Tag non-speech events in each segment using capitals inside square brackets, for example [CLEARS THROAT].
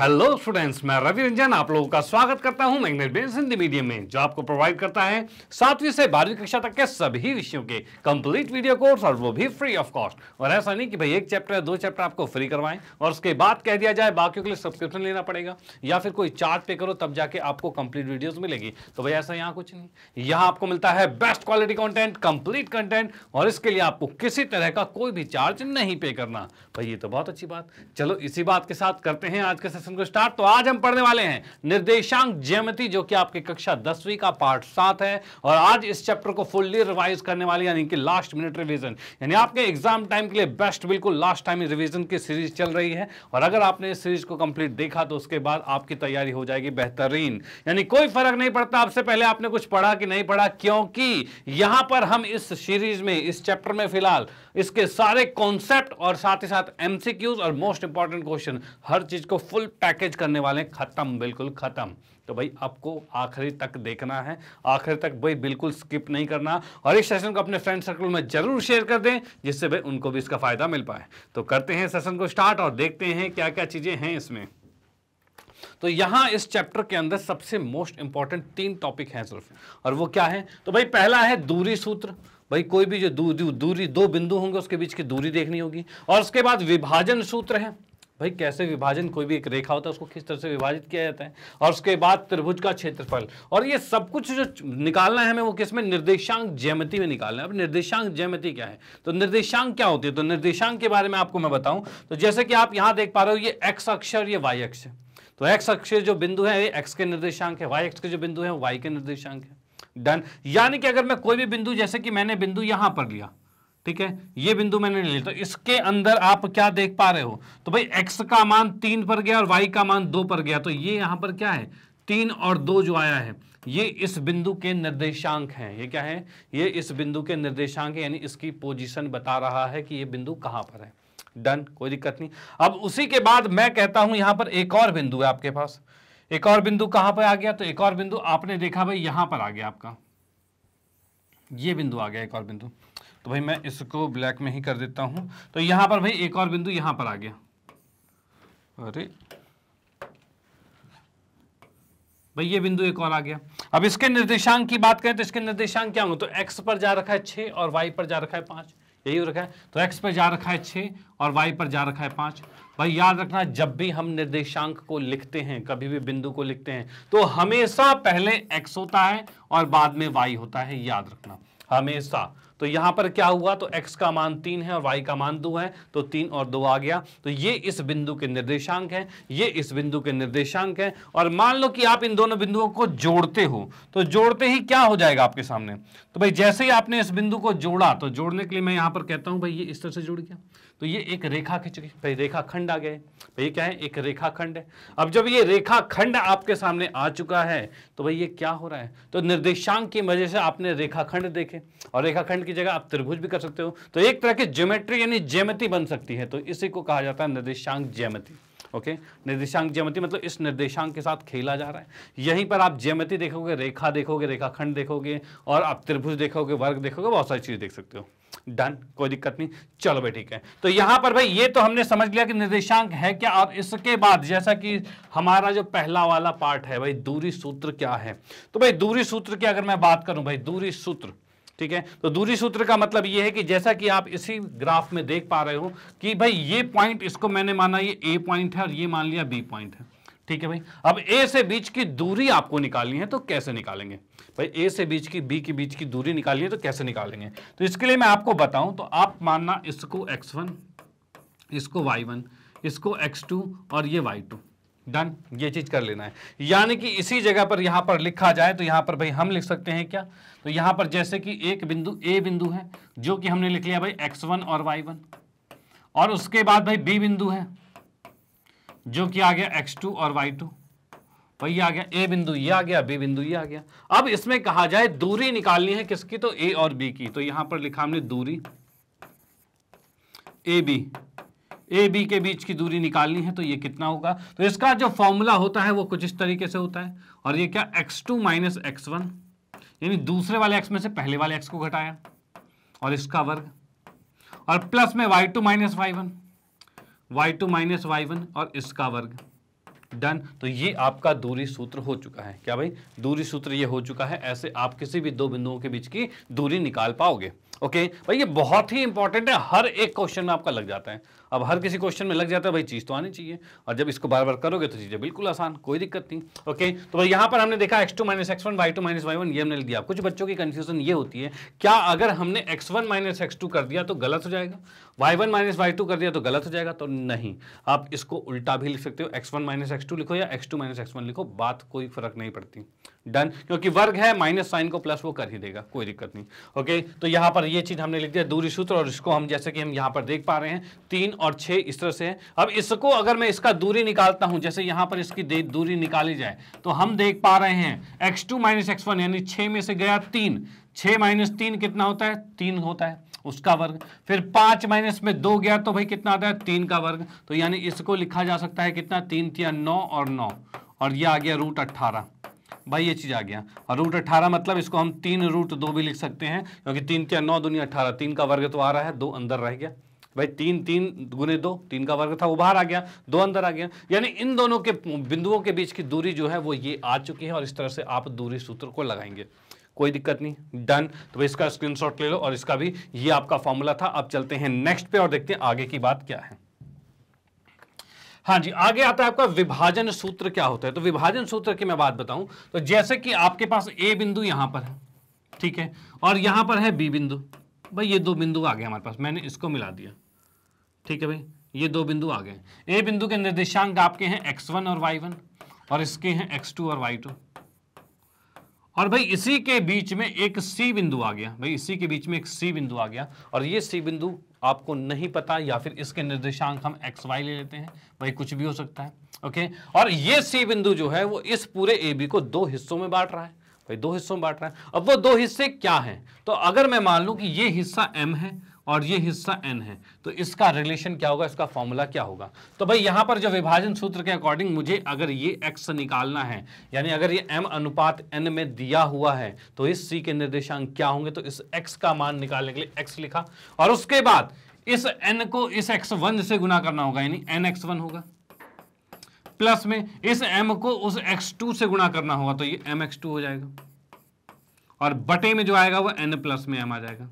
Hello students मैं रवि रंजन आप लोगों का स्वागत करता हूं मैग्नेट बेस हिंदी मीडियम में जो आपको प्रोवाइड करता है सातवीं से बारहवीं कक्षा तक के सभी विषयों के कंप्लीट वीडियो कोर्स और वो भी फ्री ऑफ कॉस्ट और ऐसा नहीं कि भाई एक चैप्टर या दो चैप्टर आपको फ्री करवाएं और उसके बाद कह दिया जाए बाकी के लिए सब्सक्रिप्शन लेना पड़ेगा या फिर कोई चार्ट पे करो तब जाके आपको कंप्लीट वीडियोज मिलेगी तो भाई ऐसा यहाँ कुछ नहीं यहाँ आपको मिलता है best quality content complete content और इसके लिए आपको किसी तरह का कोई भी चार्ज नहीं पे करना भाई ये तो बहुत अच्छी बात चलो इसी बात के साथ करते हैं आज के लेसन को स्टार्ट तो आज हम पढ़ने वाले हैं निर्देशांक ज्यामिति जो कि आपकी कक्षा दसवीं का पार्ट सात है और आज इस चैप्टर को फुल्ली रिवाइज करने वाले यानी कि लास्ट मिनट रिवीजन यानी आपके एग्जाम टाइम के लिए बेस्ट बिल्कुल लास्ट टाइम रिवीजन की सीरीज चल रही है और अगर आपने इस सीरीज को कंप्लीट देखा तो उसके बाद आपकी तैयारी हो जाएगी बेहतरीन यानी कोई फर्क नहीं पड़ता आपसे पहले आपने कुछ पढ़ा कि नहीं पढ़ा क्योंकि यहां पर हम इस सीरीज में इस चैप्टर में फिलहाल इसके सारे कॉन्सेप्ट और साथ ही साथ एमसीक्यूज और मोस्ट इंपॉर्टेंट क्वेश्चन हर चीज को फुल पैकेज करने वाले हैं ख़त्म बिल्कुल ख़त्म तो भाई आपको आखिरी तक देखना है आखिर तक भाई बिल्कुल स्किप नहीं करना और इस सेशन को अपने फ्रेंड सर्कल में जरूर शेयर कर दें जिससे भाई उनको भी इसका फ़ायदा मिल पाए तो करते हैं सेशन को स्टार्ट और देखते हैं क्या क्या चीज़ें हैं इसमें तो यहां इस चैप्टर के अंदर सबसे मोस्ट इंपॉर्टेंट तीन टॉपिक हैं सिर्फ और वो क्या है तो भाई पहला है दूरी सूत्र भाई कोई भी जो दूरी दूरी दो बिंदु होंगे उसके बीच की दूरी देखनी होगी और उसके बाद विभाजन सूत्र है भाई कैसे विभाजन कोई भी एक रेखा होता है उसको किस तरह से विभाजित किया जाता है और उसके बाद त्रिभुज का क्षेत्रफल और ये सब कुछ जो निकालना है हमें वो किस में निर्देशांक जयमति में निकालना है अब निर्देशांक जयमति क्या है तो निर्देशांक क्या होती है तो निर्देशांक के बारे में आपको मैं बताऊं तो जैसे कि आप यहां देख पा रहे हो ये एक्स अक्ष और ये वाई अक्ष तो एक्स अक्ष जो बिंदु है ये एक्स के निर्देशांक है वाई एक्स के जो बिंदु है वाई के निर्देशांक है डन यानी कि अगर मैं कोई भी बिंदु जैसे कि मैंने बिंदु यहां पर लिया ठीक है ये बिंदु मैंने ले लिया तो इसके अंदर आप क्या देख पा रहे हो तो भाई एक्स का मान तीन पर गया और वाई का मान दो पर गया तो ये यहां पर क्या है तीन और दो जो आया है ये इस बिंदु के निर्देशांक हैं ये क्या है ये इस बिंदु के निर्देशांक है यानी इसकी पोजीशन बता रहा है कि ये बिंदु कहां पर है डन कोई दिक्कत नहीं अब उसी के बाद मैं कहता हूं यहां पर एक और बिंदु है आपके पास एक और बिंदु कहां पर आ गया तो एक और बिंदु आपने देखा भाई यहां पर आ गया आपका ये बिंदु आ गया एक और बिंदु तो भाई मैं इसको ब्लैक में ही कर देता हूं तो यहां पर भाई एक और बिंदु यहां पर आ गया अरे भाई ये बिंदु एक और आ गया अब इसके निर्देशांक की बात करें तो इसके निर्देशांक क्या होंगे तो एक्स पर जा रखा है छः और वाई पर जा रखा है पांच यही रखा है तो एक्स पर जा रखा है छः और वाई पर जा रखा है पांच भाई याद रखना जब भी हम निर्देशांक को लिखते हैं कभी भी बिंदु को लिखते हैं तो हमेशा पहले एक्स होता है और बाद में वाई होता है याद रखना हमेशा तो यहां पर क्या हुआ तो x का मान तीन है और y का मान दो है तो तीन और दो आ गया तो ये इस बिंदु के निर्देशांक है ये इस बिंदु के निर्देशांक है और मान लो कि आप इन दोनों बिंदुओं को जोड़ते हो तो जोड़ते ही क्या हो जाएगा आपके सामने तो भाई जैसे ही आपने इस बिंदु को जोड़ा तो जोड़ने के लिए मैं यहां पर कहता हूं भाई ये इस तरह से जुड़ गया तो ये एक रेखा खिंच गई रेखाखंड आ गए भाई क्या है एक रेखाखंड है अब जब ये रेखाखंड आपके सामने आ चुका है तो भाई ये क्या हो रहा है तो निर्देशांक की वजह से आपने रेखाखंड देखे और रेखाखंड की जगह आप त्रिभुज भी कर सकते हो तो एक तरह की ज्योमेट्री यानी ज्यामिति बन सकती है तो इसी को कहा जाता है निर्देशांक जयमति ओके okay? निर्देशांक ज्यामिति मतलब इस निर्देशांक के साथ खेला जा रहा है यहीं पर आप जयमति देखोगे रेखा देखोगे रेखाखंड देखोगे और आप त्रिभुज देखोगे वर्ग देखोगे बहुत सारी चीज़ देख सकते हो डन कोई दिक्कत नहीं चलो भाई ठीक है तो यहाँ पर भाई ये तो हमने समझ लिया कि निर्देशांक है क्या और इसके बाद जैसा कि हमारा जो पहला वाला पार्ट है भाई दूरी सूत्र क्या है तो भाई दूरी सूत्र की अगर मैं बात करूं भाई दूरी सूत्र ठीक है तो दूरी सूत्र का मतलब ये है कि जैसा कि आप इसी ग्राफ में देख पा रहे हो कि भाई ये पॉइंट इसको मैंने माना ये ए पॉइंट है और ये मान लिया बी पॉइंट है ठीक है भाई अब ए से बीच की दूरी आपको निकालनी है तो कैसे निकालेंगे भाई ए से बीच की बी के बीच की दूरी निकालनी है तो कैसे निकालेंगे तो इसके लिए मैं आपको बताऊं तो आप मानना इसको एक्स वन इसको वाई वन इसको एक्स टू और ये वाई टू डन ये चीज कर लेना है यानी कि इसी जगह पर यहाँ पर लिखा जाए तो यहाँ पर भाई हम लिख सकते हैं क्या तो यहाँ पर जैसे कि एक बिंदु ए बिंदु है जो कि हमने लिख लिया भाई एक्स वन और वाई वन और उसके बाद भाई बी बिंदु है जो कि आ गया एक्स टू और वाई टू वही आ गया ए बिंदु ये आ गया बी बिंदु ये आ गया अब इसमें कहा जाए दूरी निकालनी है किसकी तो ए और बी की तो यहां पर लिखा हमने दूरी ए बी ए बी के बीच की दूरी निकालनी है तो ये कितना होगा तो इसका जो फॉर्मूला होता है वो कुछ इस तरीके से होता है और ये क्या x two minus x one यानी दूसरे वाले एक्स में से पहले वाले एक्स को घटाया और इसका वर्ग और प्लस में Y two minus Y one y two minus Y one और इसका वर्ग डन तो ये आपका दूरी सूत्र हो चुका है क्या भाई दूरी सूत्र ये हो चुका है ऐसे आप किसी भी दो बिंदुओं के बीच की दूरी निकाल पाओगे ओके भाई ये बहुत ही इंपॉर्टेंट है हर एक क्वेश्चन में आपका लग जाता है अब हर किसी क्वेश्चन में लग जाता है भाई चीज़ तो आनी चाहिए और जब इसको बार बार करोगे तो चीज़ें बिल्कुल आसान कोई दिक्कत नहीं ओके तो भाई यहाँ पर हमने देखा x two minus x one y two minus Y one ये हमने लिख दिया कुछ बच्चों की कन्फ्यूजन ये होती है क्या अगर हमने x one minus x two कर दिया तो गलत हो जाएगा y one minus Y two कर दिया तो गलत हो जाएगा तो नहीं आप इसको उल्टा भी लिख सकते हो x one minus x two लिखो या x two minus x one लिखो बात कोई फर्क नहीं पड़ती डन क्योंकि वर्ग है माइनस साइन को प्लस वो कर ही देगा कोई दिक्कत नहीं ओके तो यहाँ पर ये चीज़ हमने लिख दिया दूरी सूत्र और इसको हम जैसे कि हम यहाँ पर देख पा रहे हैं तीन और छह इस तरह से है अब इसको अगर मैं इसका दूरी निकालता हूं जैसे यहां पर इसकी दूरी निकाली जाए तो हम देख पा रहे हैं x two minus x one यानी छह में से गया तीन छह माइनस तीन कितना होता है तीन होता है उसका वर्ग फिर पांच माइनस में दो गया तो भाई कितना आता है तीन का वर्ग तो यानी इसको लिखा जा सकता है कितना तीन तिया नौ और नौ और यह आ गया रूट अट्ठारह भाई ये चीज़ आ गया और रूट अट्ठारह मतलब इसको हम तीन रूट दो भी लिख सकते हैं क्योंकि तीन क्या नौ दुनिया अट्ठारह तीन का वर्ग तो आ रहा है दो अंदर रह गया भाई तीन तीन गुने दो तीन का वर्ग था वो बाहर आ गया दो अंदर आ गया यानी इन दोनों के बिंदुओं के बीच की दूरी जो है वो ये आ चुकी है और इस तरह से आप दूरी सूत्र को लगाएंगे कोई दिक्कत नहीं डन तो भाई इसका स्क्रीनशॉट ले लो और इसका भी ये आपका फॉर्मूला था अब चलते हैं नेक्स्ट पे और देखते हैं आगे की बात क्या है हाँ जी आगे आता है आपका विभाजन सूत्र क्या होता है तो विभाजन सूत्र की मैं बात बताऊं तो जैसे कि आपके पास ए बिंदु यहां पर है ठीक है और यहां पर है बी बिंदु भाई ये दो बिंदु आ गए हमारे पास मैंने इसको मिला दिया ठीक है भाई ये दो बिंदु आ गए ए बिंदु के निर्देशांक आपके हैं एक्स वन और वाई वन और इसके हैं एक्स टू और वाई टू और भाई इसी के बीच में एक सी बिंदु आ गया भाई इसी के बीच में एक सी बिंदु आ गया और ये सी बिंदु आपको नहीं पता या फिर इसके निर्देशांक हम एक्स वाई ले लेते हैं भाई कुछ भी हो सकता है ओके और ये सी बिंदु जो है वो इस पूरे ए बी को दो हिस्सों में बांट रहा है भाई दो हिस्सों में बांट रहा है अब वो दो हिस्से क्या हैं तो अगर मैं मान लू कि ये हिस्सा एम है और ये हिस्सा एन है तो इसका रिलेशन क्या होगा इसका फॉर्मूला क्या होगा तो भाई यहाँ पर जो विभाजन सूत्र के अकॉर्डिंग मुझे अगर ये एक्स निकालना है यानी अगर ये एम अनुपात एन में दिया हुआ है तो इस सी के निर्देशांक क्या होंगे तो इस एक्स का मान निकालने के लिए एक्स लिखा और उसके बाद इस एन को इस एक्स वन से गुना करना होगा यानी एन एक्स वन होगा प्लस में इस एम को उस एक्स टू से गुना करना होगा तो ये एम एक्स टू हो जाएगा और बटे में जो आएगा वो एन प्लस में एम आ जाएगा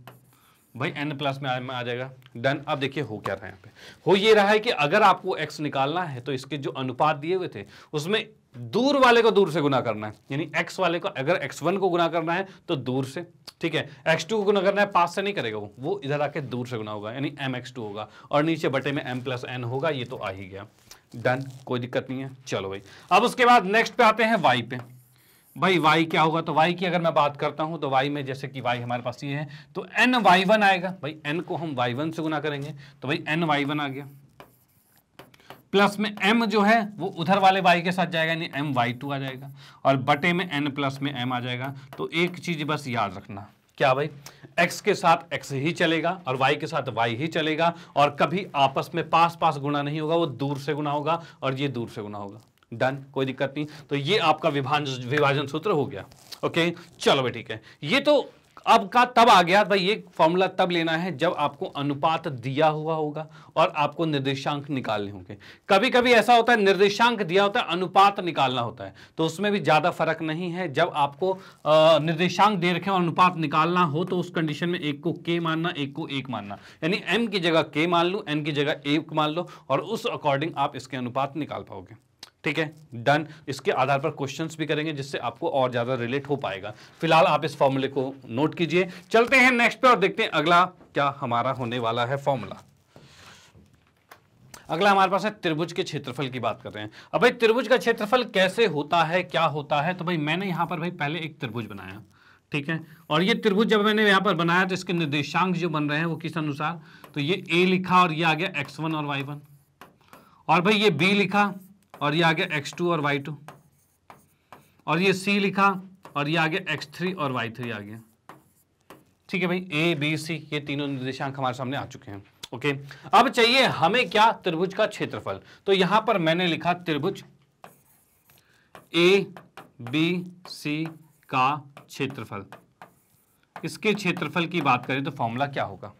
भाई एन प्लस में आ जाएगा डन अब देखिए हो क्या रहा है यहाँ पे हो ये रहा है कि अगर आपको एक्स निकालना है तो इसके जो अनुपात दिए हुए थे उसमें दूर वाले को दूर से गुना करना है यानी एक्स वाले को अगर एक्स वन को गुना करना है तो दूर से ठीक है एक्स टू को गुना करना है पास से नहीं करेगा वो वो इधर आके दूर से गुना होगा यानी एम एक्स टू होगा और नीचे बटे में एम प्लस एन होगा ये तो आ ही गया डन कोई दिक्कत नहीं है चलो भाई अब उसके बाद नेक्स्ट पे आते हैं वाई पे भाई वाई क्या होगा तो वाई की अगर मैं बात करता हूँ तो वाई में जैसे कि वाई हमारे पास ये है तो एन वाई वन आएगा भाई एन को हम वाई वन से गुना करेंगे तो भाई एन वाई वन आ गया प्लस में एम जो है वो उधर वाले वाई के साथ जाएगा यानी एम वाई टू आ जाएगा और बटे में एन प्लस में एम आ जाएगा तो एक चीज़ बस याद रखना क्या भाई x के साथ x ही चलेगा और y के साथ y ही चलेगा और कभी आपस में पास पास गुणा नहीं होगा वो दूर से गुणा होगा और ये दूर से गुणा होगा डन कोई दिक्कत नहीं तो ये आपका विभाजन सूत्र हो गया ओके चलो भाई ठीक है ये तो अब का तब आ गया भाई ये फॉर्मूला तब लेना है जब आपको अनुपात दिया हुआ होगा और आपको निर्देशांक निकालने होंगे कभी कभी ऐसा होता है निर्देशांक दिया होता है अनुपात निकालना होता है तो उसमें भी ज़्यादा फर्क नहीं है जब आपको निर्देशांक दे रखे और अनुपात निकालना हो तो उस कंडीशन में एक को के मानना एक को एक मानना यानी एम की जगह के मान लो एन की जगह एक मान लो और उस अकॉर्डिंग आप इसके अनुपात निकाल पाओगे ठीक है डन इसके आधार पर क्वेश्चंस भी करेंगे जिससे आपको और ज़्यादा रिलेट हो पाएगा फिलहाल आप इस फॉर्मूले को नोट कीजिए चलते हैं नेक्स्ट पे और देखते हैं अगला क्या हमारा होने वाला है फॉर्मूला अगला हमारे पास है त्रिभुज के क्षेत्रफल की बात कर रहे हैं अब भाई त्रिभुज का क्षेत्रफल कैसे होता है क्या होता है तो भाई मैंने यहां पर भाई पहले एक त्रिभुज बनाया ठीक है और ये त्रिभुज जब मैंने यहां पर बनाया तो इसके निर्देशांक जो बन रहे हैं वो किस अनुसार तो ये ए लिखा और ये आ गया एक्स वन और वाई वन और भाई ये बी लिखा और ये आ गया एक्स टू और वाई टू और ये सी लिखा और ये आ गया एक्स थ्री और वाई थ्री आ गया ठीक है भाई ए बी सी ये तीनों निर्देशांक हमारे सामने आ चुके हैं ओके अब चाहिए हमें क्या त्रिभुज का क्षेत्रफल तो यहां पर मैंने लिखा त्रिभुज ए बी सी का क्षेत्रफल इसके क्षेत्रफल की बात करें तो फॉर्मूला क्या होगा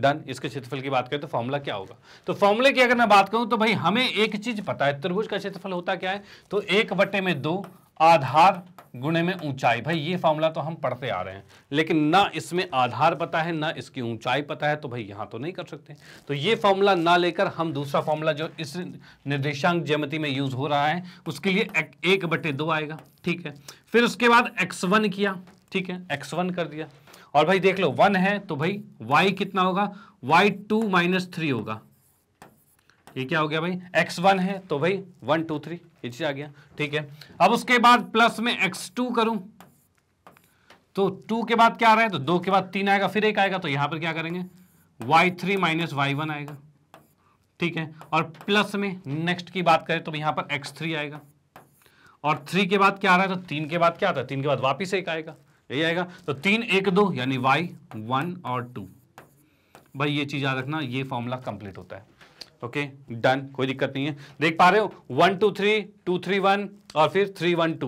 डन इसके क्षेत्रफल की बात करें तो फॉर्मूला क्या होगा तो फॉर्मूले की अगर मैं बात करूं तो भाई हमें एक चीज पता है त्रिभुज का क्षेत्रफल होता क्या है तो एक बटे में दो आधार गुणे में ऊंचाई भाई ये फॉर्मूला तो हम पढ़ते आ रहे हैं लेकिन ना इसमें आधार पता है ना इसकी ऊंचाई पता है तो भाई यहाँ तो नहीं कर सकते तो ये फॉर्मूला ना लेकर हम दूसरा फॉर्मूला जो इस निर्देशांक जयमती में यूज हो रहा है उसके लिए एक, एक बटे दो आएगा ठीक है फिर उसके बाद एक्स वन किया ठीक है एक्स वन कर दिया और भाई देख लो वन है तो भाई वाई कितना होगा वाई टू माइनस थ्री होगा ये क्या हो गया भाई एक्स वन है तो भाई वन टू थ्री ये आ गया ठीक है अब उसके बाद प्लस में एक्स टू करूं तो टू के बाद क्या आ रहा है तो दो के बाद तीन आएगा फिर एक आएगा तो यहां पर क्या करेंगे y three minus Y one आएगा ठीक है और प्लस में नेक्स्ट की बात करें तो यहां पर एक्स थ्री आएगा और थ्री के बाद क्या आ रहा है तो तीन के बाद क्या आता है तीन के बाद वापिस एक आएगा यही आएगा तो तीन एक दो यानी वाई वन और टू भाई ये चीज़ याद रखना ये फॉर्मूला कंप्लीट होता है ओके okay, डन कोई दिक्कत नहीं है देख पा रहे हो one two three two three one और फिर थ्री वन टू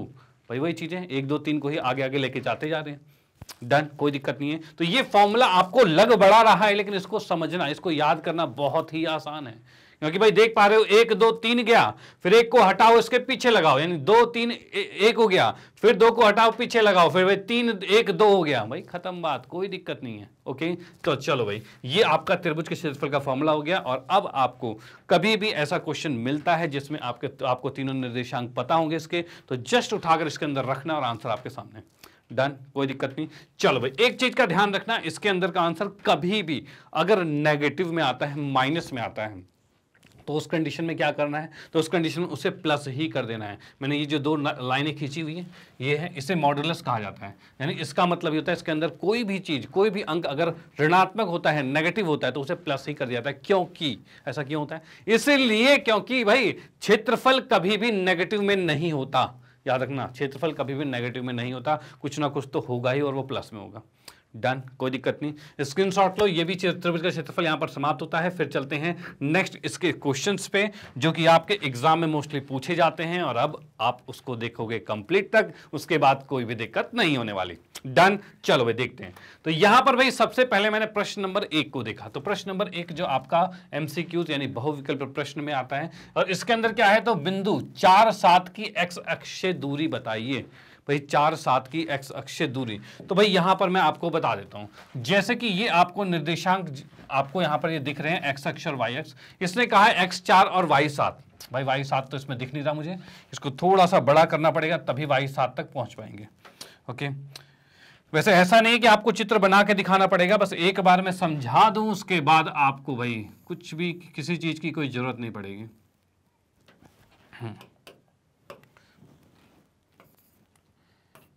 भाई वही चीज़ें एक दो तीन को ही आगे आगे लेके जाते जा रहे हैं डन कोई दिक्कत नहीं है तो ये फॉर्मूला आपको लग बढ़ा रहा है लेकिन इसको समझना इसको याद करना बहुत ही आसान है क्योंकि भाई देख पा रहे हो एक दो तीन गया फिर एक को हटाओ इसके पीछे लगाओ यानी दो तीन ए, एक हो गया फिर दो को हटाओ पीछे लगाओ फिर भाई तीन एक दो हो गया भाई खत्म बात कोई दिक्कत नहीं है ओके तो चलो भाई ये आपका त्रिभुज के क्षेत्रफल का फॉर्मूला हो गया और अब आपको कभी भी ऐसा क्वेश्चन मिलता है जिसमें आपके आपको तीनों निर्देशांक पता होंगे इसके तो जस्ट उठाकर इसके अंदर रखना और आंसर आपके सामने डन कोई दिक्कत नहीं चलो भाई एक चीज का ध्यान रखना इसके अंदर का आंसर कभी भी अगर नेगेटिव में आता है माइनस में आता है तो उस कंडीशन में क्या करना है तो उस कंडीशन में उसे प्लस ही कर देना है मैंने ये जो दो लाइनें खींची हुई हैं ये है इसे मॉडुलस कहा जाता है यानी इसका मतलब ये होता है इसके अंदर कोई भी चीज़ कोई भी अंक अगर ऋणात्मक होता है नेगेटिव होता है तो उसे प्लस ही कर दिया जाता है क्योंकि ऐसा क्यों होता है इसीलिए क्योंकि भाई क्षेत्रफल कभी भी नेगेटिव में नहीं होता याद रखना क्षेत्रफल कभी भी नेगेटिव में नहीं होता कुछ ना कुछ तो होगा ही और वो प्लस में होगा डन कोई दिक्कत नहीं स्क्रीनशॉट लो ये भी त्रिभुज का क्षेत्रफल यहाँ पर समाप्त होता है फिर चलते हैं नेक्स्ट इसके क्वेश्चंस पे जो कि आपके एग्जाम में मोस्टली पूछे जाते हैं और अब आप उसको देखोगे कंप्लीट तक उसके बाद कोई भी दिक्कत नहीं होने वाली डन चलो भाई देखते हैं तो यहां पर भाई सबसे पहले मैंने प्रश्न नंबर एक को देखा तो प्रश्न नंबर एक जो आपका एमसीक्यूज यानी बहुविकल्प प्रश्न में आता है और इसके अंदर क्या है तो बिंदु चार सात की एक्स अक्ष से दूरी बताइए भाई चार सात की एक्स अक्ष दूरी तो भाई यहाँ पर मैं आपको बता देता हूँ जैसे कि ये आपको निर्देशांक आपको यहाँ पर ये दिख रहे हैं एक्स अक्ष और वाई अक्ष इसने कहा है एक्स चार और वाई सात भाई वाई सात तो इसमें दिख नहीं रहा मुझे इसको थोड़ा सा बड़ा करना पड़ेगा तभी वाई सात तक पहुँच पाएंगे ओके वैसे ऐसा नहीं कि आपको चित्र बना के दिखाना पड़ेगा बस एक बार मैं समझा दूं उसके बाद आपको भाई कुछ भी किसी चीज़ की कोई ज़रूरत नहीं पड़ेगी हम्म।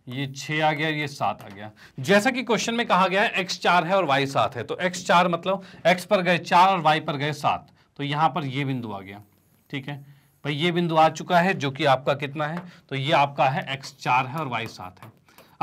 ये छ आ गया ये सात आ गया जैसा कि क्वेश्चन में कहा गया है एक्स चार है और वाई सात है तो एक्स चार मतलब एक्स पर गए चार और वाई पर गए सात तो यहां पर ये बिंदु आ गया ठीक है भाई ये बिंदु आ चुका है जो कि आपका कितना है तो ये आपका है एक्स चार है और वाई सात है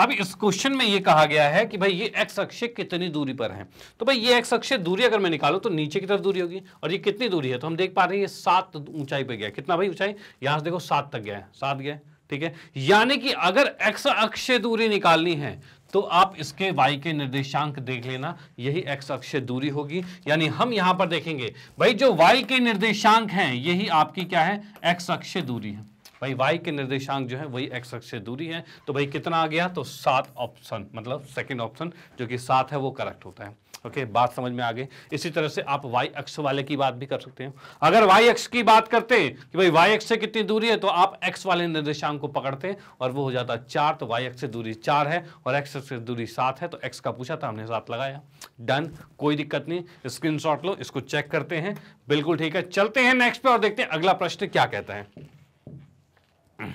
अब इस क्वेश्चन में ये कहा गया है कि भाई ये एक्स अक्ष कितनी दूरी पर है तो भाई ये एक्स अक्ष दूरी अगर मैं निकालू तो नीचे की तरफ दूरी होगी और ये कितनी दूरी है तो हम देख पा रहे हैं ये सात ऊंचाई पर गया कितना भाई ऊंचाई यहां से देखो सात तक गया है सात गया ठीक है यानी कि अगर एक्स अक्षय दूरी निकालनी है तो आप इसके y के निर्देशांक देख लेना यही x अक्षय दूरी होगी यानी हम यहां पर देखेंगे भाई जो y के निर्देशांक हैं यही आपकी क्या है x अक्षय दूरी है भाई y के निर्देशांक जो है वही x अक्ष दूरी है तो भाई कितना आ गया तो सात ऑप्शन मतलब सेकेंड ऑप्शन जो कि सात है वो करेक्ट होता है ओके okay, बात समझ में आ गई इसी तरह से आप वाई एक्स वाले की बात भी कर सकते हैं अगर वाई एक्स की बात करते हैं कि भाई वाई एक्स से कितनी दूरी है तो आप एक्स वाले निर्देशांक को पकड़ते हैं और वो हो जाता है चार तो वाई एक्स से दूरी चार है और एक्स से दूरी सात है तो एक्स का पूछा था हमने साथ लगाया डन कोई दिक्कत नहीं स्क्रीन लो इसको चेक करते हैं बिल्कुल ठीक है चलते हैं नेक्स्ट पे और देखते हैं अगला प्रश्न क्या कहता है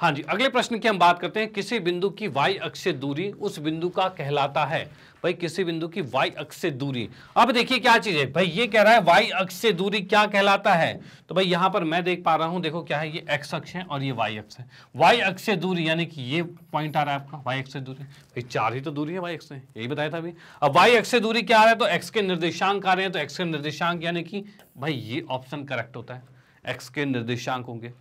हाँ जी अगले प्रश्न की हम बात करते हैं किसी बिंदु की वाई अक्ष से दूरी उस बिंदु का कहलाता है भाई किसी बिंदु की वाई अक्ष से दूरी अब देखिए क्या चीज है भाई ये कह रहा है वाई अक्ष से दूरी क्या कहलाता है तो भाई यहां पर मैं देख पा रहा हूं देखो क्या है ये एक्स अक्ष है और ये वाई अक्ष है वाई अक्ष से दूरी यानी कि ये पॉइंट आ रहा है आपका वाई अक्ष से दूरी भाई चार ही तो दूरी है वाई अक्ष से यही बताया था अभी अब वाई अक्ष से दूरी क्या आ रहा है तो एक्स के निर्देशांक आ रहे हैं तो एक्स के निर्देशांक यानी कि भाई ये ऑप्शन करेक्ट होता है एक्स के निर्देशांक होंगे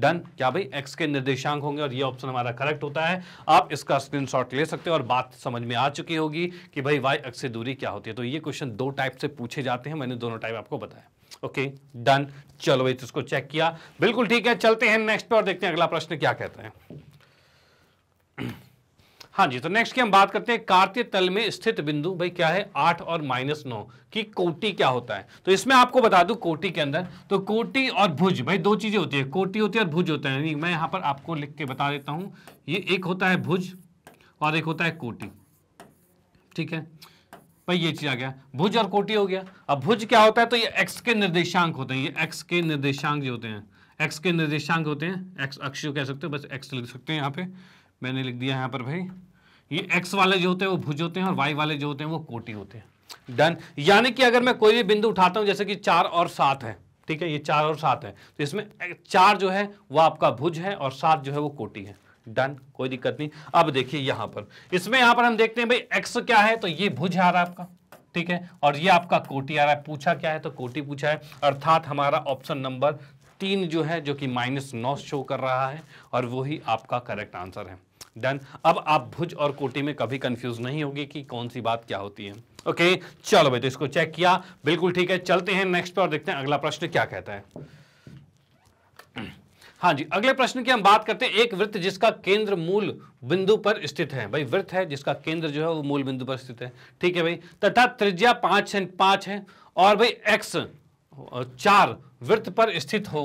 डन क्या भाई एक्स के निर्देशांक होंगे और ये ऑप्शन हमारा करेक्ट होता है आप इसका स्क्रीनशॉट ले सकते हो और बात समझ में आ चुकी होगी कि भाई वाई एक्स से दूरी क्या होती है तो ये क्वेश्चन दो टाइप से पूछे जाते हैं मैंने दोनों टाइप आपको बताया ओके डन चलो भाई तो इसको चेक किया बिल्कुल ठीक है चलते हैं नेक्स्ट पे और देखते हैं अगला प्रश्न क्या कहते हैं हाँ जी तो नेक्स्ट की हम बात करते हैं कार्तीय तल में स्थित बिंदु भाई क्या है आठ और माइनस नौ की कोटि क्या होता है तो इसमें आपको बता दू कोटि के अंदर तो कोटि और भुज भाई दो चीजें होती है कोटि होती है और भुज होता है मैं यहां पर आपको लिख के बता देता हूं ये एक होता है भुज और एक होता है कोटि ठीक है भाई ये चीज आ गया भुज और कोटि हो गया अब भुज क्या होता है तो ये एक्स के निर्देशांक होते हैं ये एक्स के निर्देशांक जो होते हैं एक्स के निर्देशांक होते हैं एक्स अक्ष कह सकते हो बस एक्स लिख सकते हैं यहाँ पे मैंने लिख दिया यहाँ पर भाई ये एक्स वाले जो होते हैं वो भुज होते हैं और वाई वाले जो होते हैं वो कोटी होते हैं डन यानी कि अगर मैं कोई भी बिंदु उठाता हूँ जैसे कि चार और सात है ठीक है ये चार और सात है तो इसमें चार जो है वो आपका भुज है और सात जो है वो कोटी है डन कोई दिक्कत नहीं अब देखिए यहाँ पर इसमें यहाँ पर हम देखते हैं भाई एक्स क्या है तो ये भुज आ रहा है आपका ठीक है और ये आपका कोटी आ रहा है पूछा क्या है तो कोटी पूछा है अर्थात हमारा ऑप्शन नंबर तीन जो है जो कि माइनस नौ शो कर रहा है और वही आपका करेक्ट आंसर है डन अब आप भुज और कोटी में कभी कंफ्यूज नहीं होगी कि कौन सी बात क्या होती है ओके okay, चलो भाई तो इसको चेक किया बिल्कुल ठीक है चलते हैं नेक्स्ट पर और देखते हैं अगला प्रश्न क्या कहता है हाँ जी अगले प्रश्न की हम बात करते हैं एक वृत्त जिसका केंद्र मूल बिंदु पर स्थित है भाई वृत्त है जिसका केंद्र जो है वो मूल बिंदु पर स्थित है ठीक है भाई तथा त्रिज्या पांच है पांच है और भाई एक्स चार वृत्त पर स्थित हो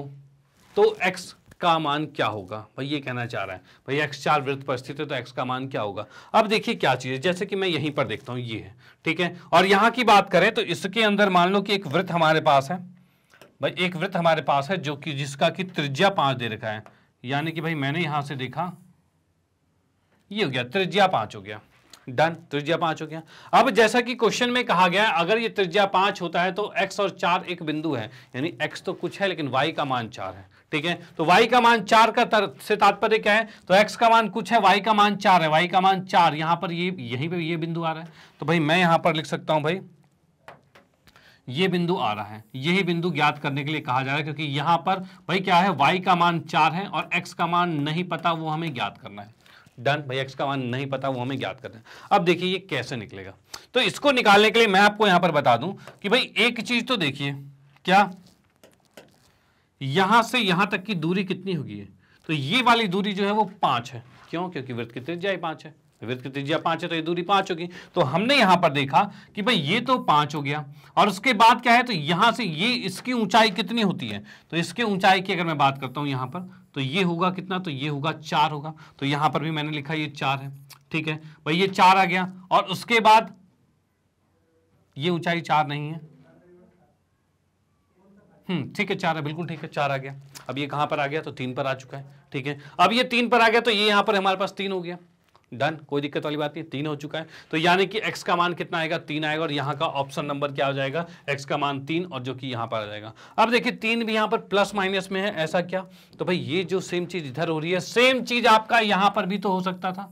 तो एक्स का मान क्या होगा भाई ये कहना चाह रहा है भाई एक्स चार वृत्त पर स्थित है तो एक्स का मान क्या होगा अब देखिए क्या चीज़ है जैसे कि मैं यहीं पर देखता हूँ ये है ठीक है और यहाँ की बात करें तो इसके अंदर मान लो कि एक वृत्त हमारे पास है भाई एक वृत्त हमारे पास है जो कि जिसका कि त्रिज्या पाँच दे रखा है यानी कि भाई मैंने यहाँ से देखा ये हो गया त्रिज्या पाँच हो गया डन त्रिज्या पांच हो गया अब जैसा कि क्वेश्चन में कहा गया अगर ये त्रिज्या पांच होता है तो एक्स और चार एक बिंदु है यानी एक्स तो कुछ है लेकिन वाई का मान चार है ठीक है तो वाई का मान चार का तर, से तात्पर्य क्या है तो एक्स का मान कुछ है वाई का मान चार है वाई का मान चार यहां पर ये यहीं पे ये बिंदु आ रहा है तो भाई मैं यहां पर लिख सकता हूं भाई ये बिंदु आ रहा है यही बिंदु ज्ञात करने के लिए कहा जा रहा है क्योंकि यहां पर भाई क्या है वाई का मान चार है और एक्स का मान नहीं पता वो हमें ज्ञात करना है डन भाई एक्स का मान नहीं पता वो हमें ज्ञात करना है अब देखिए ये कैसे निकलेगा तो इसको निकालने के लिए मैं आपको यहां पर बता दूं कि भाई एक चीज़ तो देखिए क्या यहां से यहां तक की दूरी कितनी होगी है? तो ये वाली दूरी जो है वो पांच है क्यों क्योंकि वृत्त की त्रिज्या ही पांच है वृत्त की त्रिज्या पांच है तो ये दूरी पांच होगी तो हमने यहां पर देखा कि भाई ये तो पांच हो गया और उसके बाद क्या है तो यहां से ये इसकी ऊंचाई कितनी होती है तो इसके ऊंचाई की अगर मैं बात करता हूं यहां पर तो ये होगा कितना तो ये होगा चार होगा तो यहां पर भी मैंने लिखा ये चार है ठीक है भाई ये चार आ गया और उसके बाद ये ऊंचाई चार नहीं है हम्म, ठीक है चार है बिल्कुल ठीक है चार आ गया अब ये कहाँ पर आ गया तो तीन पर आ चुका है ठीक है अब ये तीन पर आ गया तो ये यहाँ पर हमारे पास तीन हो गया डन कोई दिक्कत वाली बात नहीं तीन हो चुका है तो यानी कि एक्स का मान कितना आएगा तीन आएगा और यहाँ का ऑप्शन नंबर क्या हो जाएगा एक्स का मान तीन और जो कि यहाँ पर आ जाएगा अब देखिए तीन भी यहाँ पर प्लस माइनस में है ऐसा क्या तो भाई ये जो सेम चीज़ इधर हो रही है सेम चीज़ आपका यहाँ पर भी तो हो सकता था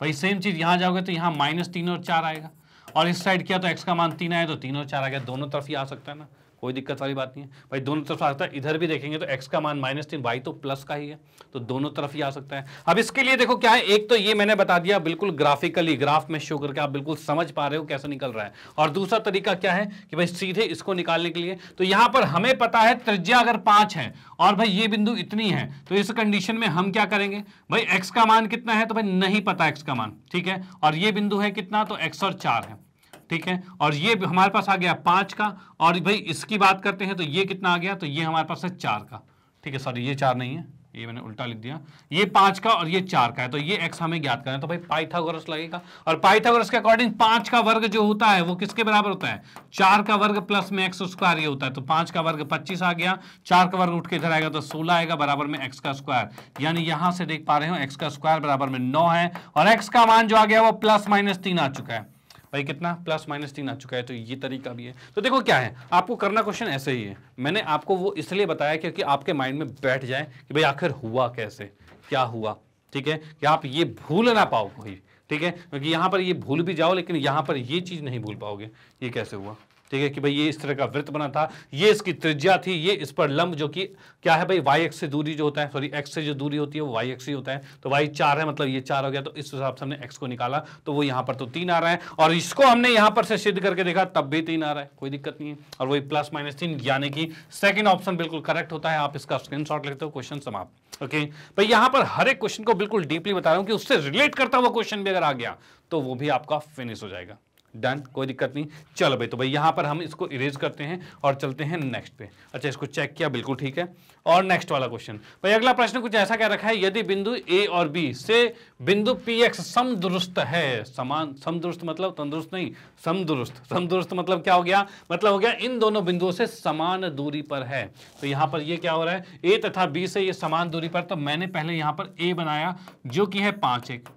भाई सेम चीज़ यहाँ जाओगे तो यहाँ माइनस तीन और चार आएगा और इस साइड किया तो एक्स का मान तीन आया तो तीन और चार आ गया दोनों तरफ ही आ सकता है ना कोई दिक्कत वाली बात नहीं है भाई दोनों तरफ आ सकता है इधर भी देखेंगे तो एक्स का मान माइनस तीन वाई तो प्लस का ही है तो दोनों तरफ ही आ सकता है अब इसके लिए देखो क्या है एक तो ये मैंने बता दिया बिल्कुल ग्राफिकली ग्राफ में शो करके आप बिल्कुल समझ पा रहे हो कैसे निकल रहा है और दूसरा तरीका क्या है कि भाई सीधे इसको निकालने के लिए तो यहां पर हमें पता है त्रिज्या अगर पांच है और भाई ये बिंदु इतनी है तो इस कंडीशन में हम क्या करेंगे भाई एक्स का मान कितना है तो भाई नहीं पता एक्स का मान ठीक है और ये बिंदु है कितना तो एक्स और चार है ठीक है और ये हमारे पास आ गया पांच का और भाई इसकी बात करते हैं तो ये कितना आ गया तो ये हमारे पास है चार का ठीक है सॉरी ये चार नहीं है ये मैंने उल्टा लिख दिया ये पांच का और ये चार का है तो ये एक्स हमें ज्ञात करना है तो भाई पाइथागोरस लगेगा और पाइथागोरस के अकॉर्डिंग पांच का वर्ग जो होता है वो किसके बराबर होता है चार का वर्ग प्लस में एक्स स्क्वायर ये होता है तो पांच का वर्ग पच्चीस आ गया चार का वर्ग उठ के इधर आएगा तो सोलह आएगा बराबर में एक्स का स्क्वायर यानी यहां से देख पा रहे हो एक्स का स्क्वायर बराबर में नौ है और एक्स का मान जो आ गया वो प्लस माइनस तीन आ चुका है भाई कितना प्लस माइनस तीन आ चुका है तो ये तरीका भी है तो देखो क्या है आपको करना क्वेश्चन ऐसे ही है मैंने आपको वो इसलिए बताया क्योंकि आपके माइंड में बैठ जाए कि भाई आखिर हुआ कैसे क्या हुआ ठीक है कि आप ये भूल ना पाओ भाई ठीक है क्योंकि यहाँ पर ये भूल भी जाओ लेकिन यहाँ पर ये चीज़ नहीं भूल पाओगे ये कैसे हुआ ठीक है कि भाई ये इस तरह का वृत्त बना था ये इसकी त्रिज्या थी ये इस पर लंब जो कि क्या है भाई वाई एक्स से दूरी जो होता है सॉरी एक्स से जो दूरी होती है वो वाई एक्स ही होता है तो वाई चार है मतलब ये चार हो गया तो इस हिसाब से हमने एक्स को निकाला तो वो यहाँ पर तो तीन आ रहा है और इसको हमने यहाँ पर से सिद्ध करके देखा तब भी तीन आ रहा है कोई दिक्कत नहीं है और वही प्लस माइनस तीन यानी कि सेकेंड ऑप्शन बिल्कुल करेक्ट होता है आप इसका स्क्रीन लेते हो क्वेश्चन समाप्त ओके भाई यहाँ पर हर एक क्वेश्चन को बिल्कुल डीपली बता रहा हूँ कि उससे रिलेट करता हुआ क्वेश्चन भी अगर आ गया तो वो भी आपका फिनिश हो जाएगा डन कोई दिक्कत नहीं चल भाई तो भाई यहाँ पर हम इसको इरेज करते हैं और चलते हैं नेक्स्ट पे अच्छा इसको चेक किया बिल्कुल ठीक है और नेक्स्ट वाला क्वेश्चन भाई अगला प्रश्न कुछ ऐसा क्या रखा है यदि बिंदु ए और बी से बिंदु पी एक्स समदुरुस्त है समान समदुरुस्त मतलब तंदुरुस्त नहीं समदुरुस्त समदुरुस्त मतलब क्या हो गया मतलब हो गया इन दोनों बिंदुओं से समान दूरी पर है तो यहाँ पर ये क्या हो रहा है ए तथा बी से ये समान दूरी पर तो मैंने पहले यहाँ पर ए बनाया जो कि है पाँच एक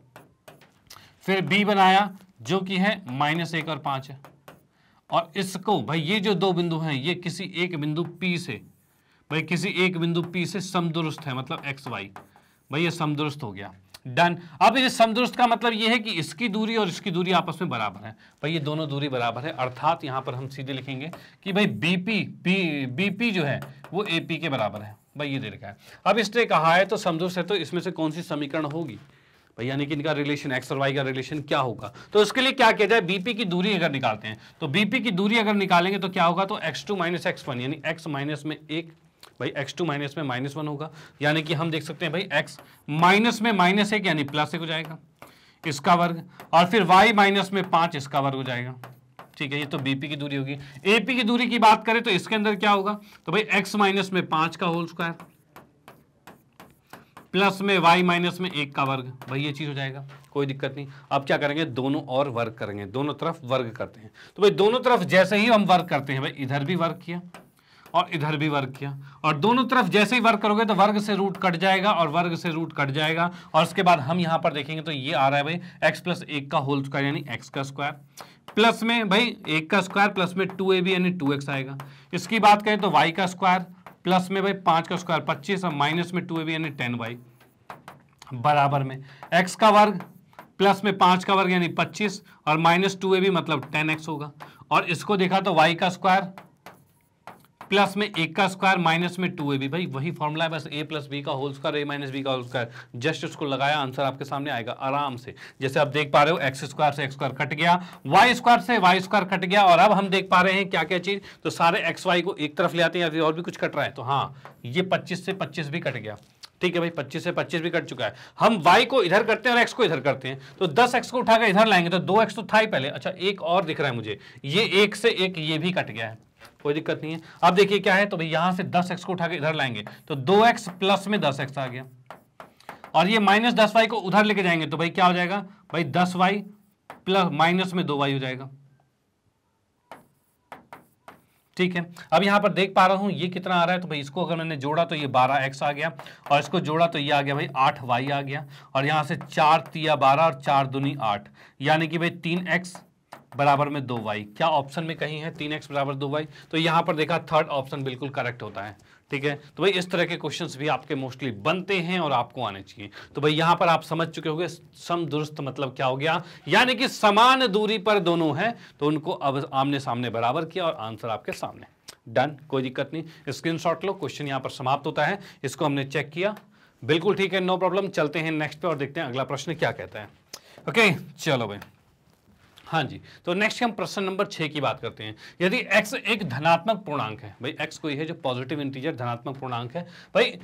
फिर बी बनाया जो कि है माइनस एक और पांच है और इसको भाई ये जो दो बिंदु हैं ये किसी एक बिंदु पी से भाई किसी एक बिंदु पी से समदुरुस्त है मतलब एक्स वाई भाई ये समदुरुस्त हो गया डन अब ये समदुरुस्त का मतलब ये है कि इसकी दूरी और इसकी दूरी आपस में बराबर है भाई ये दोनों दूरी बराबर है अर्थात यहां पर हम सीधे लिखेंगे कि भाई बीपी बी बीपी जो है वो एपी के बराबर है भाई ये दे रखा है अब इसने कहा है तो समदुरुस्त है तो इसमें से कौन सी समीकरण होगी भाई यानी कि इनका रिलेशन एक्स और वाई का रिलेशन क्या होगा तो उसके लिए क्या किया जाए बीपी की दूरी अगर निकालते हैं तो बीपी की दूरी अगर निकालेंगे तो क्या होगा तो x two minus x one यानी एक्स माइनस में एक भाई एक्स टू माइनस में माइनस वन होगा यानी कि हम देख सकते हैं भाई एक्स माइनस में माइनस एक यानी प्लस एक हो जाएगा इसका वर्ग और फिर वाई माइनस में पांच इसका वर्ग हो जाएगा ठीक है ये तो बीपी की दूरी होगी एपी की दूरी की बात करें तो इसके अंदर क्या होगा तो भाई एक्स माइनस में पांच का होल स्क्वायर प्लस में वाई माइनस में एक का वर्ग भाई ये चीज़ हो जाएगा कोई दिक्कत नहीं अब क्या करेंगे दोनों और वर्ग करेंगे दोनों तरफ वर्ग करते हैं तो भाई दोनों तरफ जैसे ही हम वर्ग करते हैं भाई इधर भी वर्ग किया और इधर भी वर्ग किया और दोनों तरफ जैसे ही वर्ग करोगे तो वर्ग से रूट कट जाएगा और वर्ग से रूट कट जाएगा और उसके बाद हम यहां पर देखेंगे तो ये आ रहा है भाई एक्स प्लस एक का होल स्क्वायर यानी एक्स का स्क्वायर प्लस में भाई एक का स्क्वायर प्लस में टू ए बी यानी टू एक्स आएगा इसकी बात करें तो वाई का स्क्वायर प्लस में भाई पांच का स्क्वायर पच्चीस और माइनस में टू ए बी यानी टेन वाई बराबर में एक्स का वर्ग प्लस में पांच का वर्ग यानी पच्चीस और माइनस टू ए बी मतलब टेन एक्स होगा और इसको देखा तो वाई का स्क्वायर प्लस में एक का स्क्वायर माइनस में टू ए बी भाई वही फॉर्मूला है बस ए प्लस बी का whole square a minus b का होल स्क्वायर जस्ट उसको लगाया आंसर आपके सामने आएगा आराम से जैसे आप देख पा रहे हो एक्स स्क्वायर से एक्स स्क्वायर कट गया वाई स्क्वायर से वाई स्क्वायर कट गया और अब हम देख पा रहे हैं क्या क्या चीज तो सारे एक्स वाई को एक तरफ ले आते हैं और भी कुछ कट रहा है तो हाँ ये पच्चीस से पच्चीस भी कट गया ठीक है भाई 25 से 25 भी कट चुका है हम y को इधर करते हैं और x को इधर करते हैं तो 10x को उठाकर इधर लाएंगे तो 2x तो था ही पहले अच्छा एक और दिख रहा है मुझे ये एक से एक ये भी कट गया है कोई दिक्कत नहीं है अब देखिए क्या है तो भाई यहां से दस एक्स को उठा के इधर लाएंगे तो दो एक्स प्लस में दस एक्स आ गया और ये माइनस दस वाई को उधर लेके जाएंगे तो भाई क्या हो जाएगा भाई दस वाई प्लस माइनस में दो वाई हो जाएगा ठीक है अब यहां पर देख पा रहा हूं ये कितना आ रहा है तो भाई इसको अगर मैंने जोड़ा तो ये बारह एक्स आ गया और इसको जोड़ा तो ये आ गया भाई आठ वाई आ गया और यहां से चार तिया बारह और चार दुनी आठ यानी कि भाई तीन एक्स बराबर में दो वाई क्या ऑप्शन में कहीं है तीन एक्स बराबर दो वाई तो यहाँ पर देखा थर्ड ऑप्शन बिल्कुल करेक्ट होता है ठीक है तो भाई इस तरह के क्वेश्चंस भी आपके मोस्टली बनते हैं और आपको आने चाहिए तो भाई यहाँ पर आप समझ चुके होंगे दुरुस्त मतलब क्या हो गया यानी कि समान दूरी पर दोनों हैं तो उनको अब आमने सामने बराबर किया और आंसर आपके सामने डन कोई दिक्कत नहीं शॉट लो क्वेश्चन यहाँ पर समाप्त होता है इसको हमने चेक किया बिल्कुल ठीक है नो प्रॉब्लम चलते हैं नेक्स्ट पे और देखते हैं अगला प्रश्न क्या कहता है ओके चलो भाई हाँ जी तो नेक्स्ट हम प्रश्न नंबर छः की बात करते हैं यदि x एक धनात्मक पूर्णांक है भाई x कोई है जो पॉजिटिव इंटीजर धनात्मक पूर्णांक है भाई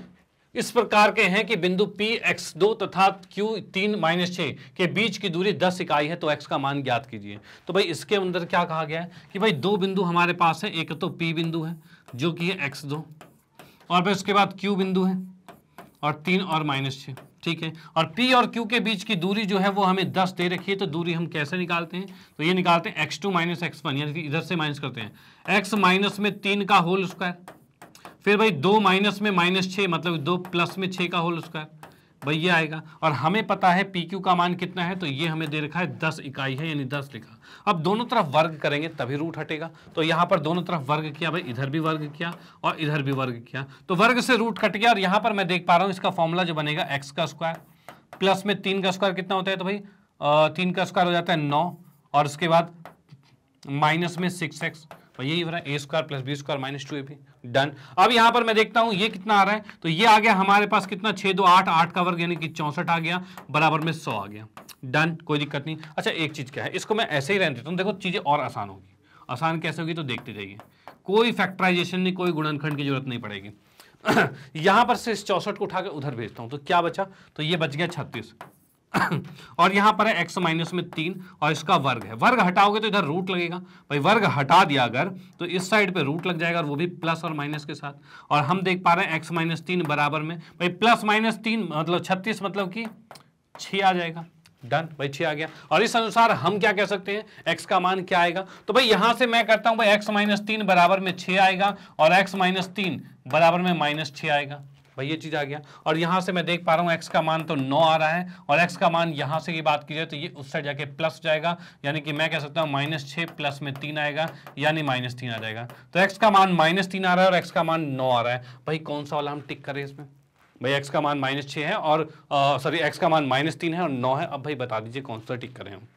इस प्रकार के हैं कि बिंदु P x दो तथा Q तीन माइनस छः के बीच की दूरी दस इकाई है तो x का मान ज्ञात कीजिए तो भाई इसके अंदर क्या कहा गया है कि भाई दो बिंदु हमारे पास है एक तो P बिंदु है जो कि है x दो और भाई उसके बाद Q बिंदु है और तीन और माइनस छः ठीक है और P और Q के बीच की दूरी जो है वो हमें 10 दे रखी है तो दूरी हम कैसे निकालते हैं तो ये निकालते हैं x two minus x one यानी कि इधर से माइनस करते हैं x माइनस में तीन का होल स्क्वायर फिर भाई दो माइनस में माइनस छः मतलब दो प्लस में छः का होल स्क्वायर भाई ये आएगा और हमें पता है पी क्यू का मान कितना है तो ये हमें दे रखा है दस इकाई है यानी दस लिखा अब दोनों तरफ वर्ग करेंगे तभी रूट हटेगा तो यहाँ पर दोनों तरफ वर्ग किया भाई इधर भी वर्ग किया और इधर भी वर्ग किया तो वर्ग से रूट कट गया और यहाँ पर मैं देख पा रहा हूँ इसका फॉर्मूला जो बनेगा एक्स का स्क्वायर प्लस में तीन का स्क्वायर कितना होता है तो भाई तीन का स्क्वायर हो जाता है नौ और उसके बाद माइनस में सिक्स एक्स तो यही हो रहा है A square plus B square minus two A भी डन अब यहां पर मैं देखता हूं ये कितना आ रहा है तो ये आ गया हमारे पास कितना छह दो आठ आठ का वर्ग यानी कि चौंसठ आ गया बराबर में सौ आ गया डन कोई दिक्कत नहीं अच्छा एक चीज क्या है इसको मैं ऐसे ही रहने देता हूँ देखो चीजें और आसान होगी आसान कैसे होगी तो देखते जाइए कोई फैक्ट्राइजेशन नहीं कोई गुणनखंड की जरूरत नहीं पड़ेगी [CLEARS THROAT] यहां पर से इस चौसठ को उठाकर उधर भेजता हूं तो क्या बचा तो ये बच गया छत्तीस [COUGHS] और यहां पर है एक्स माइनस में तीन और इसका वर्ग है वर्ग हटाओगे तो इधर रूट लगेगा भाई वर्ग हटा दिया अगर तो इस साइड पे रूट लग जाएगा और वो भी प्लस और माइनस के साथ और हम देख पा रहे हैं एक्स माइनस तीन बराबर में भाई प्लस माइनस तीन मतलब छत्तीस मतलब कि छ आ जाएगा डन भाई छः आ गया और इस अनुसार हम क्या कह सकते हैं एक्स का मान क्या आएगा तो भाई यहां से मैं करता हूँ भाई एक्स माइनस तीन बराबर में छ आएगा और एक्स माइनस तीन बराबर में माइनस छ आएगा भाई ये चीज़ आ गया और यहाँ से मैं देख पा रहा हूँ एक्स का मान तो नौ आ रहा है और एक्स का मान यहाँ से की बात की जाए तो ये उस साइड जाके प्लस जाएगा यानी कि मैं कह सकता हूँ माइनस छः प्लस में तीन आएगा यानी माइनस तीन आ जाएगा तो एक्स का मान माइनस तीन आ रहा है और एक्स का मान नौ आ रहा है भाई कौन सा वाला हम टिक करें इसमें भाई एक्स का मान माइनस छः है और सॉरी एक्स का मान माइनस तीन है और नौ है अब भाई बता दीजिए कौन सा टिक करें हम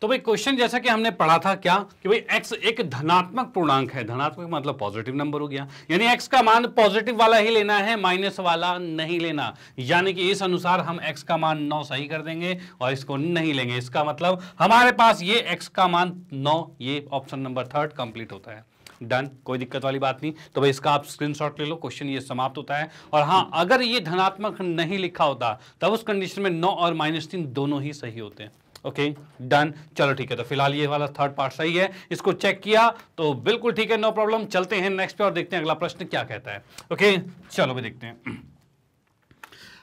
तो भाई क्वेश्चन जैसा कि हमने पढ़ा था क्या कि भाई एक्स एक धनात्मक पूर्णांक है धनात्मक मतलब पॉजिटिव नंबर हो गया यानी एक्स का मान पॉजिटिव वाला ही लेना है माइनस वाला नहीं लेना यानी कि इस अनुसार हम एक्स का मान नौ सही कर देंगे और इसको नहीं लेंगे इसका मतलब हमारे पास ये एक्स का मान नौ ये ऑप्शन नंबर थर्ड कंप्लीट होता है डन कोई दिक्कत वाली बात नहीं तो भाई इसका आप स्क्रीनशॉट ले लो क्वेश्चन ये समाप्त होता है और हाँ अगर ये धनात्मक नहीं लिखा होता तब उस कंडीशन में नौ और माइनस तीन दोनों ही सही होते हैं ओके डन चलो ठीक है तो फिलहाल ये वाला थर्ड पार्ट सही है इसको चेक किया तो बिल्कुल ठीक है नो प्रॉब्लम चलते हैं नेक्स्ट पे और देखते हैं अगला प्रश्न क्या कहता है ओके चलो भी देखते हैं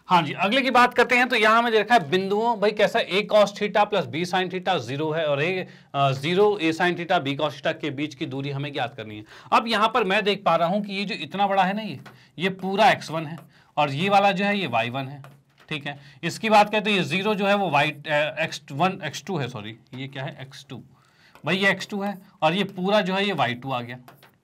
हाँ जी अगले की बात करते हैं तो यहां में देखा है बिंदुओं भाई कैसा A cos theta plus B sine theta zero है और A zero A sine theta B cos theta के बीच की दूरी हमें ज्ञात करनी है अब यहां पर मैं देख पा रहा हूँ कि ये जो इतना बड़ा है ना ये ये पूरा एक्स वन है और ये वाला जो है ये वाई वन है ठीक है इसकी बात करें तो ये जीरो जो है वो Y X one x two है सॉरी ये क्या है एक्स टू भाई ये एक्स टू है और ये पूरा जो है ये वाई टू आ गया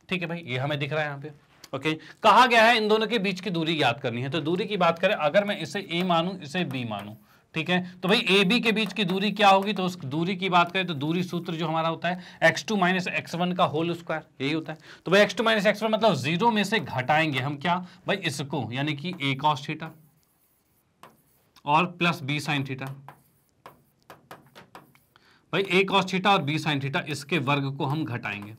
ठीक है भाई ये हमें दिख रहा है यहाँ पे ओके कहा गया है इन दोनों के बीच की दूरी याद करनी है तो दूरी की बात करें अगर मैं इसे ए मानूं इसे बी मानूं ठीक है तो भाई ए बी के बीच की दूरी क्या होगी तो उस दूरी की बात करें तो दूरी सूत्र जो हमारा होता है X two minus x one का होल स्क्वायर यही होता है तो भाई x two minus x one मतलब जीरो में से घटाएंगे हम क्या भाई इसको यानी कि ए कॉस थीटा और प्लस बी साइन थीटा भाई ए कॉस थीटा और बी साइन थीटा इसके वर्ग को हम घटाएंगे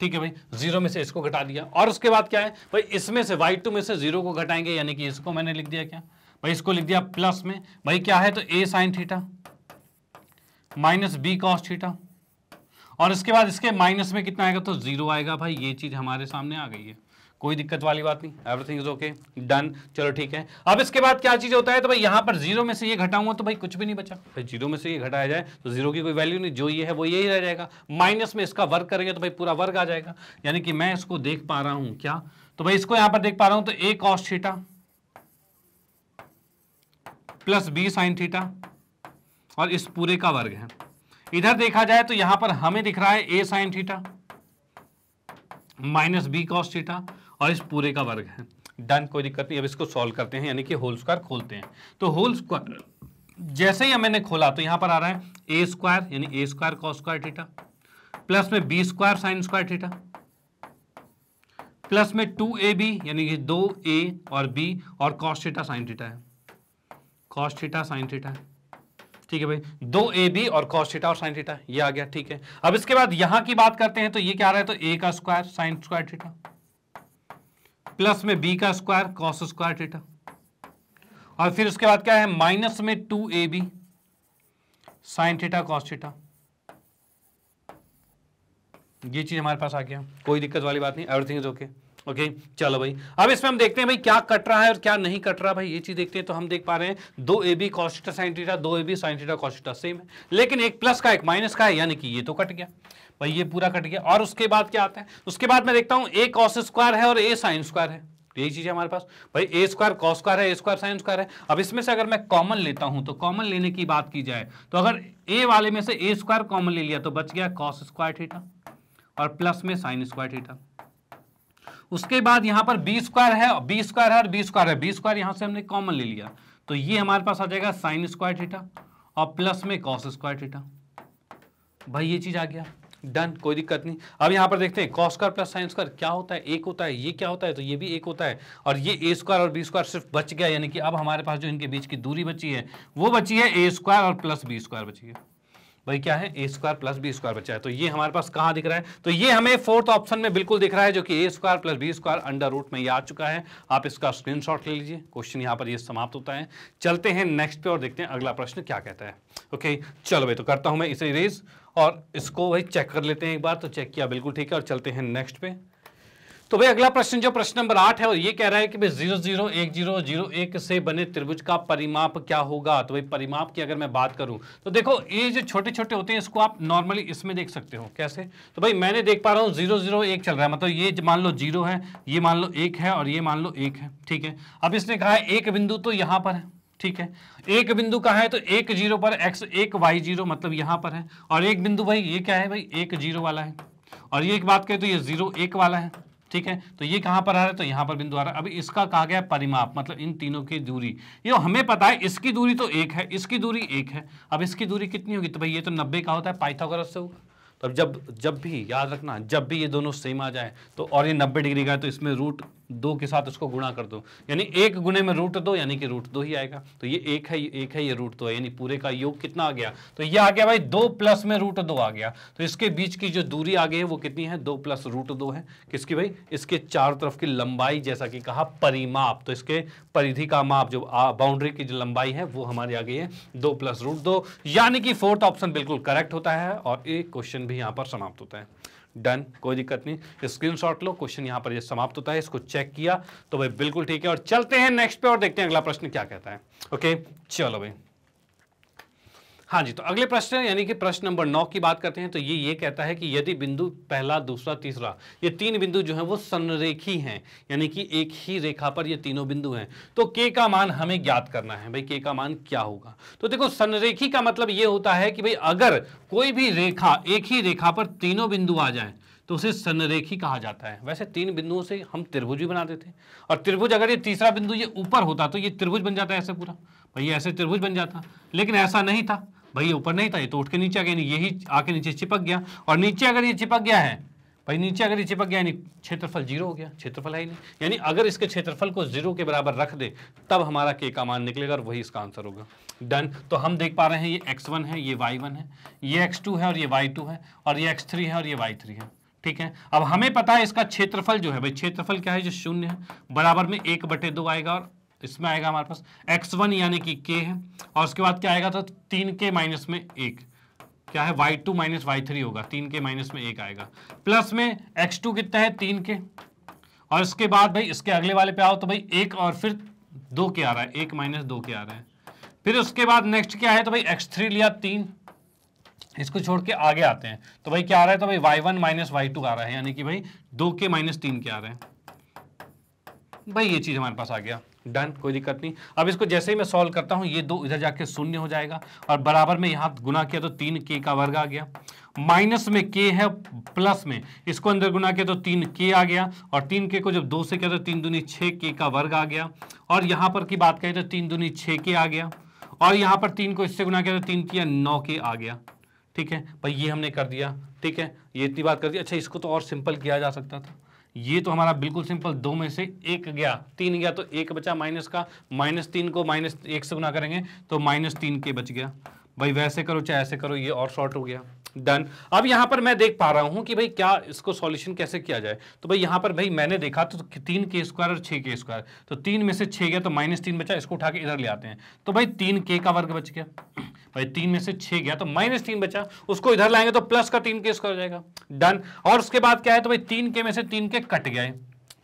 ठीक है भाई जीरो में से इसको घटा दिया और उसके बाद क्या है भाई इसमें से वाई टू में से जीरो को घटाएंगे यानी कि इसको मैंने लिख दिया क्या भाई इसको लिख दिया प्लस में भाई क्या है तो A sine theta minus B cos theta और इसके बाद इसके माइनस में कितना आएगा तो जीरो आएगा भाई ये चीज हमारे सामने आ गई है कोई दिक्कत वाली बात नहीं एवरीथिंग इज ओके डन चलो ठीक है अब इसके बाद क्या चीज होता है तो भाई यहां पर जीरो में से ये घटाऊंगा तो भाई कुछ भी नहीं बचा भाई जीरो में से ये घटाया जाए तो जीरो की कोई वैल्यू नहीं जो ये है वो यही रह जाएगा माइनस में इसका वर्ग करेंगे तो भाई पूरा वर्ग आ जाएगा यानी कि मैं इसको देख पा रहा हूं क्या तो भाई इसको यहां पर देख पा रहा हूं तो A cos theta plus B sine theta और इस पूरे का वर्ग है इधर देखा जाए तो यहां पर हमें दिख रहा है A sine theta minus B cos theta और इस पूरे का वर्ग है डन कोई दिक्कत नहीं अब इसको सॉल्व करते हैं यानी कि होल स्क्वायर खोलते हैं तो होल स्क्वायर जैसे ही मैंने खोला तो यहां पर आ रहा है ए स्क्वायर यानी A square cos square theta plus में B square sine square theta plus में टू ए बी यानी कि दो ए और बी और कॉस थीटा साइन थीटा है कॉस थीटा साइन थीटा ठीक है भाई दो ए बी और कॉस थीटा और साइन थीटा ये आ गया ठीक है अब इसके बाद यहां की बात करते हैं तो ये क्या आ रहा है तो ए का square sine square theta plus में बी का स्क्वायर कॉस स्क्वायर थीटा और फिर उसके बाद क्या है माइनस में टू ए B sine theta cos theta ये चीज हमारे पास आ गया कोई दिक्कत वाली बात नहीं एवरीथिंग इज ओके ओके चलो भाई अब इसमें हम देखते हैं भाई क्या कट रहा है और क्या नहीं कट रहा भाई ये चीज देखते हैं तो हम देख पा रहे हैं दो A B cos theta sine theta दो A B sine theta cos theta same है लेकिन एक प्लस का एक माइनस का है यानी कि ये तो कट गया भाई ये पूरा कट गया और उसके बाद क्या आता है उसके बाद मैं देखता हूँ ए कॉस स्क्वायर है और ए साइन स्क्वायर है तो यही चीज है हमारे पास भाई ए स्क्वायर कॉस स्क्वायर है ए स्क्वायर साइन स्क्वायर है अब इसमें से अगर मैं कॉमन लेता हूं तो कॉमन लेने की बात की जाए तो अगर ए वाले में से ए स्क्वायर कॉमन ले लिया तो बच गया कॉस स्क्वायर थीटा और प्लस में साइन स्क्वायर थीटा उसके बाद यहाँ पर बी स्क्वायर है बी स्क्वायर है और बी स्क्वायर है बी स्क्वायर यहाँ से हमने कॉमन ले लिया तो ये हमारे पास आ जाएगा साइन स्क्वायर थीटा और प्लस में कॉस स्क्वायर थीटा भाई ये चीज़ आ गया डन कोई दिक्कत नहीं अब यहाँ पर देखते हैं कॉस्कर प्लस साइन स्क्वायर क्या होता है एक होता है ये क्या होता है तो ये भी एक होता है और ये ए स्क्वायर और बी स्क्वायर सिर्फ बच गया यानी कि अब हमारे पास जो इनके बीच की दूरी बची है वो बची है ए स्क्वायर और प्लस बी स्क्वायर बची है भाई क्या है A square plus B square बचा है तो ये हमारे पास कहाँ दिख रहा है तो ये हमें फोर्थ ऑप्शन में बिल्कुल दिख रहा है जो कि A square plus B square under root में ये आ चुका है आप इसका स्क्रीनशॉट ले लीजिए क्वेश्चन यहाँ पर ये समाप्त होता है चलते हैं नेक्स्ट पे और देखते हैं अगला प्रश्न क्या कहता है ओके चलो भाई तो करता हूँ मैं इसे रेज और इसको भाई चेक कर लेते हैं एक बार तो चेक किया बिल्कुल ठीक है और चलते हैं नेक्स्ट पे तो भाई अगला प्रश्न जो प्रश्न नंबर आठ है और ये कह रहा है कि भाई जीरो जीरो एक जीरो जीरो एक से बने त्रिभुज का परिमाप क्या होगा तो भाई परिमाप की अगर मैं बात करूं तो देखो ये जो छोटे छोटे होते हैं इसको आप नॉर्मली इसमें देख सकते हो कैसे तो भाई मैंने देख पा रहा हूँ जीरो जीरो एक चल रहा है मतलब ये मान लो जीरो है ये मान लो एक है और ये मान लो एक है ठीक है अब इसने कहा है एक बिंदु तो यहाँ पर है ठीक है एक बिंदु कहाँ है तो एक जीरो पर एक्स एक वाई जीरो मतलब यहाँ पर है और एक बिंदु भाई ये क्या है भाई एक जीरो वाला है और ये एक बात करें तो ये जीरो एक वाला है ठीक है तो ये कहाँ पर आ रहा है तो यहाँ पर बिंदु आ रहा है अभी इसका कहा गया परिमाप मतलब इन तीनों की दूरी ये हमें पता है इसकी दूरी तो एक है इसकी दूरी एक है अब इसकी दूरी कितनी होगी तो भाई ये तो नब्बे का होता है पाइथागोरस से होगा तब जब जब भी याद रखना जब भी ये दोनों सेम आ जाए तो और ये नब्बे डिग्री का है तो इसमें रूट दो के साथ उसको गुणा कर दो यानी एक गुने में रूट दो यानी कि रूट दो ही आएगा तो ये एक है ये एक है ये रूट दो है यानी पूरे का योग कितना आ गया तो ये आ गया भाई दो प्लस में रूट दो आ गया तो इसके बीच की जो दूरी आ गई है वो कितनी है दो प्लस रूट दो है किसकी भाई इसके चारों तरफ की लंबाई जैसा कि कहा परिमाप तो इसके परिधि का माप जो बाउंड्री की जो लंबाई है वो हमारी आ गई है दो प्लस रूट दो यानी कि फोर्थ ऑप्शन बिल्कुल करेक्ट होता है और एक क्वेश्चन भी यहाँ पर समाप्त होता है डन कोई दिक्कत नहीं स्क्रीनशॉट लो क्वेश्चन यहाँ पर ये यह समाप्त होता है इसको चेक किया तो भाई बिल्कुल ठीक है और चलते हैं नेक्स्ट पे और देखते हैं अगला प्रश्न क्या कहता है ओके चलो भाई हाँ जी तो अगले प्रश्न यानी कि प्रश्न नंबर नौ की बात करते हैं तो ये ये कहता है कि यदि बिंदु पहला दूसरा तीसरा ये तीन बिंदु जो है वो संरेखी हैं यानी कि एक ही रेखा पर ये तीनों बिंदु हैं तो के का मान हमें ज्ञात करना है भाई के का मान क्या होगा तो देखो संरेखी का मतलब ये होता है कि भाई अगर कोई भी रेखा एक ही रेखा पर तीनों बिंदु आ जाए तो उसे सनरेखी कहा जाता है वैसे तीन बिंदुओं से हम त्रिभुज भी बना देते और त्रिभुज अगर ये तीसरा बिंदु ये ऊपर होता तो ये त्रिभुज बन जाता है ऐसे पूरा भाई ऐसे त्रिभुज बन जाता लेकिन ऐसा नहीं था भाई ये ऊपर नहीं था ये तो उठ के नीचे आ गया यही आके नीचे चिपक गया और नीचे अगर ये चिपक गया है भाई नीचे अगर ये चिपक गया यानी क्षेत्रफल जीरो हो गया क्षेत्रफल है ही नहीं यानी अगर इसके क्षेत्रफल को जीरो के बराबर रख दे तब हमारा के का मान निकलेगा और वही इसका आंसर होगा डन तो हम देख पा रहे हैं ये एक्स वन है ये वाई वन है ये एक्स टू है और ये वाई टू है और ये एक्स थ्री है और ये वाई थ्री है ठीक है अब हमें पता है इसका क्षेत्रफल जो है भाई क्षेत्रफल क्या है जो शून्य है बराबर में एक बटे दो आएगा और इसमें आएगा हमारे पास एक्स वन यानी कि के है और उसके बाद क्या आएगा तो तीन के माइनस में एक क्या है Y two minus Y three होगा तीन के माइनस में एक आएगा प्लस में एक्स टू कितना है तीन के और इसके बाद भाई इसके अगले वाले पे आओ तो भाई एक और फिर दो के आ रहा है एक माइनस दो के आ रहा है फिर उसके बाद नेक्स्ट क्या है तो भाई एक्स थ्री लिया तीन इसको छोड़ के आगे आते हैं तो भाई क्या आ रहा है तो भाई Y one minus Y two आ रहा है यानी कि भाई दो के माइनस तीन के आ रहे हैं भाई ये चीज़ हमारे पास आ गया डन कोई दिक्कत नहीं अब इसको जैसे ही मैं सॉल्व करता हूँ ये दो इधर जाके शून्य हो जाएगा और बराबर में यहाँ गुना किया तो तीन के का वर्ग आ गया माइनस में के है प्लस में इसको अंदर गुना किया तो तीन के आ गया और तीन के को जब दो से किया तो तीन दूनी छः के का वर्ग आ गया और यहाँ पर की बात करें तो तीन दूनी छः के आ गया और यहाँ पर तीन को इससे गुना किया तो तीन किया नौ के आ गया ठीक है भाई ये हमने कर दिया ठीक है ये इतनी बात कर दी अच्छा इसको तो और सिंपल किया जा सकता था ये तो हमारा बिल्कुल सिंपल दो में से एक गया तीन गया तो एक बचा माइनस का माइनस तीन को माइनस एक से गुना करेंगे तो माइनस तीन के बच गया भाई वैसे करो चाहे ऐसे करो ये और शॉर्ट हो गया डन अब यहां पर मैं देख पा रहा हूं कि भाई क्या इसको सॉल्यूशन कैसे किया जाए तो भाई यहां पर भाई मैंने देखा तो तीन के स्क्वायर और छह के स्क्वायर तो तीन में से छह गया तो माइनस तीन बचा इसको उठा के इधर ले आते हैं तो भाई तीन के का वर्ग बच गया भाई तीन में से छह गया तो माइनस तीन बचा उसको इधर लाएंगे तो प्लस का तीन के स्क्वायर हो जाएगा डन और उसके बाद क्या है तो भाई तीन के में से तीन के कट गए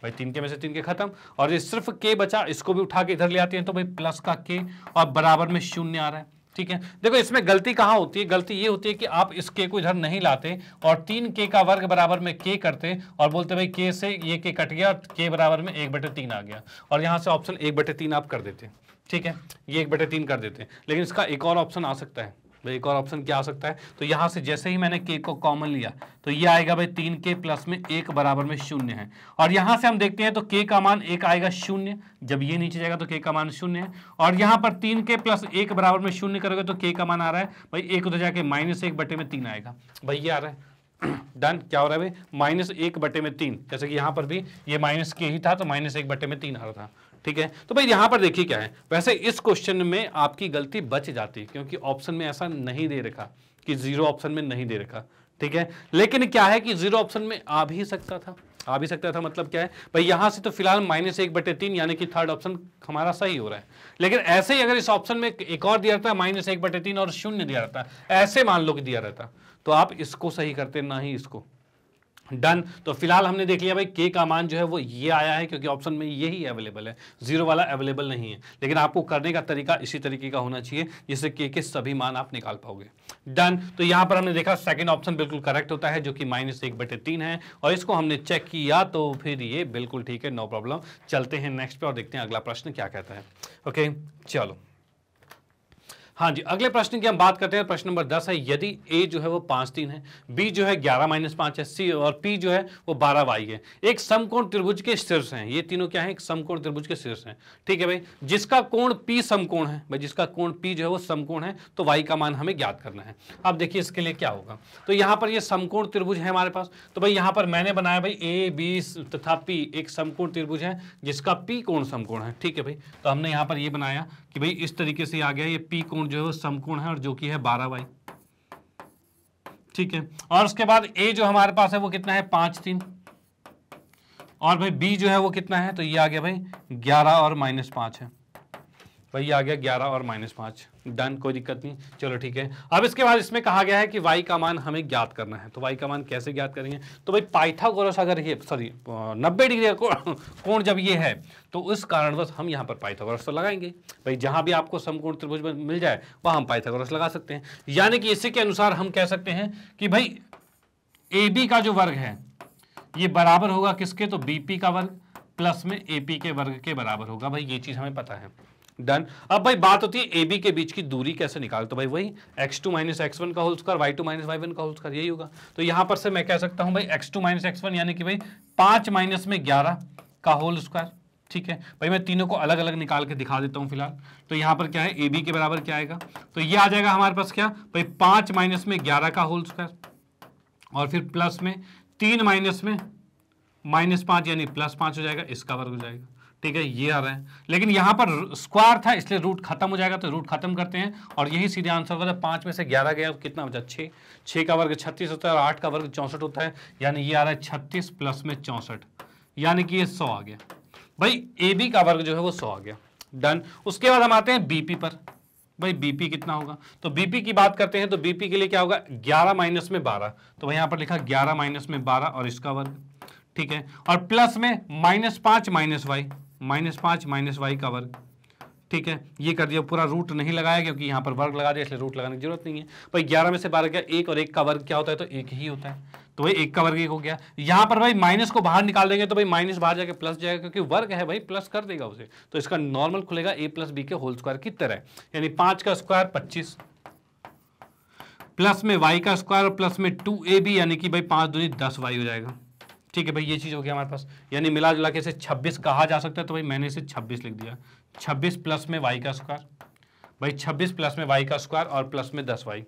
भाई तीन के में से तीन के खत्म और ये सिर्फ के बचा इसको भी उठा के इधर ले आते हैं तो भाई प्लस का के और बराबर में शून्य आ रहा है ठीक है देखो इसमें गलती कहाँ होती है गलती ये होती है कि आप इस के को इधर नहीं लाते और तीन के का वर्ग बराबर में के करते और बोलते भाई के से ये के कट गया और के बराबर में एक बटे तीन आ गया और यहाँ से ऑप्शन एक बटे तीन आप कर देते ठीक है ये एक बटे तीन कर देते लेकिन इसका एक और ऑप्शन आ सकता है भाई एक और ऑप्शन क्या हो सकता है तो यहाँ से जैसे ही मैंने के को कॉमन लिया तो ये आएगा भाई तीन के प्लस में एक बराबर में शून्य है और यहाँ से हम देखते हैं तो के का मान एक आएगा शून्य जब ये नीचे जाएगा तो के का मान शून्य है और यहाँ पर तीन के प्लस एक बराबर में शून्य करोगे तो के का मान आ रहा है भाई एक उधर जाके माइनस एक बटे में तीन आएगा भाई ये आ रहा है डन [CLEARS THROAT] क्या हो रहा है भाई माइनस एक बटे में तीन जैसे कि यहाँ पर भी ये माइनस के ही था तो माइनस एक बटे में तीन आ रहा था ठीक है तो भाई यहां पर देखिए क्या है वैसे इस क्वेश्चन में आपकी गलती बच जाती क्योंकि ऑप्शन में ऐसा नहीं दे रखा कि जीरो ऑप्शन में नहीं दे रखा ठीक है लेकिन क्या है कि जीरो ऑप्शन में आ भी सकता था आ भी सकता था मतलब क्या है भाई यहां से तो फिलहाल माइनस एक बटे तीन यानी कि थर्ड ऑप्शन हमारा सही हो रहा है लेकिन ऐसे ही अगर इस ऑप्शन में एक और दिया रहता माइनस एक बटे तीन और शून्य दिया रहता है ऐसे मान लो कि दिया रहता तो आप इसको सही करते ना ही इसको डन तो फिलहाल हमने देख लिया भाई के का मान जो है वो ये आया है क्योंकि ऑप्शन में यही अवेलेबल है जीरो वाला अवेलेबल नहीं है लेकिन आपको करने का तरीका इसी तरीके का होना चाहिए जिससे के के सभी मान आप निकाल पाओगे डन तो यहाँ पर हमने देखा सेकंड ऑप्शन बिल्कुल करेक्ट होता है जो कि माइनस एक बटे तीन है और इसको हमने चेक किया तो फिर ये बिल्कुल ठीक है नो प्रॉब्लम चलते हैं नेक्स्ट पे और देखते हैं अगला प्रश्न क्या कहता है ओके चलो हाँ जी अगले प्रश्न की हम बात करते हैं प्रश्न नंबर दस है यदि ए जो है वो पांच तीन है बी जो है ग्यारह माइनस पांच है सी और पी जो है वो बारह वाई है एक समकोण त्रिभुज के शीर्ष हैं ये तीनों क्या है एक समकोण त्रिभुज के शीर्ष हैं ठीक है भाई जिसका कोण पी समकोण है भाई जिसका कोण पी जो है वो समकोण है तो वाई का मान हमें ज्ञात करना है अब देखिए इसके लिए क्या होगा तो यहाँ पर ये समकोण त्रिभुज है हमारे पास तो भाई यहाँ पर मैंने बनाया भाई ए बी तथा पी एक समकोण त्रिभुज है जिसका पी कोण समकोण है ठीक है भाई तो हमने यहाँ पर ये बनाया कि भाई इस तरीके से आ गया ये पी कोण जो है समकोण है और जो कि है बारह वाई ठीक है और उसके बाद ए जो हमारे पास है वो कितना है पांच तीन और भाई बी जो है वो कितना है तो ये आ गया भाई ग्यारह और माइनस पांच है वही आ गया ग्यारह और माइनस पाँच डन कोई दिक्कत नहीं चलो ठीक है अब इसके बाद इसमें कहा गया है कि वाई का मान हमें ज्ञात करना है तो वाई का मान कैसे ज्ञात करेंगे तो भाई पाइथागोरस अगर ये सॉरी नब्बे डिग्री [LAUGHS] कोण जब ये है तो उस कारणवश हम यहाँ पर पाइथागोरस तो लगाएंगे भाई जहाँ भी आपको समकोण त्रिभुज मिल जाए वहाँ हम पाइथागोरस लगा सकते हैं यानी कि इसी के अनुसार हम कह सकते हैं कि भाई ए बी का जो वर्ग है ये बराबर होगा किसके तो बी पी का वर्ग प्लस में ए पी के वर्ग के बराबर होगा भाई ये चीज़ हमें पता है डन अब भाई बात होती है ए बी के बीच की दूरी कैसे निकाल तो भाई वही X two minus x one का whole square Y two minus Y one का होल स्क्वायर यही होगा तो यहां पर से मैं कह सकता हूं भाई x two minus x one यानी कि भाई पांच माइनस में ग्यारह का होल स्क्वायर ठीक है भाई मैं तीनों को अलग अलग निकाल के दिखा देता हूँ फिलहाल तो यहाँ पर क्या है ए बी के बराबर क्या आएगा तो ये आ जाएगा हमारे पास क्या भाई पांच माइनस में ग्यारह का होल स्क्वायर और फिर प्लस में तीन माइनस में माइनस पांच यानी प्लस पांच हो जाएगा इसका वर्ग हो जाएगा ठीक है ये आ रहा है लेकिन यहाँ पर स्क्वायर था इसलिए रूट खत्म हो जाएगा तो रूट खत्म करते हैं और यही सीधे आंसर होता है पाँच में से ग्यारह गया तो कितना बचा छः छः का वर्ग छत्तीस होता है और आठ का वर्ग चौंसठ होता है यानी ये आ रहा है छत्तीस प्लस में चौंसठ यानी कि ये सौ आ गया भाई ए बी का वर्ग जो है वो सौ आ गया डन उसके बाद हम आते हैं बी पर भाई बीपी कितना होगा तो बीपी की बात करते हैं तो बीपी के लिए क्या होगा ग्यारह माइनस में बारह तो भाई यहाँ पर लिखा ग्यारह माइनस में बारह और इसका वर्ग ठीक है और प्लस में माइनस पांच माइनस वाई माइनस पाँच माइनस वाई का वर्ग ठीक है ये कर दिया पूरा रूट नहीं लगाया क्योंकि यहाँ पर वर्ग लगा दिया इसलिए रूट लगाने की जरूरत नहीं है भाई ग्यारह में से बारह का एक और एक का वर्ग क्या होता है तो एक ही होता है तो भाई एक का वर्ग एक हो गया यहाँ पर भाई माइनस को बाहर निकाल देंगे तो भाई माइनस बाहर जाके प्लस जाएगा क्योंकि वर्ग है भाई प्लस कर देगा उसे तो इसका नॉर्मल खुलेगा ए प्लस बी के होल स्क्वायर की तरह यानी पाँच का स्क्वायर पच्चीस प्लस में वाई का स्क्वायर प्लस में टू ए बी यानी कि भाई पाँच दूनी दस वाई हो जाएगा ठीक है भाई ये चीज़ हो गया हमारे पास यानी मिला जुला के इसे छब्बीस कहा जा सकता है तो भाई मैंने इसे छब्बीस लिख दिया छब्बीस प्लस में वाई का स्क्वायर भाई छब्बीस प्लस में वाई का स्क्वायर और प्लस में दस वाई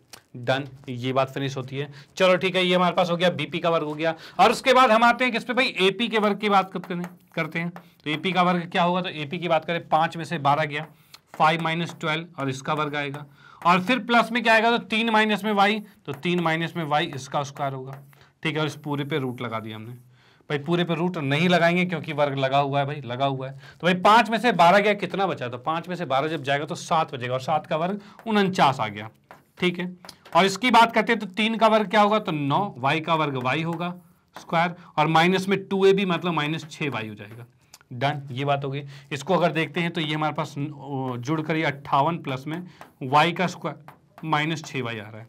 डन ये बात फिनिश होती है चलो ठीक है ये हमारे पास हो गया बीपी का वर्ग हो गया और उसके बाद हम आते हैं किस पे भाई एपी के वर्ग की बात करते हैं तो एपी का वर्ग क्या होगा तो एपी की बात करें पाँच में से बारह गया फाइव माइनस ट्वेल्व और इसका वर्ग आएगा और फिर प्लस में क्या आएगा तो तीन माइनस में वाई तो तीन माइनस में वाई इसका स्क्वायर होगा ठीक है और इस पूरे पे रूट लगा दिया हमने भाई पूरे पे रूट नहीं लगाएंगे क्योंकि वर्ग लगा हुआ है भाई लगा हुआ है तो भाई पांच में से बारह गया कितना बचा तो पाँच में से बारह जब जाएगा तो सात बजेगा और सात का वर्ग उनचास आ गया ठीक है और इसकी बात करते हैं तो तीन का वर्ग क्या होगा तो नौ वाई का वर्ग वाई होगा स्क्वायर और माइनस में टू ए भी मतलब माइनस छः वाई हो जाएगा डन ये बात होगी इसको अगर देखते हैं तो ये हमारे पास जुड़ कर ये अट्ठावन प्लस में वाई का स्क्वायर माइनस छः वाई आ रहा है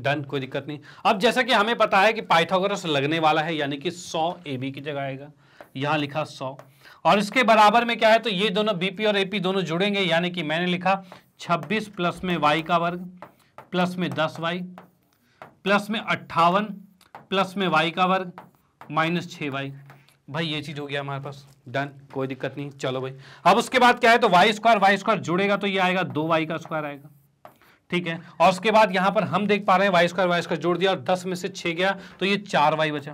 डन कोई दिक्कत नहीं अब जैसा कि हमें पता है कि पाइथागोरस लगने वाला है यानी कि सौ ए बी की जगह आएगा यहाँ लिखा सौ और इसके बराबर में क्या है तो ये दोनों बीपी और एपी दोनों जुड़ेंगे यानी कि मैंने लिखा छब्बीस प्लस में वाई का वर्ग प्लस में दस वाई प्लस में अट्ठावन प्लस में वाई का वर्ग माइनस छः वाई भाई ये चीज़ हो गया हमारे पास डन कोई दिक्कत नहीं चलो भाई अब उसके बाद क्या है तो वाई स्क्वायर वाई स्क्वायर जुड़ेगा तो ये आएगा दो वाई का स्क्वायर आएगा ठीक है और उसके बाद यहां पर हम देख पा रहे हैं वाई स्क्वायर वाई स्क्वायर जोड़ दिया और दस में से छह गया तो ये चार वाई बचा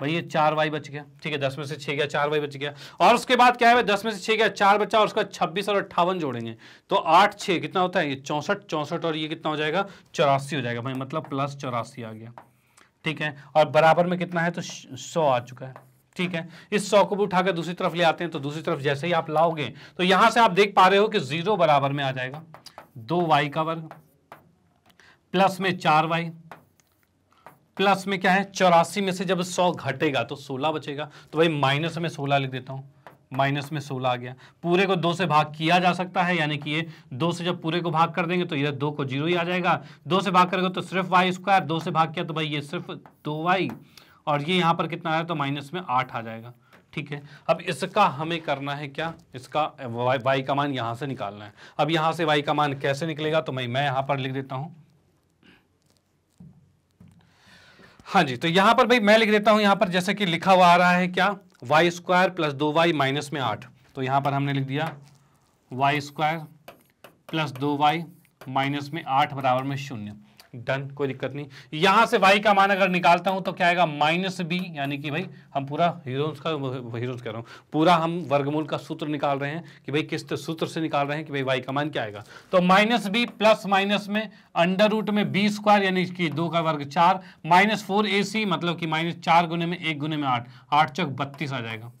भाई ये चार वाई बच गया ठीक है दस में से छह गया चार वाई बच गया और उसके बाद क्या है दस में से छह गया चार बचा और उसका छब्बीस और अट्ठावन जोड़ेंगे तो आठ छह कितना होता है ये चौंसठ चौंसठ और ये कितना हो जाएगा चौरासी हो जाएगा भाई मतलब प्लस चौरासी आ गया ठीक है और बराबर में कितना है तो सौ आ चुका है ठीक है इस सौ को भी उठाकर दूसरी तरफ ले आते हैं तो दूसरी तरफ जैसे ही आप लाओगे तो यहां से आप देख पा रहे हो कि जीरो बराबर में आ जाएगा दो वाई का वर्ग प्लस में चार वाई प्लस में क्या है चौरासी में से जब सौ घटेगा तो सोलह बचेगा तो भाई माइनस में सोलह लिख देता हूं माइनस में सोलह आ गया पूरे को दो से भाग किया जा सकता है यानी कि ये दो से जब पूरे को भाग कर देंगे तो ये दो को जीरो ही आ जाएगा दो से भाग करेगा तो सिर्फ वाई स्क्वायर दो से भाग किया तो भाई ये सिर्फ दो वाई और ये यहाँ पर कितना आया तो माइनस में आठ आ जाएगा ठीक है अब इसका हमें करना है क्या इसका वाई, का मान यहां से निकालना है अब यहां से वाई का मान कैसे निकलेगा तो मैं मैं यहां पर लिख देता हूं हाँ जी तो यहां पर भाई मैं लिख देता हूं यहां पर जैसे कि लिखा हुआ आ रहा है क्या वाई स्क्वायर प्लस दो वाई माइनस में आठ तो यहां पर हमने लिख दिया वाई स्क्वायर प्लस दो वाई माइनस में आठ बराबर में शून्य डन कोई दिक्कत नहीं यहाँ से वाई का मान अगर निकालता हूँ तो क्या आएगा माइनस बी यानी कि भाई हम पूरा हीरोज का हीरोज कह रहा हूं पूरा हम वर्गमूल का सूत्र निकाल रहे हैं कि भाई किस सूत्र से निकाल रहे हैं कि भाई वाई का मान क्या आएगा तो माइनस बी प्लस माइनस में अंडर रूट में बी स्क्वायर यानी कि दो का वर्ग चार माइनस फोर ए सी मतलब कि माइनस चार गुने में एक गुने में आठ आठ चौक बत्तीस आ जाएगा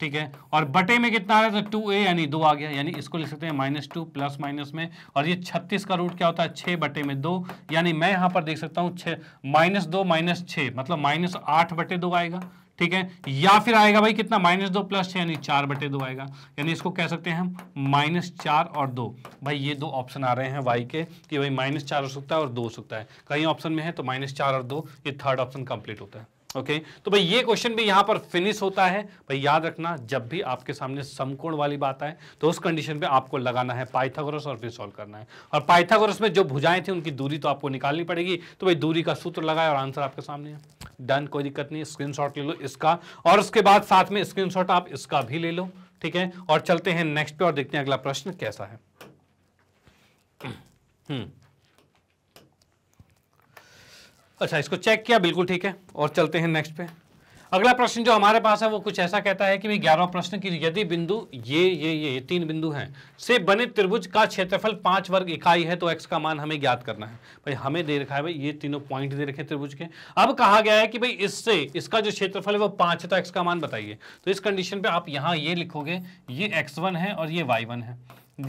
ठीक है और बटे में कितना आ रहा है तो टू ए यानी दो आ गया यानी इसको लिख सकते हैं माइनस टू प्लस माइनस में और ये छत्तीस का रूट क्या होता है छह बटे में दो यानी मैं यहाँ पर देख सकता हूँ छह माइनस दो माइनस छ मतलब माइनस आठ बटे दो आएगा ठीक है या फिर आएगा भाई कितना माइनस दो प्लस छः यानी चार बटे दो आएगा यानी इसको कह सकते हैं हम माइनस चार और दो भाई ये दो ऑप्शन आ रहे हैं वाई के कि भाई माइनस चार हो सकता है और दो हो सकता है कहीं ऑप्शन में है तो माइनस चार और दो ये थर्ड ऑप्शन कंप्लीट होता है ओके okay? तो भाई ये क्वेश्चन भी यहां पर फिनिश होता है भाई याद रखना जब भी आपके सामने समकोण वाली बात आए तो उस कंडीशन पे आपको लगाना है पाइथागोरस और फिर सॉल्व करना है और पाइथागोरस में जो भुजाएं थी उनकी दूरी तो आपको निकालनी पड़ेगी तो भाई दूरी का सूत्र लगाए और आंसर आपके सामने है डन कोई दिक्कत नहीं स्क्रीन ले लो इसका और उसके बाद साथ में स्क्रीन आप इसका भी ले लो ठीक है और चलते हैं नेक्स्ट पे और देखते हैं अगला प्रश्न कैसा है [CLEARS THROAT] हम्म अच्छा इसको चेक किया बिल्कुल ठीक है और चलते हैं नेक्स्ट पे अगला प्रश्न जो हमारे पास है वो कुछ ऐसा कहता है कि भाई ग्यारहवा प्रश्न कि यदि बिंदु ये ये ये, तीन बिंदु हैं से बने त्रिभुज का क्षेत्रफल पांच वर्ग इकाई है तो एक्स का मान हमें ज्ञात करना है भाई हमें दे रखा है भाई ये तीनों पॉइंट दे रखे त्रिभुज के अब कहा गया है कि भाई इससे इसका जो क्षेत्रफल है वो पाँच है तो एक्स का मान बताइए तो इस कंडीशन पर आप यहाँ ये लिखोगे ये एक्स है और ये वाई है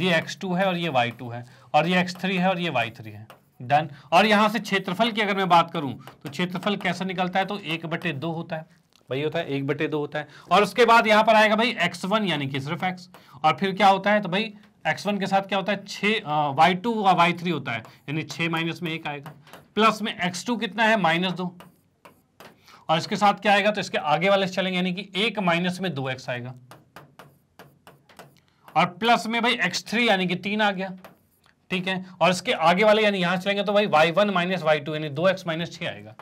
ये एक्स है और ये वाई है और ये एक्स है और ये वाई है डन और यहां से क्षेत्रफल की अगर मैं बात करूं तो क्षेत्रफल कैसे निकलता है तो एक बटे दो होता है भाई होता है एक बटे दो होता है और उसके बाद यहां पर आएगा भाई एक्स वन यानी कि सिर्फ एक्स और फिर क्या होता है तो भाई एक्स वन के साथ क्या होता है छे वाई टू और वाई थ्री होता है यानी छः माइनस में एक आएगा प्लस में एक्स टू कितना है माइनस दो और इसके साथ क्या आएगा तो इसके आगे वाले चलेंगे यानी कि एक माइनस में दो एक्स आएगा और प्लस में भाई एक्स थ्री यानी कि तीन आ गया ठीक है और इसके आगे वाले यानी यहां चलेंगे तो भाई Y one minus Y two यानी दो एक्स माइनस छ आएगा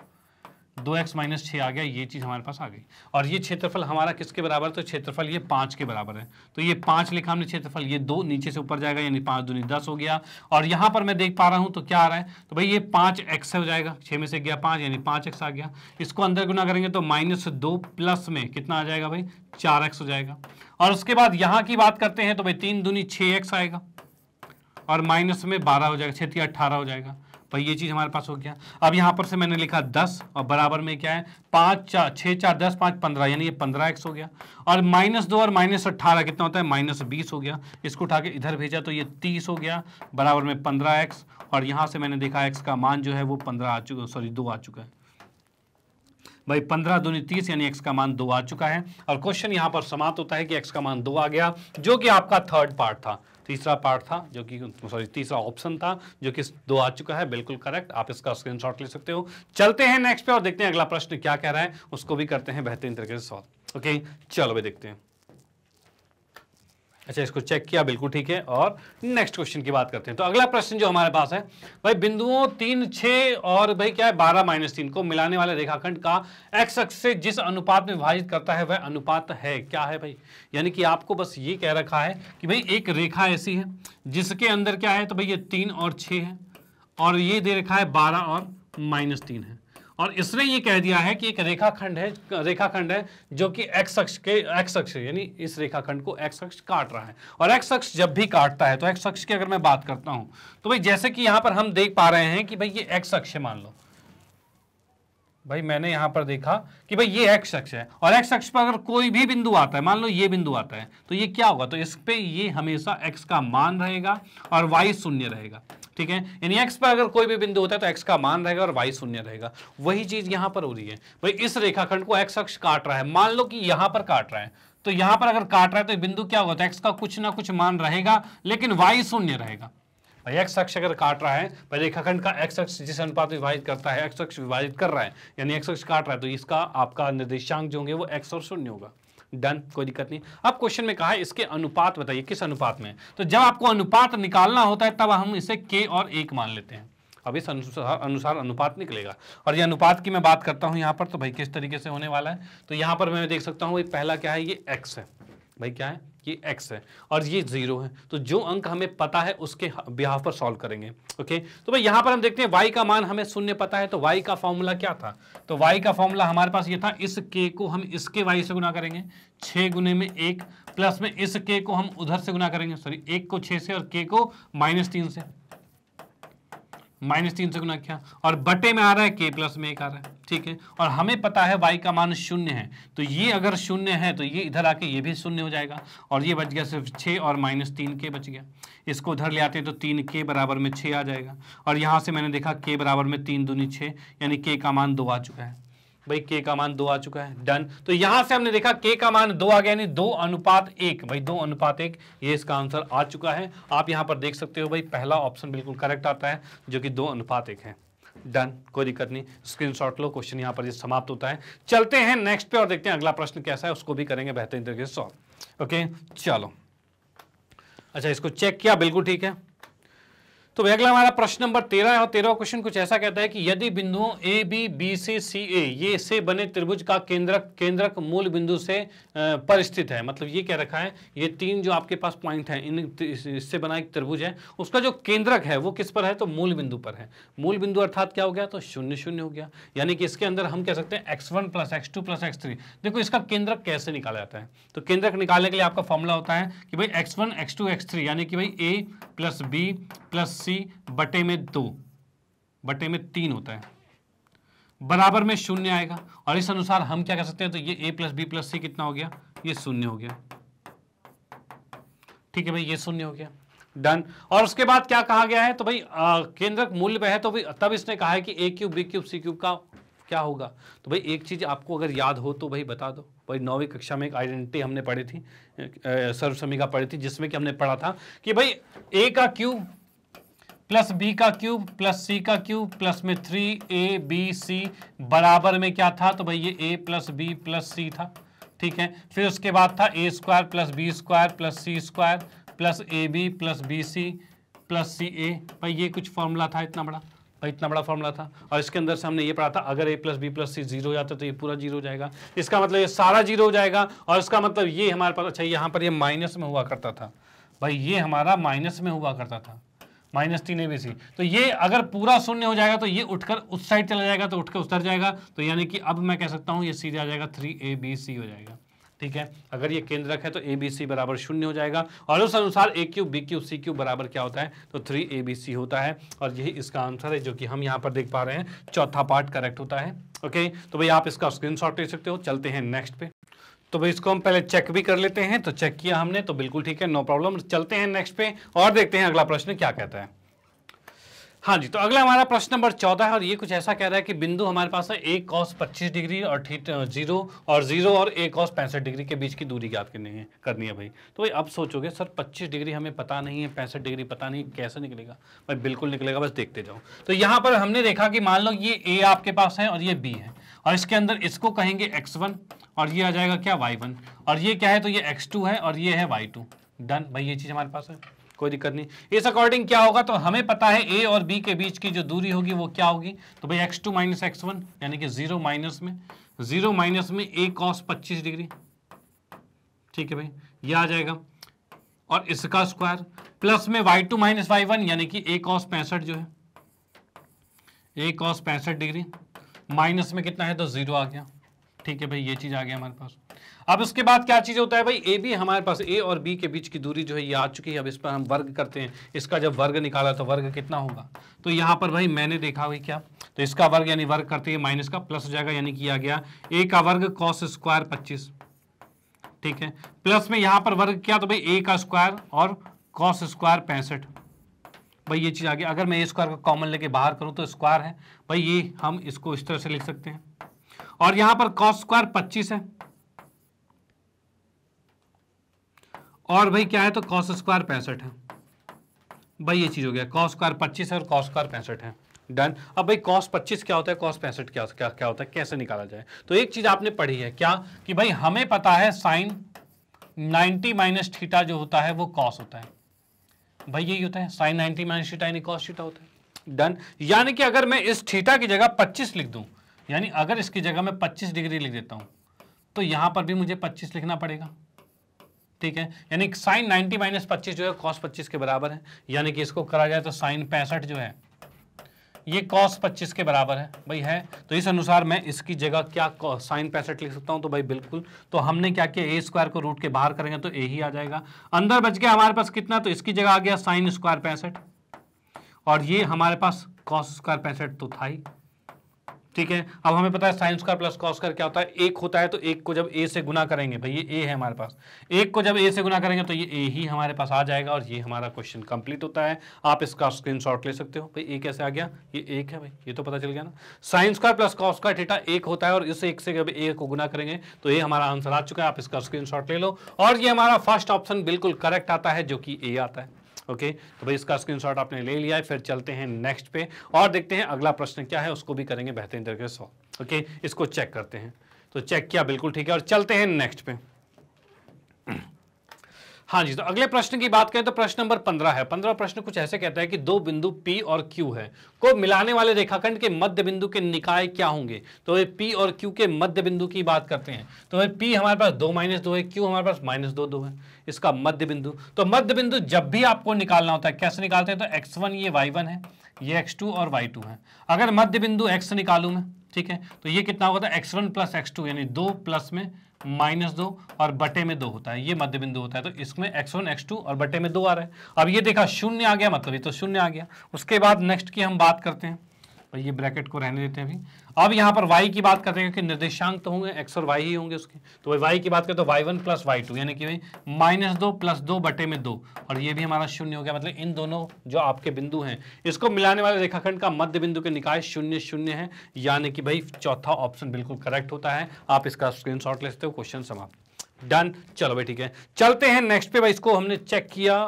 दो एक्स माइनस छ आ गया ये चीज़ हमारे पास आ गई और ये क्षेत्रफल हमारा किसके बराबर तो क्षेत्रफल ये पांच के बराबर है तो ये पांच लिखा हमने क्षेत्रफल ये दो नीचे से ऊपर जाएगा यानी पांच दूनी दस हो गया और यहां पर मैं देख पा रहा हूँ तो क्या आ रहा है तो भाई ये पांच एक्स हो जाएगा छह में से गया पांच यानी पांच एक्स आ गया इसको अंदर गुना करेंगे तो माइनस दो प्लस में कितना आ जाएगा भाई चार एक्स हो जाएगा और उसके बाद यहाँ की बात करते हैं तो भाई तीन दूनी छह एक्स आएगा और माइनस में बारह हो जाएगा क्षेत्रीय अट्ठारह हो जाएगा भाई ये चीज़ हमारे पास हो गया अब यहाँ पर से मैंने लिखा दस और बराबर में क्या है पाँच चार छः चार दस पाँच पंद्रह यानी ये पंद्रह एक्स हो गया और माइनस दो और माइनस अट्ठारह कितना होता है माइनस बीस हो गया इसको उठा के इधर भेजा तो ये तीस हो गया बराबर में पंद्रह एक्स और यहाँ से मैंने देखा एक्स का मान जो है वो पंद्रह आ चुका सॉरी दो आ चुका है भाई पंद्रह दूनी तीस यानी एक्स का मान दो आ चुका है और क्वेश्चन यहाँ पर समाप्त होता है कि एक्स का मान दो आ गया जो कि आपका थर्ड पार्ट था तीसरा पार्ट था जो कि सॉरी तीसरा ऑप्शन था जो कि दो आ चुका है बिल्कुल करेक्ट आप इसका स्क्रीनशॉट ले सकते हो चलते हैं नेक्स्ट पे और देखते हैं अगला प्रश्न क्या कह रहा है उसको भी करते हैं बेहतरीन तरीके से सॉल्व ओके चलो भाई देखते हैं अच्छा इसको चेक किया बिल्कुल ठीक है और नेक्स्ट क्वेश्चन की बात करते हैं तो अगला प्रश्न जो हमारे पास है भाई बिंदुओं तीन छः और भाई क्या है बारह माइनस तीन को मिलाने वाले रेखाखंड का एक्स अक्ष से जिस अनुपात में विभाजित करता है वह अनुपात है क्या है भाई यानी कि आपको बस ये कह रखा है कि भाई एक रेखा ऐसी है जिसके अंदर क्या है तो भाई ये तीन और छः है और ये दे रखा है बारह और माइनस तीन है और इसने ये कह दिया है कि एक रेखाखंड है रेखाखंड है जो कि एक्स अक्ष के एक्स अक्ष यानी इस रेखाखंड को एक्स अक्ष काट रहा है और एक्स अक्ष जब भी काटता है तो एक्स अक्ष की अगर मैं बात करता हूँ तो भाई जैसे कि यहाँ पर हम देख पा रहे हैं कि भाई ये एक्स अक्ष है मान लो भाई मैंने यहाँ पर देखा कि भाई ये एक्स अक्ष है और एक्स अक्ष पर अगर कोई भी बिंदु आता है मान लो ये बिंदु आता है तो ये क्या होगा तो इस पर ये हमेशा एक्स का मान रहेगा और वाई शून्य रहेगा ठीक है यानी एक्स पर अगर कोई भी बिंदु होता है तो एक्स का मान रहेगा और वाई शून्य रहेगा वही चीज़ यहाँ पर हो रही है भाई इस रेखाखंड को एक्स अक्ष काट रहा है मान लो कि यहाँ पर काट रहा है तो यहाँ पर अगर काट रहा है तो बिंदु क्या होता है एक्स का कुछ ना कुछ मान रहेगा लेकिन वाई शून्य रहेगा भाई एक्स अक्ष अगर काट रहा है पहले रेखाखंड का एक्स अक्ष जिस अनुपात में विभाजित करता है एक्स अक्ष विभाजित कर रहा है यानी एक्स अक्ष काट रहा है तो इसका आपका निर्देशांक जो होंगे वो एक्स और शून्य होगा डन कोई दिक्कत नहीं अब क्वेश्चन में कहा है इसके अनुपात बताइए किस अनुपात में तो जब आपको अनुपात निकालना होता है तब हम इसे के और एक मान लेते हैं अब इस अनुसार अनुसार अनुपात निकलेगा और ये अनुपात की मैं बात करता हूँ यहाँ पर तो भाई किस तरीके से होने वाला है तो यहाँ पर मैं देख सकता हूँ पहला क्या है ये एक्स है भाई क्या है ये x है और ये जीरो है तो जो अंक हमें पता है उसके बिहाफ पर सॉल्व करेंगे ओके तो भाई यहां पर हम देखते हैं y का मान हमें शून्य पता है तो y का फॉर्मूला क्या था तो y का फॉर्मूला हमारे पास ये था इस k को हम इसके y से गुना करेंगे छः गुने में एक प्लस में इस k को हम उधर से गुना करेंगे सॉरी एक को छ से और k को माइनस तीन से माइनस तीन से गुना किया और बटे में आ रहा है के प्लस में एक आ रहा है ठीक है और हमें पता है वाई का मान शून्य है तो ये अगर शून्य है तो ये इधर आके ये भी शून्य हो जाएगा और ये बच गया सिर्फ छः और माइनस तीन के बच गया इसको उधर ले आते हैं तो तीन के बराबर में छः आ जाएगा और यहाँ से मैंने देखा के बराबर में तीन दूनी छः यानी के का मान दो आ चुका है भाई के का मान दो आ चुका है डन तो यहां से हमने देखा के का मान दो आ गया यानी दो अनुपात एक भाई दो अनुपात एक ये इसका आंसर आ चुका है आप यहां पर देख सकते हो भाई पहला ऑप्शन बिल्कुल करेक्ट आता है जो कि दो अनुपात एक है डन कोई दिक्कत नहीं स्क्रीनशॉट लो क्वेश्चन यहां पर समाप्त होता है चलते हैं नेक्स्ट पे और देखते हैं अगला प्रश्न कैसा है उसको भी करेंगे बेहतरीन तरीके से सॉल्व ओके चलो अच्छा इसको चेक किया बिल्कुल ठीक है तो भैया अगला हमारा प्रश्न नंबर तेरह है और तेरह क्वेश्चन कुछ ऐसा कहता है कि यदि बिंदुओं ए बी बी सी सी ए ये से बने त्रिभुज का केंद्रक केंद्रक मूल बिंदु से पर स्थित है मतलब ये क्या रखा है ये तीन जो आपके पास पॉइंट है इन इससे बना एक त्रिभुज है उसका जो केंद्रक है वो किस पर है तो मूल बिंदु पर है मूल बिंदु अर्थात क्या हो गया तो शून्य शून्य हो गया यानी कि इसके अंदर हम कह सकते हैं x one plus x two plus x three देखो इसका केंद्रक कैसे निकाला जाता है तो केंद्रक निकालने के लिए आपका फॉर्मूला होता है कि भाई x one x two x three यानी कि भाई ए प्लस बी प्लस अस्सी बटे में दो बटे में तीन होता है बराबर में शून्य आएगा और इस अनुसार हम क्या कर सकते हैं तो ये A plus B plus C कितना हो गया ये शून्य हो गया ठीक है भाई ये शून्य हो गया डन और उसके बाद क्या कहा गया है तो भाई केंद्रक मूल्य पे है तो भाई तब इसने कहा है कि A cube B cube C cube का क्या होगा तो भाई एक चीज़ आपको अगर याद हो तो भाई बता दो भाई नौवीं कक्षा में एक आइडेंटिटी हमने पढ़ी थी सर्वसमिका पढ़ी थी जिसमें कि हमने पढ़ा था कि भाई ए का क्यूब प्लस बी का क्यूब प्लस सी का क्यूब प्लस में थ्री ए बी सी बराबर में क्या था तो भाई ये A plus B plus C था ठीक है फिर उसके बाद था A square plus B square plus C square plus A B plus B C plus C A भाई ये कुछ फॉर्मूला था इतना बड़ा भाई इतना बड़ा फॉर्मूला था और इसके अंदर से हमने ये पढ़ा था अगर A plus B plus C zero हो जाता तो ये पूरा जीरो हो जाएगा इसका मतलब ये सारा जीरो हो जाएगा और इसका मतलब ये हमारे पास अच्छा यहाँ पर ये माइनस में हुआ करता था भाई ये हमारा माइनस में हुआ करता था माइनस तीन ए बी सी तो ये अगर पूरा शून्य हो जाएगा तो ये उठकर उस साइड चला जाएगा तो उठकर उतर जाएगा तो यानी कि अब मैं कह सकता हूँ ये सीधे आ जाएगा थ्री ए बी सी हो जाएगा ठीक है अगर ये केंद्रक है तो ए बी सी बराबर शून्य हो जाएगा और उस अनुसार A cube B cube C cube बराबर क्या होता है तो थ्री ए बी सी होता है और यही इसका आंसर है जो कि हम यहाँ पर देख पा रहे हैं चौथा पार्ट करेक्ट होता है ओके तो भाई आप इसका स्क्रीनशॉट ले सकते हो चलते हैं नेक्स्ट पे तो भाई इसको हम पहले चेक भी कर लेते हैं तो चेक किया हमने तो बिल्कुल ठीक है नो प्रॉब्लम चलते हैं नेक्स्ट पे और देखते हैं अगला प्रश्न क्या कहता है हाँ जी तो अगला हमारा प्रश्न नंबर चौदह है और ये कुछ ऐसा कह रहा है कि बिंदु हमारे पास है एक कॉस पच्चीस डिग्री और ठीक जीरो और जीरो और एक कॉस पैंसठ डिग्री के बीच की दूरी ज्ञात करनी है करनी है भाई तो भाई अब सोचोगे सर पच्चीस डिग्री हमें पता नहीं है पैंसठ डिग्री पता नहीं कैसे निकलेगा भाई बिल्कुल निकलेगा बस देखते जाओ तो यहाँ पर हमने देखा कि मान लो ये ए आपके पास है और ये बी है और इसके अंदर इसको कहेंगे एक्स वन और ये आ जाएगा क्या वाई वन और ये क्या है तो ये एक्स टू है और ये है वाई टू डन भाई ये चीज़ हमारे पास है कोई दिक्कत नहीं इस अकॉर्डिंग क्या होगा तो हमें पता है ए और बी के बीच की जो दूरी होगी वो क्या होगी तो भाई x two minus x one यानी कि जीरो माइनस में जीरो माइनस में ए कॉस पच्चीस डिग्री ठीक है भाई ये आ जाएगा और इसका स्क्वायर प्लस में Y two minus Y one यानी कि ए कॉस पैंसठ जो है ए कॉस पैंसठ डिग्री माइनस में कितना है तो जीरो आ गया ठीक है भाई ये चीज आ गया हमारे पास अब उसके बाद क्या चीज होता है भाई ए बी हमारे पास ए और बी के बीच की दूरी जो है ये आ चुकी है अब इस पर हम वर्ग करते हैं इसका जब वर्ग निकाला तो वर्ग कितना होगा तो यहाँ पर भाई मैंने देखा भाई क्या तो इसका वर्ग यानी वर्ग करते हैं माइनस का प्लस हो जाएगा यानी किया गया ए का वर्ग कॉस स्क्वायर पच्चीस ठीक है प्लस में यहाँ पर वर्ग किया तो भाई ए का स्क्वायर और कॉस स्क्वायर पैंसठ भाई ये चीज़ आ गया अगर मैं ए स्क्वायर का कॉमन लेके बाहर करूँ तो स्क्वायर है भाई ये हम इसको इस तरह से लिख सकते हैं और यहां पर कॉस स्क्वायर पच्चीस है और भाई क्या है तो कॉस स्क्वायर पैंसठ है भाई ये चीज़ हो गया कॉस स्क्वायर पच्चीस है और कॉस स्क्वायर पैंसठ है डन अब भाई कॉस पच्चीस क्या होता है कॉस पैंसठ क्या, क्या क्या होता है कैसे निकाला जाए तो एक चीज़ आपने पढ़ी है क्या कि भाई हमें पता है साइन 90 माइनस थीटा जो होता है वो कॉस होता है भाई यही होता है साइन 90 माइनस थीटा यानी कॉस थीटा होता है डन यानी कि अगर मैं इस थीटा की जगह 25 लिख दूं यानी अगर इसकी जगह मैं पच्चीस डिग्री लिख देता हूँ तो यहाँ पर भी मुझे पच्चीस लिखना पड़ेगा ठीक है यानी साइन नाइन्टी माइनस पच्चीस जो है कॉस पच्चीस के बराबर है यानी कि इसको करा जाए तो साइन पैंसठ जो है ये कॉस पच्चीस के बराबर है भाई है तो इस अनुसार मैं इसकी जगह क्या साइन पैंसठ लिख सकता हूँ तो भाई बिल्कुल तो हमने क्या किया ए स्क्वायर को रूट के बाहर करेंगे तो ए ही आ जाएगा अंदर बच गया हमारे पास कितना तो इसकी जगह आ गया साइन स्क्वायर पैंसठ और ये हमारे पास कॉस स्क्वायर पैंसठ तो था ही ठीक है अब हमें पता है साइन स्क्वायर प्लस कॉस्कर क्या होता है एक होता है तो एक को जब ए से गुना करेंगे भाई ये ए है हमारे पास एक को जब ए से गुना करेंगे तो ये ए ही हमारे पास आ जाएगा और ये हमारा क्वेश्चन कंप्लीट होता है आप इसका स्क्रीन ले सकते हो भाई ए कैसे आ गया ये एक है भाई ये तो पता चल गया ना sine square plus cos square theta theta एक होता है और इस एक से जब ए को गुना करेंगे तो ये हमारा आंसर आ चुका है आप इसका स्क्रीन ले लो और ये हमारा फर्स्ट ऑप्शन बिल्कुल करेक्ट आता है जो कि ए आता है ओके तो भाई इसका स्क्रीनशॉट आपने ले लिया है फिर चलते हैं नेक्स्ट पे और देखते हैं अगला प्रश्न क्या है उसको भी करेंगे बेहतरीन तरीके से सॉल्व ओके इसको चेक करते हैं तो चेक किया बिल्कुल ठीक है और चलते हैं नेक्स्ट पे हाँ जी तो अगले प्रश्न की बात करें तो प्रश्न नंबर पंद्रह है पंद्रह प्रश्न कुछ ऐसे कहता है कि दो बिंदु P और Q है को मिलाने वाले रेखाखंड के मध्य बिंदु के निकाय क्या होंगे तो ये P और Q के मध्य बिंदु की बात करते हैं तो P हमारे पास दो माइनस दो है Q हमारे पास माइनस दो दो है इसका मध्य बिंदु तो मध्य बिंदु जब भी आपको निकालना होता है कैसे निकालते हैं तो एक्स ये वाई है ये एक्स और वाई है अगर मध्य बिंदु एक्स निकालू मैं ठीक है तो ये कितना होता है x one plus x two यानी दो प्लस में माइनस दो और बटे में दो होता है ये मध्य बिंदु होता है तो इसमें एक्स वन एक्स टू और बटे में दो आ रहा है अब ये देखा शून्य आ गया मतलब ये तो शून्य आ गया उसके बाद नेक्स्ट की हम बात करते हैं और ये ब्रैकेट को रहने देते हैं अभी अब यहाँ पर वाई की बात करते हैं क्योंकि निर्देशांक तो होंगे एक्स और वाई ही होंगे उसके तो वाई की बात करें तो Y one plus Y two यानी कि भाई माइनस दो प्लस दो बटे में दो और ये भी हमारा शून्य हो गया मतलब इन दोनों जो आपके बिंदु हैं इसको मिलाने वाले रेखाखंड का मध्य बिंदु के निकाय शून्य शून्य है यानी कि भाई चौथा ऑप्शन बिल्कुल करेक्ट होता है आप इसका स्क्रीन ले सकते हो क्वेश्चन समाप्त डन चलो भाई ठीक है चलते हैं नेक्स्ट पे भाई इसको हमने चेक किया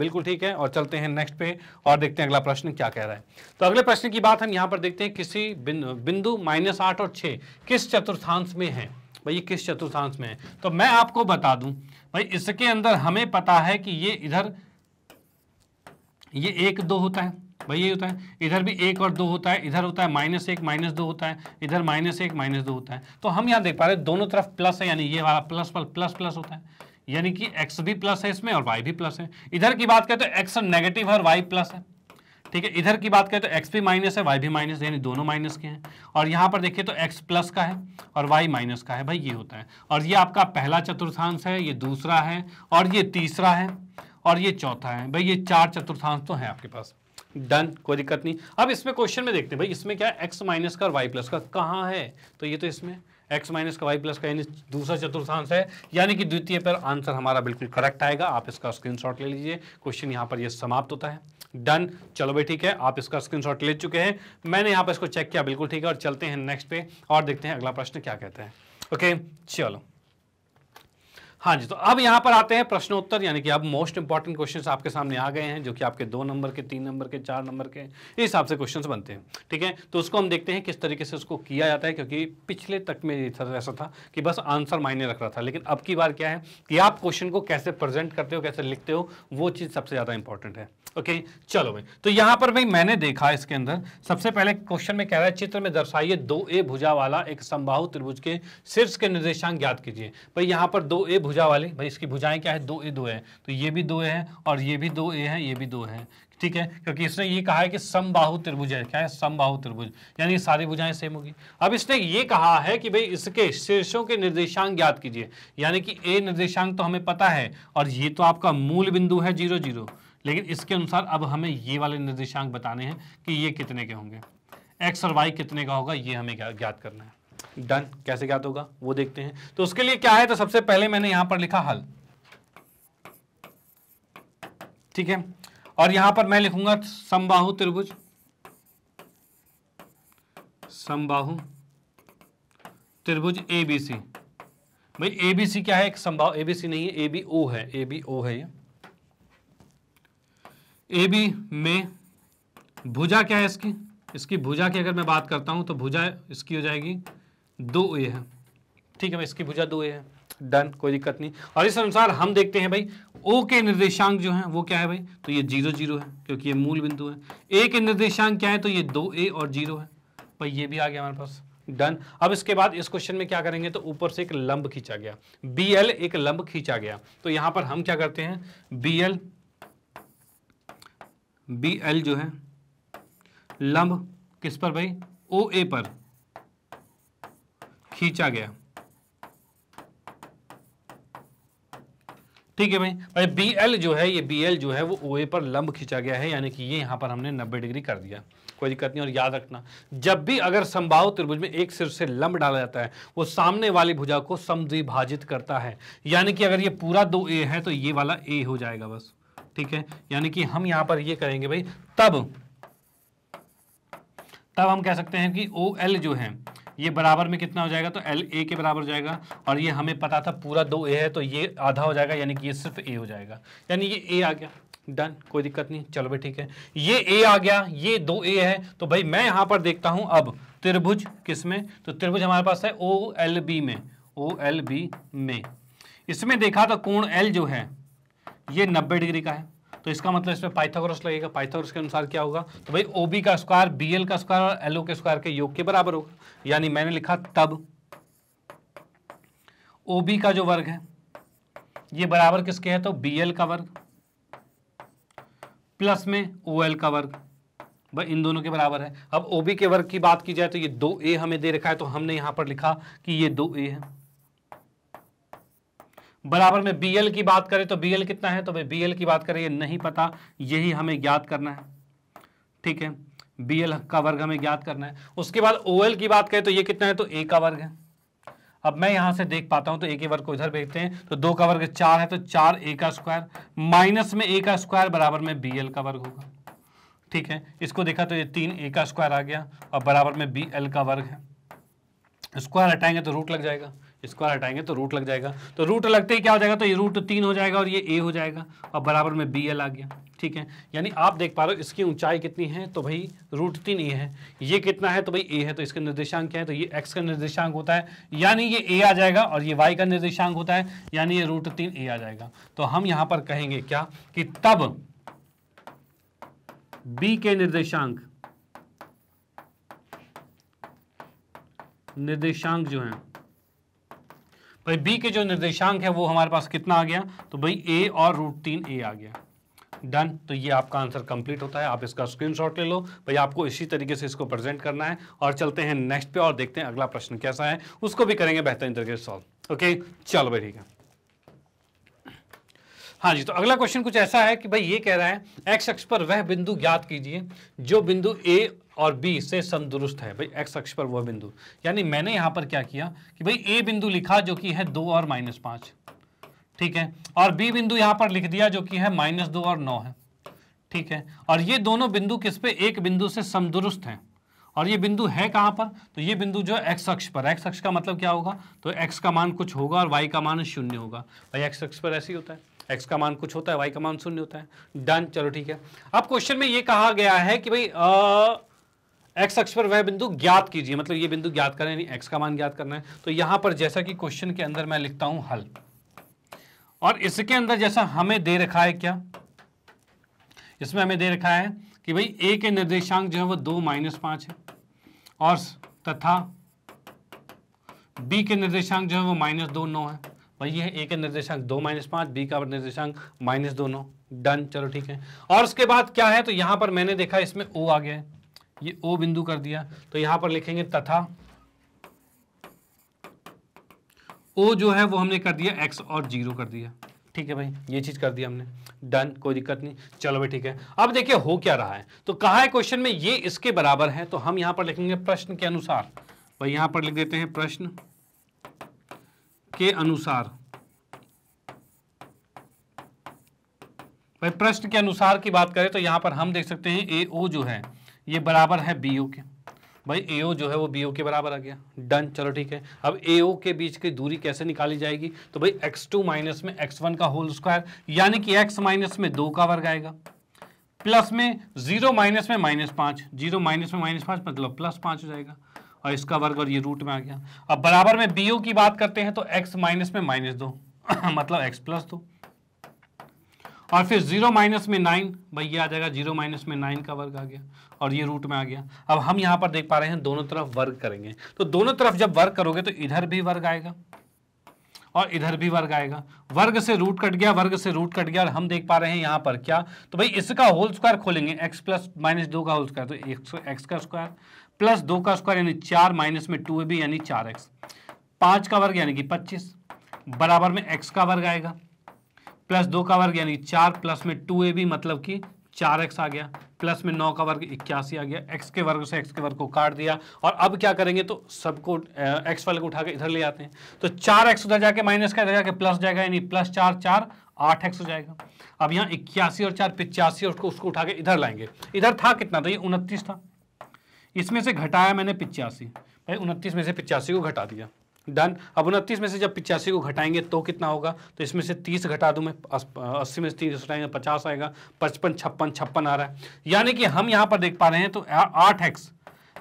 बिल्कुल ठीक है और चलते हैं नेक्स्ट पे और देखते हैं अगला प्रश्न क्या कह रहा है तो अगले प्रश्न की बात हम यहाँ पर देखते हैं किसी बिंदु माइनस आठ और छः किस चतुर्थांश में है भाई ये किस चतुर्थांश में है तो मैं आपको बता दूं भाई इसके अंदर हमें पता है कि ये इधर ये एक दो होता है भाई ये होता है इधर भी एक और दो होता है इधर होता है माइनस एक माइनस दो होता है इधर माइनस एक माइनस दो होता है तो हम यहाँ देख पा रहे हैं दोनों तरफ प्लस है यानी ये वाला प्लस प्लस प्लस प्लस होता है यानी कि एक्स भी प्लस है इसमें और वाई भी प्लस है इधर की बात करें तो एक्स नेगेटिव है और वाई प्लस है ठीक है इधर की बात करें तो एक्स भी माइनस है वाई भी माइनस यानी दोनों माइनस के हैं और यहाँ पर देखिए तो एक्स प्लस का है और वाई माइनस का है भाई ये होता है और ये आपका पहला चतुर्थांश है ये दूसरा है और ये तीसरा है और ये चौथा है भाई ये चार चतुर्थांश तो हैं आपके पास डन कोई दिक्कत नहीं अब इसमें क्वेश्चन में देखते हैं भाई इसमें क्या है एक्स माइनस का और वाई प्लस का कहाँ है तो ये तो इसमें एक्स माइनस का वाई प्लस का यानी दूसरा चतुर्थांश है यानी कि द्वितीय पर आंसर हमारा बिल्कुल करेक्ट आएगा आप इसका स्क्रीनशॉट ले लीजिए क्वेश्चन यहाँ पर यह समाप्त होता है डन चलो भाई ठीक है आप इसका स्क्रीनशॉट ले चुके हैं मैंने यहाँ पर इसको चेक किया बिल्कुल ठीक है और चलते हैं नेक्स्ट पे और देखते हैं अगला प्रश्न क्या कहते हैं ओके चलो हाँ जी तो अब यहाँ पर आते हैं प्रश्नोत्तर यानी कि अब मोस्ट इंपॉर्टेंट क्वेश्चंस आपके सामने आ गए हैं जो कि आपके दो नंबर के तीन नंबर के चार नंबर के इस हिसाब से क्वेश्चंस बनते हैं ठीक है तो उसको हम देखते हैं किस तरीके से उसको किया जाता है क्योंकि पिछले तक में ऐसा था कि बस आंसर मायने रख रहा था लेकिन अब की बार क्या है कि आप क्वेश्चन को कैसे प्रेजेंट करते हो कैसे लिखते हो वो चीज़ सबसे ज़्यादा इंपॉर्टेंट है ओके चलो भाई तो यहाँ पर भाई मैंने देखा इसके अंदर सबसे पहले क्वेश्चन में कह रहा है चित्र में दर्शाइए दो ए भुजा वाला एक संभाव त्रिभुज के शीर्ष के निर्देशांक ज्ञात कीजिए भाई यहाँ पर दो ए भुजा वाली भाई इसकी भुजाएं क्या है दो ए दो है तो ये भी दो ए है और ये भी दो ए है ये भी दो है ठीक है क्योंकि इसने ये कहा है कि समबाहु त्रिभुज है क्या है समबाहु त्रिभुज यानी सारी भुजाएं सेम होगी अब इसने ये कहा है कि भाई इसके शीर्षों के निर्देशांक ज्ञात कीजिए यानी कि ए निर्देशांक तो हमें पता है और ये तो आपका मूल बिंदु है जीरो जीरो लेकिन इसके अनुसार अब हमें ये वाले निर्देशांक बताने हैं कि ये कितने के होंगे एक्स और वाई कितने का होगा ये हमें ज्ञात करना है डन कैसे ज्ञात होगा वो देखते हैं तो उसके लिए क्या है तो सबसे पहले मैंने यहां पर लिखा हल ठीक है और यहां पर मैं लिखूंगा समबाहु त्रिभुज समबाहु त्रिभुज एबीसी भाई एबीसी क्या है एक संभाव एबीसी नहीं है एबीओ है एबीओ है ये एबी में भुजा क्या है इसकी इसकी भुजा की अगर मैं बात करता हूं तो भुजा इसकी हो जाएगी दो ए है ठीक है भाई इसकी भुजा दो ए है डन कोई दिक्कत नहीं और इस अनुसार हम देखते हैं भाई ओ के निर्देशांक जो है वो क्या है भाई तो ये जीरो जीरो है क्योंकि ये मूल बिंदु है ए के निर्देशांक क्या है तो ये दो ए और जीरो है भाई ये भी आ गया हमारे पास डन अब इसके बाद इस क्वेश्चन में क्या करेंगे तो ऊपर से एक लंब खींचा गया बी एल एक लंब खींचा गया तो यहां पर हम क्या करते हैं बी एल बी एल जो है लंब किस पर भाई ओ ए पर खींचा गया ठीक है भाई बी एल जो है ये बी एल जो है वो ओ ए पर लंब खींचा गया है यानी कि ये यहाँ पर हमने 90 डिग्री कर दिया कोई दिक्कत नहीं और याद रखना जब भी अगर संभाव त्रिभुज में एक सिर से लंब डाला जाता है वो सामने वाली भुजा को समद्विभाजित करता है यानी कि अगर ये पूरा दो ए है तो ये वाला ए हो जाएगा बस ठीक है यानी कि हम यहाँ पर ये करेंगे भाई तब तब हम कह सकते हैं कि ओ एल जो है ये बराबर में कितना हो जाएगा तो एल ए के बराबर हो जाएगा और ये हमें पता था पूरा दो ए है तो ये आधा हो जाएगा यानी कि ये सिर्फ ए हो जाएगा यानी ये ए आ गया डन कोई दिक्कत नहीं चलो भाई ठीक है ये ए आ गया ये दो ए है तो भाई मैं यहाँ पर देखता हूँ अब त्रिभुज किस में तो त्रिभुज हमारे पास है ओ एल बी में ओ एल बी में इसमें देखा तो कोण एल जो है ये नब्बे डिग्री का है तो इसका मतलब इसमें पाइथागोरस लगेगा पाइथागोरस के अनुसार क्या होगा तो भाई ओबी का स्क्वायर बी का स्क्वायर और एल के स्क्वायर के योग के बराबर होगा यानी मैंने लिखा तब ओबी का जो वर्ग है ये बराबर किसके है तो बी का वर्ग प्लस में ओ का वर्ग भाई इन दोनों के बराबर है अब ओबी के वर्ग की बात की जाए तो ये दो ए हमें दे रखा है तो हमने यहां पर लिखा कि ये दो ए है बराबर में बी की बात करें तो बी कितना है तो भाई बी की बात करें ये नहीं पता यही हमें ज्ञात करना है ठीक है बी का वर्ग हमें ज्ञात करना है उसके बाद ओ की बात करें तो ये कितना है तो ए का वर्ग है अब मैं यहां से देख पाता हूं तो ए के वर्ग को इधर भेजते हैं तो दो का वर्ग चार है तो चार ए का स्क्वायर माइनस में ए का स्क्वायर बराबर में बी का वर्ग होगा ठीक है इसको देखा तो ये तीन ए का स्क्वायर आ गया और बराबर में बी का वर्ग है स्क्वायर हटाएंगे तो रूट लग जाएगा स्क्वायर हटाएंगे तो रूट लग जाएगा तो रूट लगते ही क्या हो जाएगा तो ये रूट तीन हो जाएगा और ये ए हो जाएगा और बराबर में बी एल आ गया ठीक है यानी आप देख पा रहे हो इसकी ऊंचाई कितनी है तो भाई रूट तीन ए है ये कितना है तो भाई ए है तो इसका निर्देशांक क्या है तो ये एक्स का निर्देशांक होता है यानी ये ए आ जाएगा और ये वाई का निर्देशांक होता है यानी ये रूट तीन ए आ जाएगा तो हम यहां पर कहेंगे क्या कि तब बी के निर्देशांक निर्देशांक जो है भाई बी के जो निर्देशांक है वो हमारे पास कितना आ गया तो भाई ए और रूट तीन ए आ गया डन तो ये आपका आंसर कंप्लीट होता है आप इसका स्क्रीनशॉट ले लो भाई आपको इसी तरीके से इसको प्रेजेंट करना है और चलते हैं नेक्स्ट पे और देखते हैं अगला प्रश्न कैसा है उसको भी करेंगे बेहतरीन तरीके से सॉल्व ओके चलो भाई ठीक है हाँ जी तो अगला क्वेश्चन कुछ ऐसा है कि भाई ये कह रहा है एक्स एक्स पर वह बिंदु ज्ञात कीजिए जो बिंदु ए और बी से संदुरुस्त है भाई एक्स अक्ष पर वह बिंदु यानी मैंने यहां पर क्या किया कि भाई ए बिंदु लिखा जो कि है दो और माइनस पांच ठीक है और बी बिंदु यहां पर लिख दिया जो कि है माइनस दो और नौ है ठीक है और ये दोनों बिंदु किस पे एक बिंदु से समदुरुस्त है और ये बिंदु है कहां पर तो ये बिंदु जो है एक्स अक्ष पर एक्स अक्ष का मतलब क्या होगा तो एक्स का मान कुछ होगा और वाई का मान शून्य होगा भाई एक्स अक्ष पर ऐसे ही होता है एक्स का मान कुछ होता है वाई का मान शून्य होता है डन चलो ठीक है अब क्वेश्चन में ये कहा गया है कि भाई आ, एक्स अक्ष पर वह बिंदु ज्ञात कीजिए मतलब ये बिंदु ज्ञात करें यानी एक्स का मान ज्ञात करना है तो यहां पर जैसा कि क्वेश्चन के अंदर मैं लिखता हूं हल और इसके अंदर जैसा हमें दे रखा है क्या इसमें हमें दे रखा है कि भाई ए के निर्देशांक जो है वो दो माइनस पांच है और तथा बी के निर्देशांक जो है वो माइनस दो नौ है वही ये ए के निर्देशांक दो माइनस पांच बी का निर्देशांक माइनस दो नौ डन चलो ठीक है और उसके बाद क्या है तो यहां पर मैंने देखा इसमें ओ आ गया है ये ओ बिंदु कर दिया तो यहां पर लिखेंगे तथा ओ जो है वो हमने कर दिया एक्स और जीरो कर दिया ठीक है भाई ये चीज़ कर दिया हमने डन कोई दिक्कत नहीं चलो भाई ठीक है अब देखिए हो क्या रहा है तो कहा है क्वेश्चन में ये इसके बराबर है तो हम यहां पर लिखेंगे प्रश्न के अनुसार भाई यहां पर लिख देते हैं प्रश्न के अनुसार भाई प्रश्न के अनुसार की बात करें तो यहां पर हम देख सकते हैं ए ओ जो है ये बराबर है बी ओ के भाई ए जो है वो बी ओ के बराबर आ गया डन चलो ठीक है अब ए ओ के बीच की दूरी कैसे निकाली जाएगी तो भाई एक्स टू माइनस में एक्स वन का होल स्क्वायर यानी कि एक्स माइनस में दो का वर्ग आएगा प्लस में जीरो माइनस में माइनस पाँच जीरो माइनस में माइनस पाँच मतलब प्लस पाँच हो जाएगा और इसका वर्ग और ये रूट में आ गया अब बराबर में बी ओ की बात करते हैं तो एक्स माइनस में माइनस दो [COUGHS] मतलब एक्स प्लस दो और फिर जीरो माइनस में नाइन भाई ये आ जाएगा जीरो माइनस में नाइन का वर्ग आ गया और ये रूट में आ गया अब हम यहाँ पर देख पा रहे हैं दोनों तरफ वर्ग करेंगे तो दोनों तरफ जब वर्ग करोगे तो इधर भी वर्ग आएगा और इधर भी वर्ग आएगा वर्ग से रूट कट गया वर्ग से रूट कट गया और हम देख पा रहे हैं यहाँ पर क्या तो भाई इसका होल स्क्वायर खोलेंगे एक्स प्लस माइनस दो का होल स्क्वायर तो एक एक्स का स्क्वायर प्लस दो का स्क्वायर यानी चार माइनस में टू ए बी यानी चार एक्स पाँच का वर्ग यानी कि पच्चीस बराबर में एक्स का वर्ग आएगा प्लस दो का वर्ग यानी चार प्लस में टू ए बी मतलब कि चार एक्स आ गया प्लस में नौ का वर्ग इक्यासी आ गया एक्स के वर्ग से एक्स के वर्ग को काट दिया और अब क्या करेंगे तो सबको एक्स वाले को उठा इधर ले आते हैं तो चार एक्स उधर जाके माइनस का इधर जाके प्लस जाएगा यानी प्लस चार चार आठ एक्स हो जाएगा अब यहाँ इक्यासी और चार पिचासी और उसको उसको उठा के इधर लाएंगे इधर था कितना था तो ये उनतीस था इसमें से घटाया मैंने पिचासी भाई उनतीस में से पिचासी को घटा दिया डन अब उनतीस में से जब पिचासी को घटाएंगे तो कितना होगा तो इसमें से तीस घटा दूं मैं अस्सी में से तीस घटाएंगे पचास आएगा पचपन छप्पन छप्पन आ रहा है यानी कि हम यहां पर देख पा रहे हैं तो आठ एक्स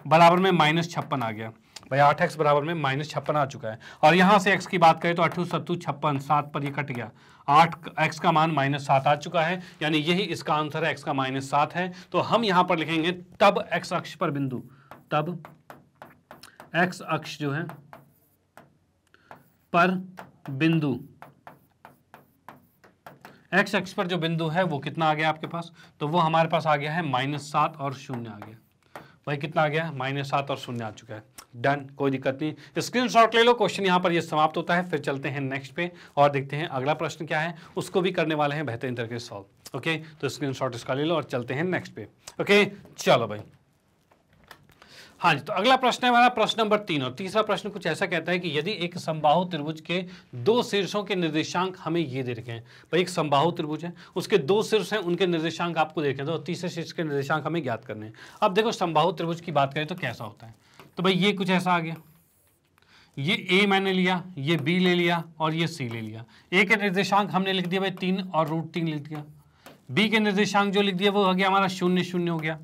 बराबर में माइनस छप्पन आ गया भाई आठ एक्स बराबर में माइनस छप्पन आ चुका है और यहां से एक्स की बात करें तो अठू सत्तू छप्पन सात पर ये कट गया आठ एक्स का मान माइनस सात आ चुका है यानी यही इसका आंसर है एक्स का माइनस सात है तो हम यहां पर लिखेंगे तब एक्स अक्ष पर बिंदु तब एक्स अक्ष जो है पर बिंदु एक्स एक्स पर जो बिंदु है वो कितना आ गया आपके पास तो वो हमारे पास आ गया है माइनस सात और शून्य आ गया भाई कितना आ गया माइनस सात और शून्य आ चुका है डन कोई दिक्कत नहीं स्क्रीन शॉट ले लो क्वेश्चन यहां पर ये यह समाप्त होता है फिर चलते हैं नेक्स्ट पे और देखते हैं अगला प्रश्न क्या है उसको भी करने वाले हैं बेहतरीन तरीके से सॉल्व ओके तो स्क्रीन शॉट इसका ले लो और चलते हैं नेक्स्ट पे ओके चलो भाई हाँ जी तो अगला प्रश्न है हमारा प्रश्न नंबर तीन और तीसरा प्रश्न कुछ ऐसा कहता है कि यदि एक संबाहु त्रिभुज के दो शीर्षों के निर्देशांक हमें ये दे रखे हैं भाई एक संबाहु त्रिभुज है उसके दो शीर्ष हैं उनके निर्देशांक आपको देखें तो तीसरे शीर्ष के निर्देशांक हमें ज्ञात करने हैं अब देखो संबाहु त्रिभुज की बात करें तो कैसा होता है तो भाई ये कुछ ऐसा आ गया ये ए मैंने लिया ये बी ले लिया और ये सी ले लिया ए के निर्देशांक हमने लिख दिया भाई तीन और रूट तीन लिख दिया बी के निर्देशांक जो लिख दिया वो हो गया हमारा शून्य शून्य हो गया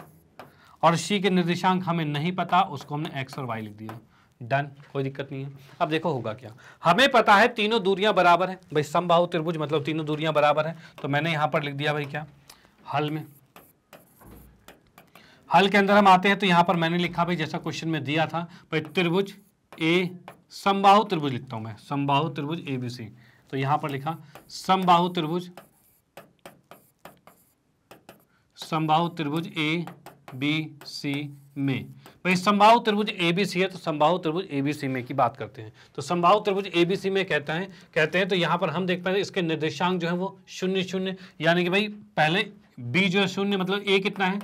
और सी के निर्देशांक हमें नहीं पता उसको हमने एक्स और वाई लिख दिया डन कोई दिक्कत नहीं है अब देखो होगा क्या हमें पता है तीनों दूरियां बराबर है भाई समबाहु त्रिभुज मतलब तीनों दूरियां बराबर है तो मैंने यहां पर लिख दिया भाई क्या हल में हल के अंदर हम आते हैं तो यहां पर मैंने लिखा भाई जैसा क्वेश्चन में दिया था भाई त्रिभुज ए समबाहु त्रिभुज लिखता हूं मैं समबाहु त्रिभुज ए बी सी तो यहां पर लिखा समबाहु त्रिभुज समबाहु त्रिभुज ए बी सी में भाई संभाव त्रिभुज ए बी सी है तो संभाव त्रिभुज ए बी सी में की बात करते हैं तो संभाव त्रिभुज ए बी सी में कहते हैं कहते हैं तो यहाँ पर हम देख पाए इसके निर्देशांक जो है वो शून्य शून्य यानी कि भाई पहले बी जो है शून्य मतलब ए कितना है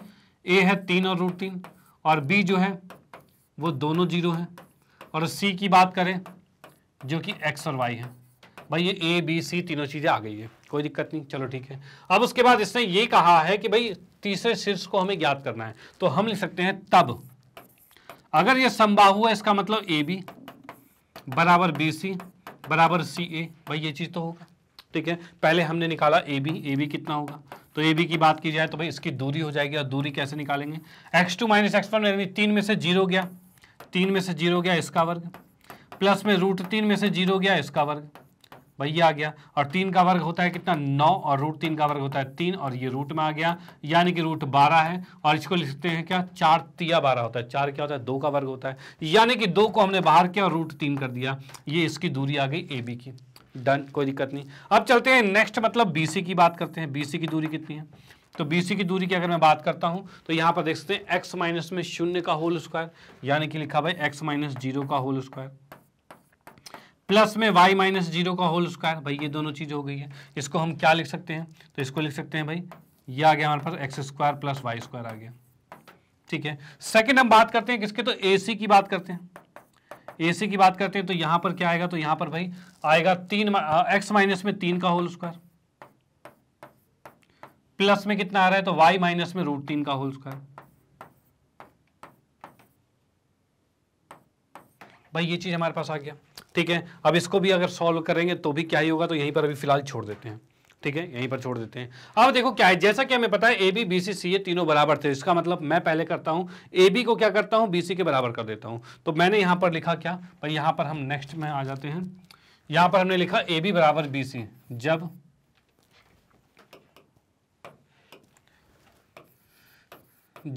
ए है तीन और रूट तीन और बी जो है वो दोनों जीरो है और सी की बात करें जो कि एक्स और वाई है भाई ये ए बी सी तीनों चीज़ें आ गई है कोई दिक्कत नहीं चलो ठीक है अब उसके बाद इसने ये कहा है कि भाई तीसरे शीर्ष को हमें ज्ञात करना है तो हम लिख सकते हैं तब अगर ये समबाहु है इसका मतलब ए बी बराबर बी सी बराबर सी ए भाई ये चीज़ तो होगा ठीक है पहले हमने निकाला ए बी ए बी कितना होगा तो ए बी की बात की जाए तो भाई इसकी दूरी हो जाएगी और दूरी कैसे निकालेंगे X two minus x one यानी तीन में से जीरो गया तीन में से जीरो गया इसका वर्ग प्लस में रूट तीन में से जीरो गया इसका वर्ग वही आ गया और तीन का वर्ग होता है कितना नौ और रूट तीन का वर्ग होता है तीन और ये रूट में आ गया यानी कि रूट बारह है और इसको लिख सकते हैं क्या चार तिया बारह होता है चार क्या होता है दो का वर्ग होता है यानी कि दो को हमने बाहर किया और रूट तीन कर दिया ये इसकी दूरी आ गई ए बी की डन कोई दिक्कत नहीं अब चलते हैं नेक्स्ट मतलब बी सी की बात करते हैं बी सी की दूरी कितनी है तो बी सी की दूरी की अगर मैं बात करता हूं तो यहाँ पर देख सकते हैं एक्स माइनस में शून्य का होल स्क्वायर यानी कि लिखा भाई एक्स माइनस जीरो का होल स्क्वायर प्लस में वाई माइनस जीरो का होल स्क्वायर भाई ये दोनों चीज़ हो गई है इसको हम क्या लिख सकते हैं तो इसको लिख सकते हैं भाई ये आ गया हमारे पास X square plus Y square आ गया ठीक है सेकेंड हम बात करते हैं किसके तो ए की बात करते हैं ए की बात करते हैं तो यहां पर क्या आएगा तो यहां पर भाई आएगा तीन एक्स माइनस में तीन का होल स्क्वायर प्लस में कितना आ रहा है तो वाई माइनस में रूट तीन का होल स्क्वायर भाई ये चीज हमारे पास आ गया ठीक है अब इसको भी अगर सॉल्व करेंगे तो भी क्या ही होगा तो यहीं पर अभी फिलहाल छोड़ देते हैं ठीक है यहीं पर छोड़ देते हैं अब देखो क्या है जैसा कि हमें पता है ए बी बी सी सी ए तीनों बराबर थे इसका मतलब मैं पहले करता हूं ए बी को क्या करता हूं बी सी के बराबर कर देता हूं तो मैंने यहां पर लिखा क्या पर यहां पर हम नेक्स्ट में आ जाते हैं यहां पर हमने लिखा ए बी बराबर बी सी जब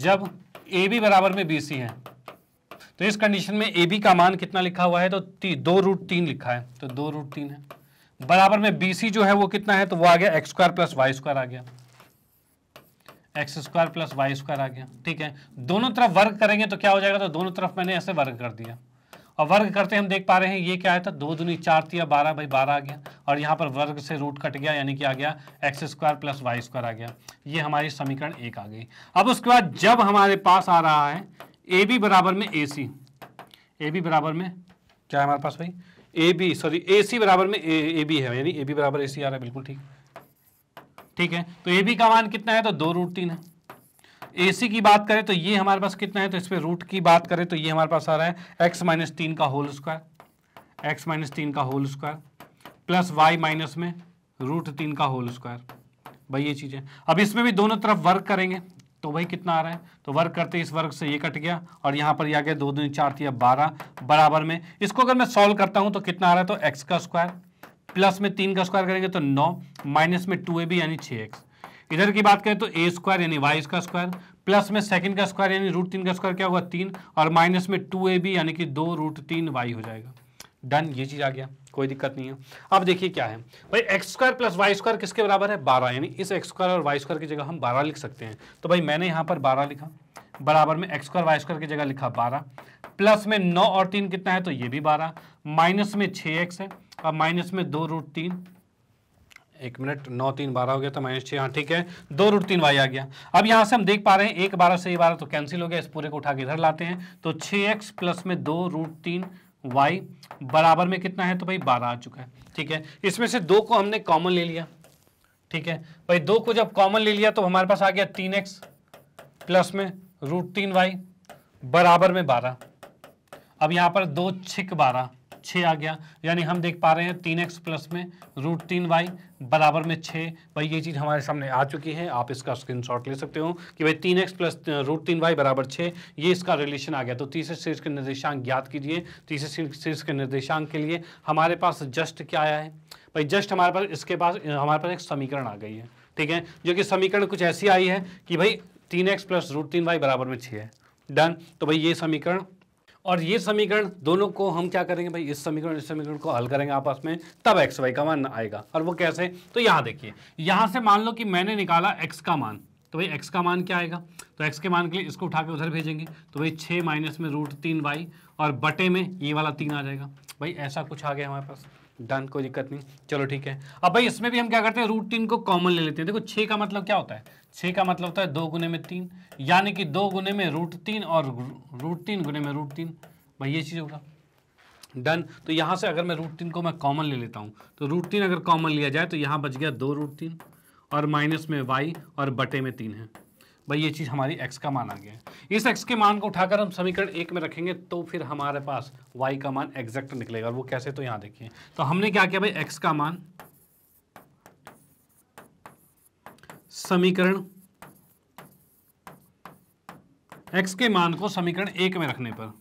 जब ए बी बराबर में बी सी है तो इस कंडीशन में ए बी का मान कितना लिखा हुआ है तो ती, दो रूट तीन लिखा है तो दो रूट तीन है बराबर में बी सी जो है वो कितना है तो वो आ गया x square plus Y square आ गया x square plus Y square आ गया ठीक है दोनों तरफ वर्ग करेंगे तो क्या हो जाएगा तो दोनों तरफ मैंने ऐसे वर्ग कर दिया और वर्ग करते हम देख पा रहे हैं ये क्या आया था तो दो दुनी चार तिया बारह भाई बारह आ गया और यहाँ पर वर्ग से रूट कट गया यानी कि आ गया x square plus Y square आ गया ये हमारी समीकरण एक आ गई अब उसके बाद जब हमारे पास आ रहा है ए बी बराबर में ए सी ए बी बराबर में क्या है हमारे पास भाई ए बी सॉरी ए सी बराबर में ए बी है यानी ए बी बराबर ए सी आ रहा है बिल्कुल ठीक ठीक है तो ए बी का मान कितना है तो दो रूट तीन है ए सी की बात करें तो ये हमारे पास कितना है तो इस पर रूट की बात करें तो ये हमारे पास आ रहा है एक्स माइनस तीन का होल स्क्वायर एक्स माइनस तीन का whole square plus Y minus में रूट तीन का होल स्क्वायर भाई ये चीज़ें अब इसमें भी दोनों तरफ वर्क करेंगे तो वही कितना आ रहा है तो वर्ग करते इस वर्ग से ये कट गया और यहाँ पर यह आ गया दो दिन चार थी बारह बराबर में इसको अगर मैं सॉल्व करता हूँ तो कितना आ रहा है तो एक्स का स्क्वायर प्लस में तीन का स्क्वायर करेंगे तो नौ माइनस में टू यानी छः इधर की बात करें तो ए स्क्वायर यानी वाई का स्क्वायर प्लस में सेकंड का स्क्वायर यानी रूट तीन का स्क्वायर क्या होगा तीन और माइनस में टू ए बी यानी कि दो रूट तीन वाई हो जाएगा डन ये चीज़ आ गया कोई दिक्कत नहीं है अब देखिए क्या है भाई x square plus Y square किसके बराबर है बारह यानी इस एक्स स्क्वायर और वाई स्क्वायर की जगह हम बारह लिख सकते हैं तो भाई मैंने यहाँ पर बारह लिखा बराबर में एक्स स्क्वायर वाई स्क्वायर की जगह लिखा बारह प्लस में नौ और तीन कितना है तो ये भी बारह माइनस में छः एक्स है और माइनस में दो रूट तीन एक मिनट नौ तीन बारह हो गया तो माइनस छः हाँ ठीक है दो रूट तीन वाई आ गया अब यहाँ से हम देख पा रहे हैं एक बारह से ये बारह तो कैंसिल हो गया इस पूरे को उठा के इधर लाते हैं तो छः एक्स प्लस में दो रूट तीन वाई बराबर में कितना है तो भाई बारह आ चुका है ठीक है इसमें से दो को हमने कॉमन ले लिया ठीक है भाई दो को जब कॉमन ले लिया तो हमारे पास आ गया तीन एक्स प्लस में रूट तीन वाई बराबर में बारह अब यहां पर दो छिक बारह छः आ गया यानी हम देख पा रहे हैं तीन एक्स प्लस में रूट तीन वाई बराबर में छः भाई ये चीज़ हमारे सामने आ चुकी है आप इसका स्क्रीनशॉट ले सकते हो कि भाई तीन एक्स प्लस रूट तीन वाई बराबर छः ये इसका रिलेशन आ गया तो तीसरे शीर्ष के निर्देशांक ज्ञात कीजिए तीसरे शीर्ष के निर्देशांक के लिए हमारे पास जस्ट क्या आया है भाई जस्ट हमारे पास इसके पास हमारे पास एक समीकरण आ गई है ठीक है जो कि समीकरण कुछ ऐसी आई है कि भाई तीन एक्स प्लस रूट तीन वाई बराबर में छः है डन तो भाई ये समीकरण और ये समीकरण दोनों को हम क्या करेंगे भाई इस समीकरण इस समीकरण को हल करेंगे आपस में तब एक्स वाई का मान आएगा और वो कैसे तो यहाँ देखिए यहाँ से मान लो कि मैंने निकाला एक्स का मान तो भाई एक्स का मान क्या आएगा तो एक्स के मान के लिए इसको उठा के उधर भेजेंगे तो भाई छः माइनस में रूट तीन वाई और बटे में ये वाला तीन आ जाएगा भाई ऐसा कुछ आ गया हमारे पास डन कोई दिक्कत नहीं चलो ठीक है अब भाई इसमें भी हम क्या करते हैं रूट तीन को कॉमन ले लेते हैं देखो छः का मतलब क्या होता है छः का मतलब होता है दो गुने में तीन यानी कि दो गुने में रूट तीन और रूट तीन गुने में रूट तीन भाई ये चीज़ होगा डन तो यहाँ से अगर मैं रूट तीन को मैं कॉमन ले लेता हूँ तो रूट तीन अगर कॉमन लिया जाए तो यहाँ बच गया दो रूट तीन और माइनस में वाई और बटे में तीन है भाई ये चीज़ हमारी एक्स का मान आ गया है इस एक्स के मान को उठाकर हम समीकरण एक में रखेंगे तो फिर हमारे पास वाई का मान एग्जैक्ट निकलेगा और वो कैसे तो यहाँ देखिए तो हमने क्या किया भाई एक्स का मान समीकरण एक्स के मान को समीकरण एक में रखने पर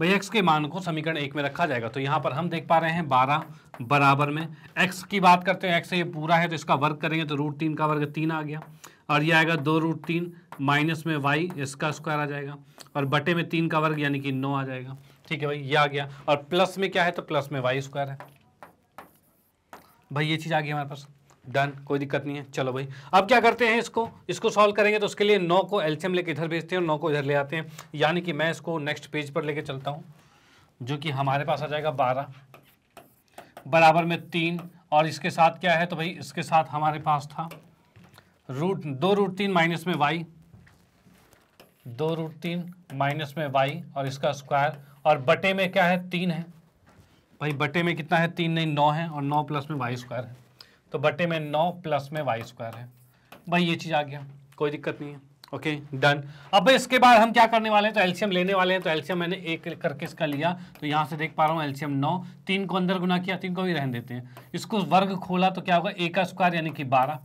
भाई एक्स के मान को समीकरण एक में रखा जाएगा तो यहां पर हम देख पा रहे हैं बारह बराबर में एक्स की बात करते हैं एक्स ये पूरा है तो इसका वर्ग करेंगे तो रूट तीन का वर्ग तीन आ गया और ये आएगा दो रूट तीन माइनस में वाई इसका स्क्वायर आ जाएगा और बटे में तीन का वर्ग यानी कि नौ आ जाएगा ठीक है भाई ये आ गया और प्लस में क्या है तो प्लस में वाई स्क्वायर है भाई ये चीज़ आ गई हमारे पास डन कोई दिक्कत नहीं है चलो भाई अब क्या करते हैं इसको इसको सॉल्व करेंगे तो उसके लिए नौ को एल्शियम लेके इधर भेजते हैं और नौ को इधर ले आते हैं यानी कि मैं इसको नेक्स्ट पेज पर लेके चलता हूँ जो कि हमारे पास आ जाएगा बारह बराबर में तीन और इसके साथ क्या है तो भाई इसके साथ हमारे पास था रूट दो रूट तीन माइनस में वाई दो रूट तीन माइनस में वाई और इसका स्क्वायर और बटे में क्या है तीन है भाई बटे में कितना है तीन नहीं नौ है और नौ प्लस में वाई स्क्वायर है तो बटे में नौ प्लस में वाई स्क्वायर है भाई ये चीज़ आ गया कोई दिक्कत नहीं है ओके डन अब इसके बाद हम क्या करने वाले हैं तो एल्शियम लेने वाले हैं तो एल्शियम मैंने एक करके इसका लिया तो यहाँ से देख पा रहा हूँ एल्शियम नौ तीन को अंदर गुना किया तीन को भी रहने देते हैं इसको वर्ग खोला तो क्या होगा एक का स्क्वायर यानी कि बारह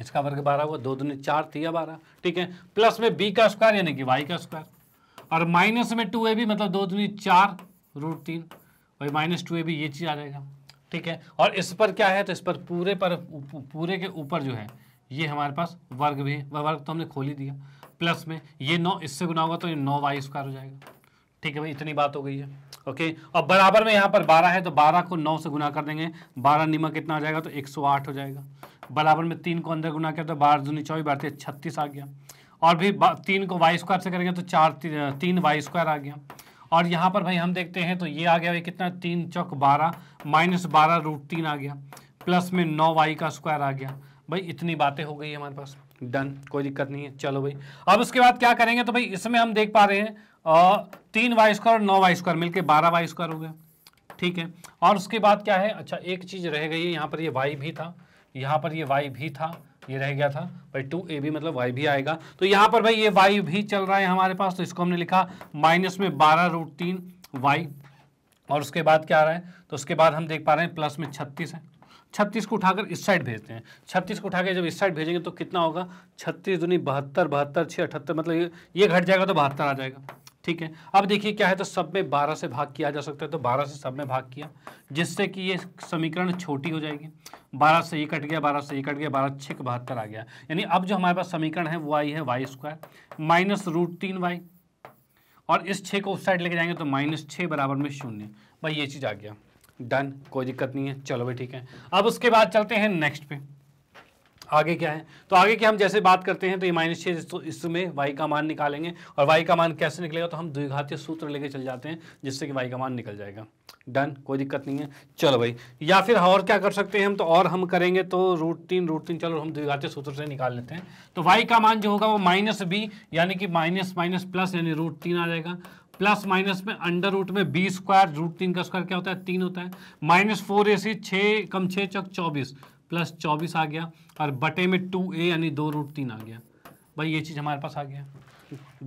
इसका वर्ग बारह हुआ दो दूनी चार या बारह ठीक है प्लस में बी का स्क्वायर यानी कि वाई का स्क्वायर और माइनस में टू ए भी मतलब दो दूनी चार रूट तीन और माइनस टू ए भी ये चीज़ आ जाएगा ठीक है और इस पर क्या है तो इस पर पूरे पर पूरे के ऊपर जो है ये हमारे पास वर्ग भी है वर्ग तो हमने खोल ही दिया प्लस में ये नौ इससे गुना होगा तो ये नौ वाई स्क्वायर हो जाएगा ठीक है भाई इतनी बात हो गई है ओके और बराबर में यहाँ पर बारह है तो बारह को नौ से गुना कर देंगे बारह निमा कितना हो जाएगा तो एक सौ आठ हो जाएगा बराबर में तीन को अंदर गुना किया तो बारह दूनी चौबीस बारती छत्तीस आ गया और भी तीन को वाई स्क्वायर से करेंगे तो चार ती, तीन वाई स्क्वायर आ गया और यहाँ पर भाई हम देखते हैं तो ये आ गया भाई कितना तीन चौक बारह माइनस बारह रूट तीन आ गया प्लस में नौ वाई का स्क्वायर आ गया भाई इतनी बातें हो गई हमारे पास डन कोई दिक्कत नहीं है चलो भाई अब उसके बाद क्या करेंगे तो भाई इसमें हम देख पा रहे हैं आ, तीन वाई स्क्वायर और नौ वाई स्क्वायर मिलकर बारह वाई स्क्वायर हो गया ठीक है और उसके बाद क्या है अच्छा एक चीज़ रह गई है यहाँ पर ये वाई भी था यहाँ पर ये वाई भी था ये रह गया था भाई टू ए भी मतलब वाई भी आएगा तो यहाँ पर भाई ये वाई भी चल रहा है हमारे पास तो इसको हमने लिखा माइनस में बारह रूट तीन वाई और उसके बाद क्या आ रहा है तो उसके बाद हम देख पा रहे हैं प्लस में छत्तीस है छत्तीस को उठाकर इस साइड भेजते हैं छत्तीस को उठाकर जब इस साइड भेजेंगे तो कितना होगा छत्तीस दूनी बहत्तर बहत्तर छः अठहत्तर मतलब ये घट जाएगा तो बहत्तर आ जाएगा ठीक है अब देखिए क्या है तो सब में बारह से भाग किया जा सकता है तो बारह से सब में भाग किया जिससे कि ये समीकरण छोटी हो जाएगी बारह से ये कट गया बारह से ये कट गया बारह छः बहत्तर आ गया यानी अब जो हमारे पास समीकरण है वो आई है वाई स्क्वायर माइनस रूट तीन वाई और इस छः को उस साइड लेके जाएंगे तो माइनस छः बराबर में शून्य भाई ये चीज़ आ गया डन कोई दिक्कत नहीं है चलो भाई ठीक है अब उसके बाद चलते हैं नेक्स्ट पे आगे क्या है तो आगे की हम जैसे बात करते हैं तो ये माइनस छः तो इसमें वाई का मान निकालेंगे और वाई का मान कैसे निकलेगा तो हम द्विघातीय सूत्र लेके चल जाते हैं जिससे कि वाई का मान निकल जाएगा डन कोई दिक्कत नहीं है चलो भाई या फिर और क्या कर सकते हैं हम तो और हम करेंगे तो रूट तीन रूट तीन चलो हम द्विघातीय सूत्र से निकाल लेते हैं तो वाई का मान जो होगा वो माइनस बी यानी कि माइनस माइनस प्लस यानी रूट तीन आ जाएगा प्लस माइनस में अंडर रूट में बी स्क्वायर रूट तीन का स्क्वायर क्या होता है तीन होता है माइनस फोर ए सी छः कम छः चौक चौबीस प्लस चौबीस आ गया और बटे में टू ए यानी दो रूट तीन आ गया भाई ये चीज़ हमारे पास आ गया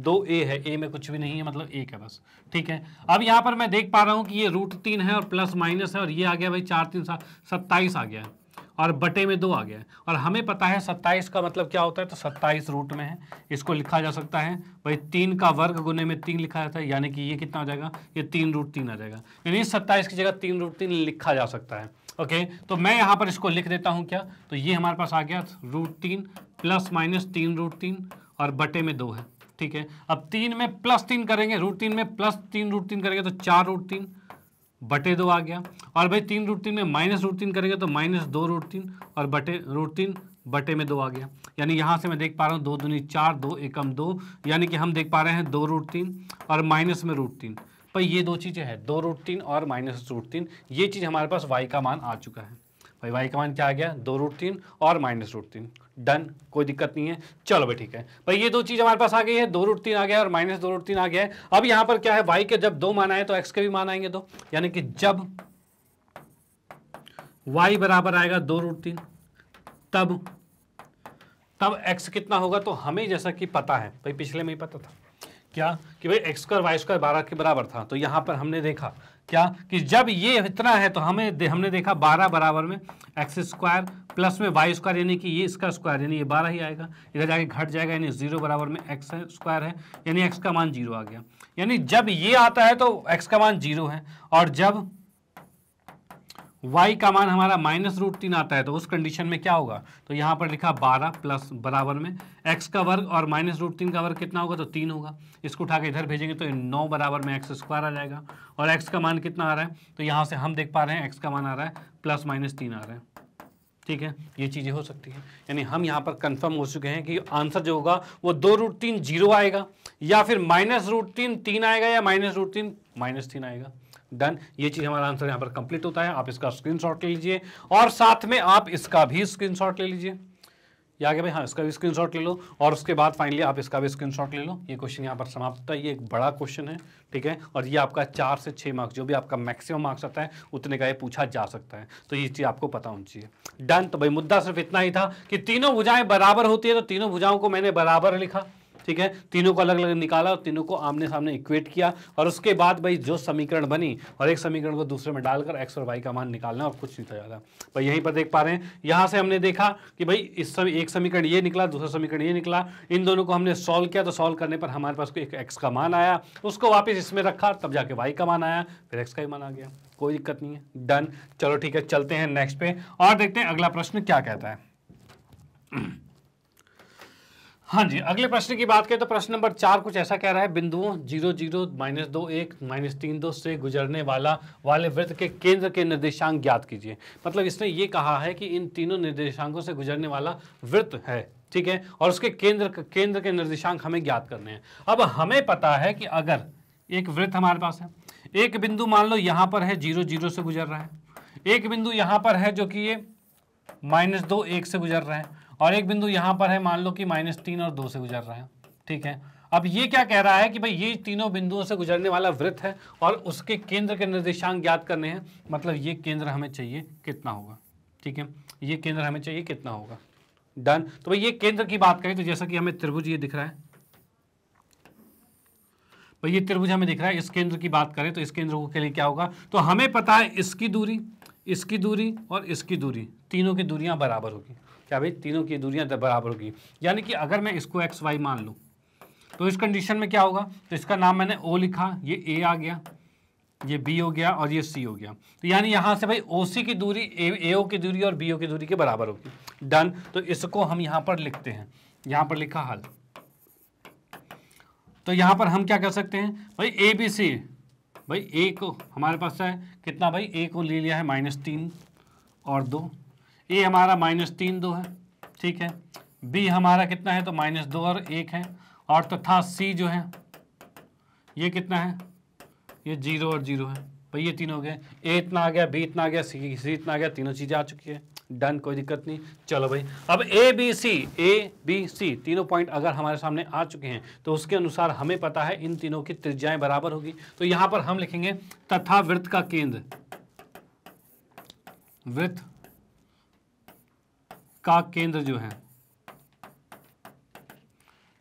दो ए है ए में कुछ भी नहीं है मतलब एक है बस ठीक है अब यहाँ पर मैं देख पा रहा हूँ कि ये रूट तीन है और प्लस माइनस है और ये आ गया भाई चार तीन सात सत्ताईस आ गया है और बटे में दो आ गया और हमें पता है सत्ताईस का मतलब क्या होता है तो सत्ताईस रूट में है इसको लिखा जा सकता है भाई तीन का वर्ग गुने में तीन लिखा जाता है यानी कि ये कितना हो जाएगा ये तीन रूट तीन आ जाएगा यानी सत्ताईस की जगह तीन रूट तीन लिखा जा सकता है ओके तो मैं यहाँ पर इसको लिख देता हूँ क्या तो ये हमारे पास आ गया रूट तीन प्लस माइनस तीन रूट तीन और बटे में दो है ठीक है अब तीन में प्लस तीन करेंगे रूट तीन में प्लस तीन रूट तीन करेंगे तो चार रूट तीन बटे दो आ गया और भाई तीन रूट तीन में माइनस रूट तीन करेंगे तो माइनस दो रूट तीन और बटे रूट तीन बटे में दो आ गया यानी यहाँ से मैं देख पा रहा हूँ दो दूनी चार दो एकम दो यानी कि हम देख पा रहे हैं दो रूट तीन और माइनस में रूट तीन पर ये दो चीज़ें हैं दो रूट तीन और माइनस रूट तीन ये चीज़ हमारे पास वाई का मान आ चुका है भाई वाई का मान क्या आ गया दो रूट तीन और माइनस रूट तीन डन कोई दिक्कत नहीं है चलो भाई ठीक है भाई ये दो चीज़ हमारे पास आ गई है दो रूट तीन आ गया और माइनस दो रूट तीन आ गया है अब यहाँ पर क्या है वाई के जब दो मान आए तो एक्स के भी मान आएंगे दो यानी कि जब वाई बराबर आएगा दो रूट तीन तब तब एक्स कितना होगा तो हमें जैसा कि पता है भाई पिछले में ही पता था क्या कि भाई एक्स स्क्वायर वाई स्क्वायर बारह के बराबर था तो यहाँ पर हमने देखा क्या कि जब ये इतना है तो हमें दे, हमने देखा बारह बराबर में एक्स स्क्वायर प्लस में वाई स्क्वायर यानी कि ये इसका स्क्वायर यानी ये बारह ही आएगा इधर जाके घट जाएगा यानी जीरो बराबर में एक्स स्क्वायर है यानी एक्स का मान जीरो आ गया यानी जब ये आता है तो एक्स का मान जीरो है और जब y का मान हमारा माइनस रूट तीन आता है तो उस कंडीशन में क्या होगा तो यहाँ पर लिखा बारह प्लस बराबर में x का वर्ग और माइनस रूट तीन का वर्ग कितना होगा तो तीन होगा इसको उठा के इधर भेजेंगे तो नौ बराबर में एक्स स्क्वायर आ जाएगा और x का मान कितना आ रहा है तो यहाँ से हम देख पा रहे हैं x का मान आ रहा है प्लस माइनस तीन आ रहा है ठीक है ये चीज़ें हो सकती हैं यानी हम यहाँ पर कंफर्म हो चुके हैं कि आंसर जो होगा वो दो रूट तीन जीरो आएगा या फिर माइनस रूट तीन तीन आएगा या माइनस रूट तीन माइनस तीन आएगा डन ये चीज़ हमारा आंसर यहाँ पर कंप्लीट होता है आप इसका स्क्रीनशॉट ले लीजिए और साथ में आप इसका भी स्क्रीनशॉट ले लीजिए या भाई हाँ इसका भी स्क्रीनशॉट ले लो और उसके बाद फाइनली आप इसका भी स्क्रीनशॉट ले लो ये क्वेश्चन यहाँ पर समाप्त होता है ये एक बड़ा क्वेश्चन है ठीक है और ये आपका चार से छः मार्क्स जो भी आपका मैक्सिमम मार्क्स आता है उतने का ये पूछा जा सकता है तो ये चीज़ आपको पता होनी चाहिए डन तो भाई मुद्दा सिर्फ इतना ही था कि तीनों भुजाएं बराबर होती है तो तीनों भुजाओं को मैंने बराबर लिखा ठीक है तीनों को अलग अलग निकाला और तीनों को आमने सामने इक्वेट किया और उसके बाद भाई जो समीकरण बनी और एक समीकरण को दूसरे में डालकर एक्स और वाई का मान निकालना और कुछ नहीं था ज़्यादा भाई यहीं पर देख पा रहे हैं यहाँ से हमने देखा कि भाई इस समय एक समीकरण ये निकला दूसरा समीकरण ये निकला इन दोनों को हमने सॉल्व किया तो सॉल्व करने पर हमारे पास एक एक्स का मान आया उसको वापस इसमें रखा तब जाके वाई का मान आया फिर एक्स का ही मान आ गया कोई दिक्कत नहीं है डन चलो ठीक है चलते हैं नेक्स्ट पे और देखते हैं अगला प्रश्न क्या कहता है हाँ जी अगले प्रश्न की बात करें तो प्रश्न नंबर चार कुछ ऐसा कह रहा है बिंदुओं जीरो जीरो माइनस दो एक माइनस तीन दो से गुजरने वाला वाले वृत्त के केंद्र के निर्देशांक ज्ञात कीजिए मतलब इसने ये कहा है कि इन तीनों निर्देशांकों से गुजरने वाला वृत्त है ठीक है और उसके केंद्र केंद्र के निर्देशांक हमें ज्ञात करने हैं अब हमें पता है कि अगर एक वृत्त हमारे पास है एक बिंदु मान लो यहाँ पर है जीरो जीरो से गुजर रहा है एक बिंदु यहाँ पर है जो कि ये माइनस दो एक से गुजर रहा है और एक बिंदु यहाँ पर है मान लो कि माइनस तीन और दो से गुजर रहे हैं ठीक है अब ये क्या कह रहा है कि भाई ये तीनों बिंदुओं से गुजरने वाला वृत्त है और उसके केंद्र के निर्देशांक ज्ञात करने हैं मतलब ये केंद्र हमें चाहिए कितना होगा ठीक है ये केंद्र हमें चाहिए कितना होगा डन तो भाई ये केंद्र की बात करें तो जैसा कि हमें त्रिभुज ये दिख रहा है भाई ये त्रिभुज हमें दिख रहा है इस केंद्र की बात करें तो इस केंद्र के लिए क्या होगा तो हमें पता है इसकी दूरी इसकी दूरी और इसकी दूरी तीनों की दूरियां बराबर होगी क्या भाई तीनों की दूरियाँ बराबर होगी यानी कि अगर मैं इसको एक्स वाई मान लूँ तो इस कंडीशन में क्या होगा तो इसका नाम मैंने ओ लिखा ये ए आ गया ये बी हो गया और ये सी हो गया तो यानी यहाँ से भाई ओ सी की दूरी ए ओ की दूरी और बी ओ की दूरी के बराबर होगी डन तो इसको हम यहाँ पर लिखते हैं यहाँ पर लिखा हल तो यहाँ पर हम क्या कर सकते हैं भाई ए बी सी भाई ए को हमारे पास है कितना भाई ए को ले लिया है माइनस तीन और दो ए हमारा माइनस तीन दो है ठीक है बी हमारा कितना है तो माइनस दो और एक है और तथा तो सी जो है ये कितना है ये जीरो और जीरो है भाई ये तीन हो गए ए इतना आ गया बी इतना आ गया सी सी इतना आ गया तीनों चीज़ें आ चुकी है डन कोई दिक्कत नहीं चलो भाई अब ए बी सी ए बी सी तीनों पॉइंट अगर हमारे सामने आ चुके हैं तो उसके अनुसार हमें पता है इन तीनों की त्रिज्याएं बराबर होगी तो यहां पर हम लिखेंगे तथा वृत्त का केंद्र वृत्त का केंद्र जो है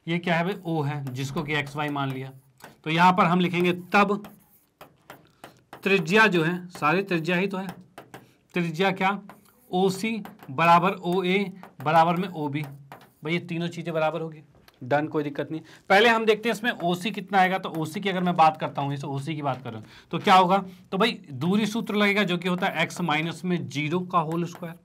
ये क्या है भाई ओ है जिसको कि एक्स वाई मान लिया तो यहां पर हम लिखेंगे तब त्रिज्या जो है सारे त्रिज्या ही तो है त्रिज्या क्या ओ सी बराबर ओ ए बराबर में ओ बी भाई ये तीनों चीज़ें बराबर होगी डन कोई दिक्कत नहीं पहले हम देखते हैं इसमें ओ सी कितना आएगा तो ओ सी की अगर मैं बात करता हूं इसे ओ सी की बात कर रहा हूं तो क्या होगा तो भाई दूरी सूत्र लगेगा जो कि होता है एक्स माइनस में जीरो का होल स्क्वायर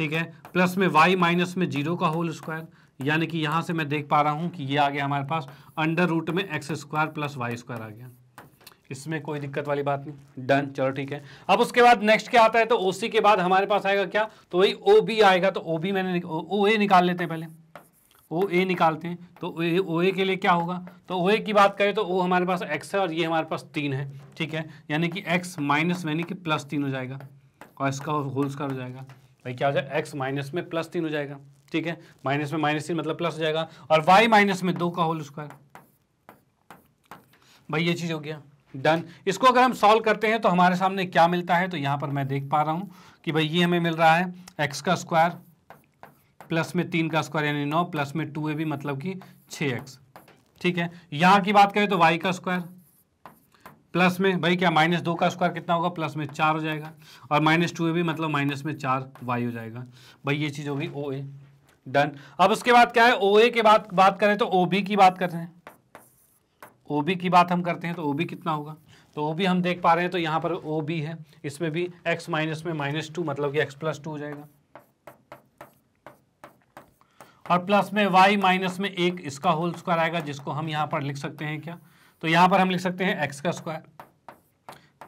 ठीक है प्लस में वाई माइनस में जीरो का होल स्क्वायर यानी कि यहाँ से मैं देख पा रहा हूँ कि ये आ गया हमारे पास अंडर रूट में x square plus Y square आ गया इसमें कोई दिक्कत वाली बात नहीं डन चलो ठीक है अब उसके बाद नेक्स्ट क्या आता है तो ओसी के बाद हमारे पास आएगा क्या तो वही ओ बी आएगा तो ओ बी मैंने ओ ए निकाल लेते हैं पहले ओ ए निकालते हैं तो ओ ए के लिए क्या होगा तो ओ ए की बात करें तो ओ हमारे पास एक्स है और ये हमारे पास तीन है ठीक है यानी कि एक्स माइनस यानी कि प्लस तीन हो जाएगा और इसका होल स्क्वायर हो जाएगा भाई क्या हो जाए एक्स माइनस में प्लस तीन हो जाएगा ठीक है माइनस में माइनस तीन मतलब प्लस हो जाएगा और वाई माइनस में दो का होल स्क्वायर भाई ये चीज़ हो गया डन इसको अगर हम सॉल्व करते हैं तो हमारे सामने क्या मिलता है तो यहां पर मैं देख पा रहा हूं कि भाई ये हमें मिल रहा है एक्स का स्क्वायर प्लस में तीन का स्क्वायर यानी नौ प्लस में टू ए भी मतलब कि छ एक्स ठीक है यहां की बात करें तो वाई का स्क्वायर प्लस में भाई क्या माइनस दो का स्क्वायर कितना होगा प्लस में चार हो जाएगा और माइनस टू ए भी मतलब माइनस में चार वाई हो जाएगा भाई ये चीज़ होगी ओ ए डन अब उसके बाद क्या है ओ ए के बाद बात करें तो ओ बी की बात कर रहे हैं ओ बी की बात हम करते हैं तो ओ बी कितना होगा तो ओ बी हम देख पा रहे हैं तो यहाँ पर ओ बी है इसमें भी एक्स माइनस में माइनस टू मतलब कि एक्स प्लस टू हो जाएगा और प्लस में वाई माइनस में एक इसका होल स्क्वायर आएगा जिसको हम यहाँ पर लिख सकते हैं क्या तो यहां पर हम लिख सकते हैं एक्स का स्क्वायर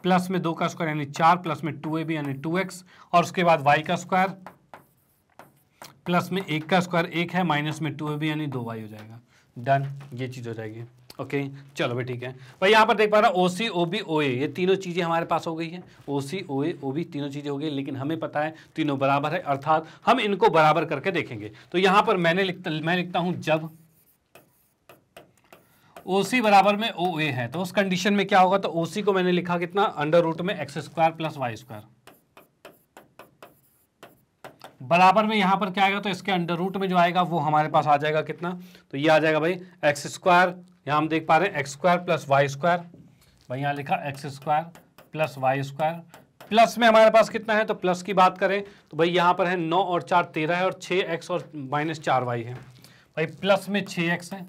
प्लस में दो का स्क्वायर यानी चार प्लस में टू ए बी यानी टू एक्स और उसके बाद वाई का स्क्वायर प्लस में एक का स्क्वायर एक है माइनस में टू ए बी यानी दो वाई हो जाएगा डन ये चीज़ हो जाएगी ओके okay, चलो भाई ठीक है भाई यहाँ पर देख पा रहा ओ सी ओ बी ओ ए ये तीनों चीज़ें हमारे पास हो गई है ओ सी ओ ए ओ बी तीनों चीज़ें हो गई लेकिन हमें पता है तीनों बराबर है अर्थात हम इनको बराबर करके देखेंगे तो यहाँ पर मैंने लिखता मैं लिखता हूँ जब ओ सी बराबर में ओ ए है तो उस कंडीशन में क्या होगा तो ओ सी को मैंने लिखा कितना अंडर रूट में x square plus Y square बराबर में यहां पर क्या आएगा तो इसके अंडर रूट में जो आएगा वो हमारे पास आ जाएगा कितना तो ये आ जाएगा भाई एक्स स्क्वायर यहां हम देख पा रहे हैं x square plus Y square भाई यहां लिखा x square plus Y square plus में हमारे पास कितना है तो प्लस की बात करें तो भाई यहां पर है नौ और चार तेरह है और छह एक्स और माइनस चार वाई है भाई प्लस में छः एक्स है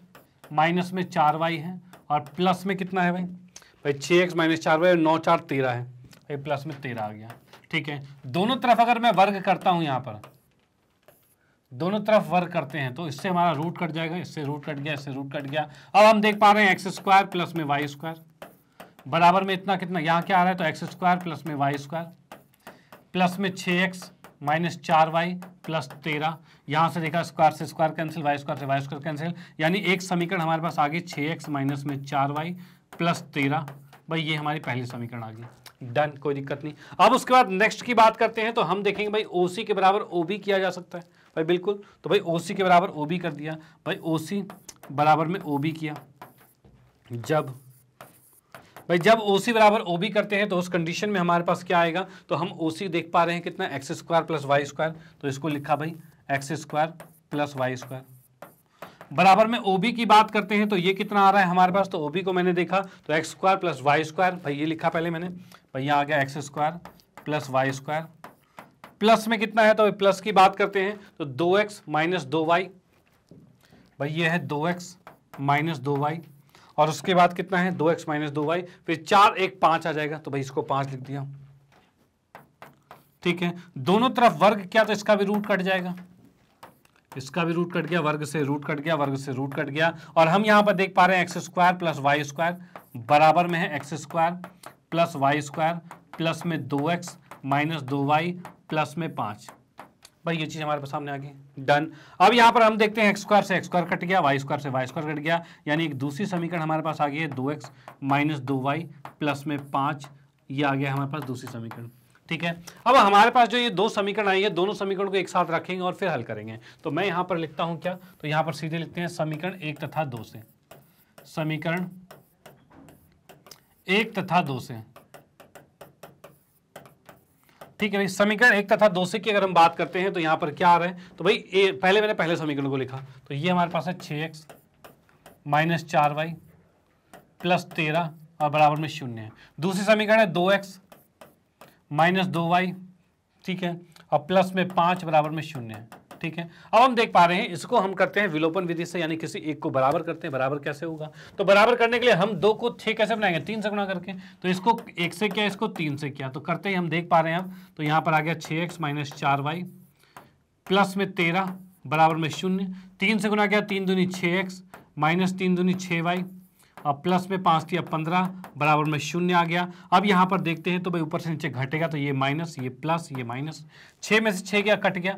माइनस में चार वाई है और प्लस में कितना है भाई भाई छः एक्स माइनस चार वाई नौ चार तेरह है भाई प्लस में तेरह आ गया ठीक है दोनों तरफ अगर मैं वर्ग करता हूँ यहाँ पर दोनों तरफ वर्ग करते हैं तो इससे हमारा रूट कट जाएगा इससे रूट कट गया इससे रूट कट गया अब हम देख पा रहे हैं एक्स स्क्वायर प्लस में वाई स्क्वायर बराबर में इतना कितना यहाँ क्या आ रहा है तो एक्स स्क्वायर प्लस में वाई स्क्वायर प्लस में छः एक्स माइनस चार वाई प्लस तेरह यहाँ से देखा स्क्वायर से स्क्वायर कैंसिल वाई स्क्वायर से वाई स्क्वायर कैंसिल यानी एक समीकरण हमारे पास आ गई छः एक्स माइनस में चार वाई प्लस तेरह भाई ये हमारी पहली समीकरण आ गई डन कोई दिक्कत नहीं अब उसके बाद नेक्स्ट की बात करते हैं तो हम देखेंगे भाई ओ के बराबर ओ किया जा सकता है भाई बिल्कुल तो भाई ओ के बराबर ओ कर दिया भाई ओ बराबर में ओ किया जब भाई जब ओ सी बराबर ओ बी करते हैं तो उस कंडीशन में हमारे पास क्या आएगा तो हम ओ सी देख पा रहे हैं कितना x square plus Y square तो इसको लिखा भाई x square plus Y square बराबर में ओबी की बात करते हैं तो ये कितना आ रहा है हमारे पास तो ओबी को मैंने देखा तो x square plus Y square भाई ये लिखा पहले मैंने भैया आ गया x square plus Y square plus में कितना है तो प्लस की बात करते हैं तो दो एक्स माइनस दो वाई भाई ये है दो एक्स माइनस दो वाई और उसके बाद कितना है दो एक्स माइनस दो वाई फिर चार एक पांच आ जाएगा तो भाई इसको पांच लिख दिया ठीक है दोनों तरफ वर्ग क्या तो इसका भी रूट कट जाएगा इसका भी रूट कट गया वर्ग से रूट कट गया वर्ग से रूट कट गया और हम यहां पर देख पा रहे हैं x square plus Y square बराबर में है x square plus Y square plus में दो एक्स माइनस दो वाई प्लस में पांच भाई ये चीज़ हमारे पास सामने आ गई डन अब यहाँ पर हम देखते हैं एक्स स्क्वायर से एक्स स्क्वायर कट गया वाई स्क्वायर से वाई स्क्वायर कट गया यानी एक दूसरी समीकरण हमारे पास आ गई है दो एक्स माइनस दो वाई प्लस में पाँच ये आ गया हमारे पास दूसरी समीकरण ठीक है अब हमारे पास जो ये दो समीकरण आई है दोनों समीकरण को एक साथ रखेंगे और फिर हल करेंगे तो मैं यहाँ पर लिखता हूँ क्या तो यहाँ पर सीधे लिखते हैं समीकरण एक तथा दो से समीकरण एक तथा दो से ठीक है भाई समीकरण एक तथा दो से की अगर हम बात करते हैं तो यहां पर क्या आ रहा है तो भाई ए, पहले मैंने पहले समीकरण को लिखा तो ये हमारे पास है छ एक्स माइनस चार वाई प्लस तेरह और बराबर में शून्य है दूसरी समीकरण है दो एक्स माइनस दो वाई ठीक है और प्लस में पांच बराबर में शून्य है ठीक है अब हम देख पा रहे हैं इसको हम करते हैं विलोपन विधि से यानी किसी एक को बराबर करते हैं बराबर कैसे होगा तो बराबर करने के लिए हम दो को छः कैसे बनाएंगे तीन से गुणा करके तो इसको एक से क्या इसको तीन से क्या तो करते ही हम देख पा रहे हैं अब तो यहां पर आ गया छः एक्स माइनस चार वाई प्लस में तेरह बराबर में शून्य तीन से गुना क्या तीन दूनी छः एक्स माइनस तीन दूनी छः वाई अब प्लस में पाँच थी अब पंद्रह बराबर में शून्य आ गया अब यहाँ पर देखते हैं तो भाई ऊपर से नीचे घटेगा तो ये माइनस ये प्लस ये माइनस छः में से छः गया कट गया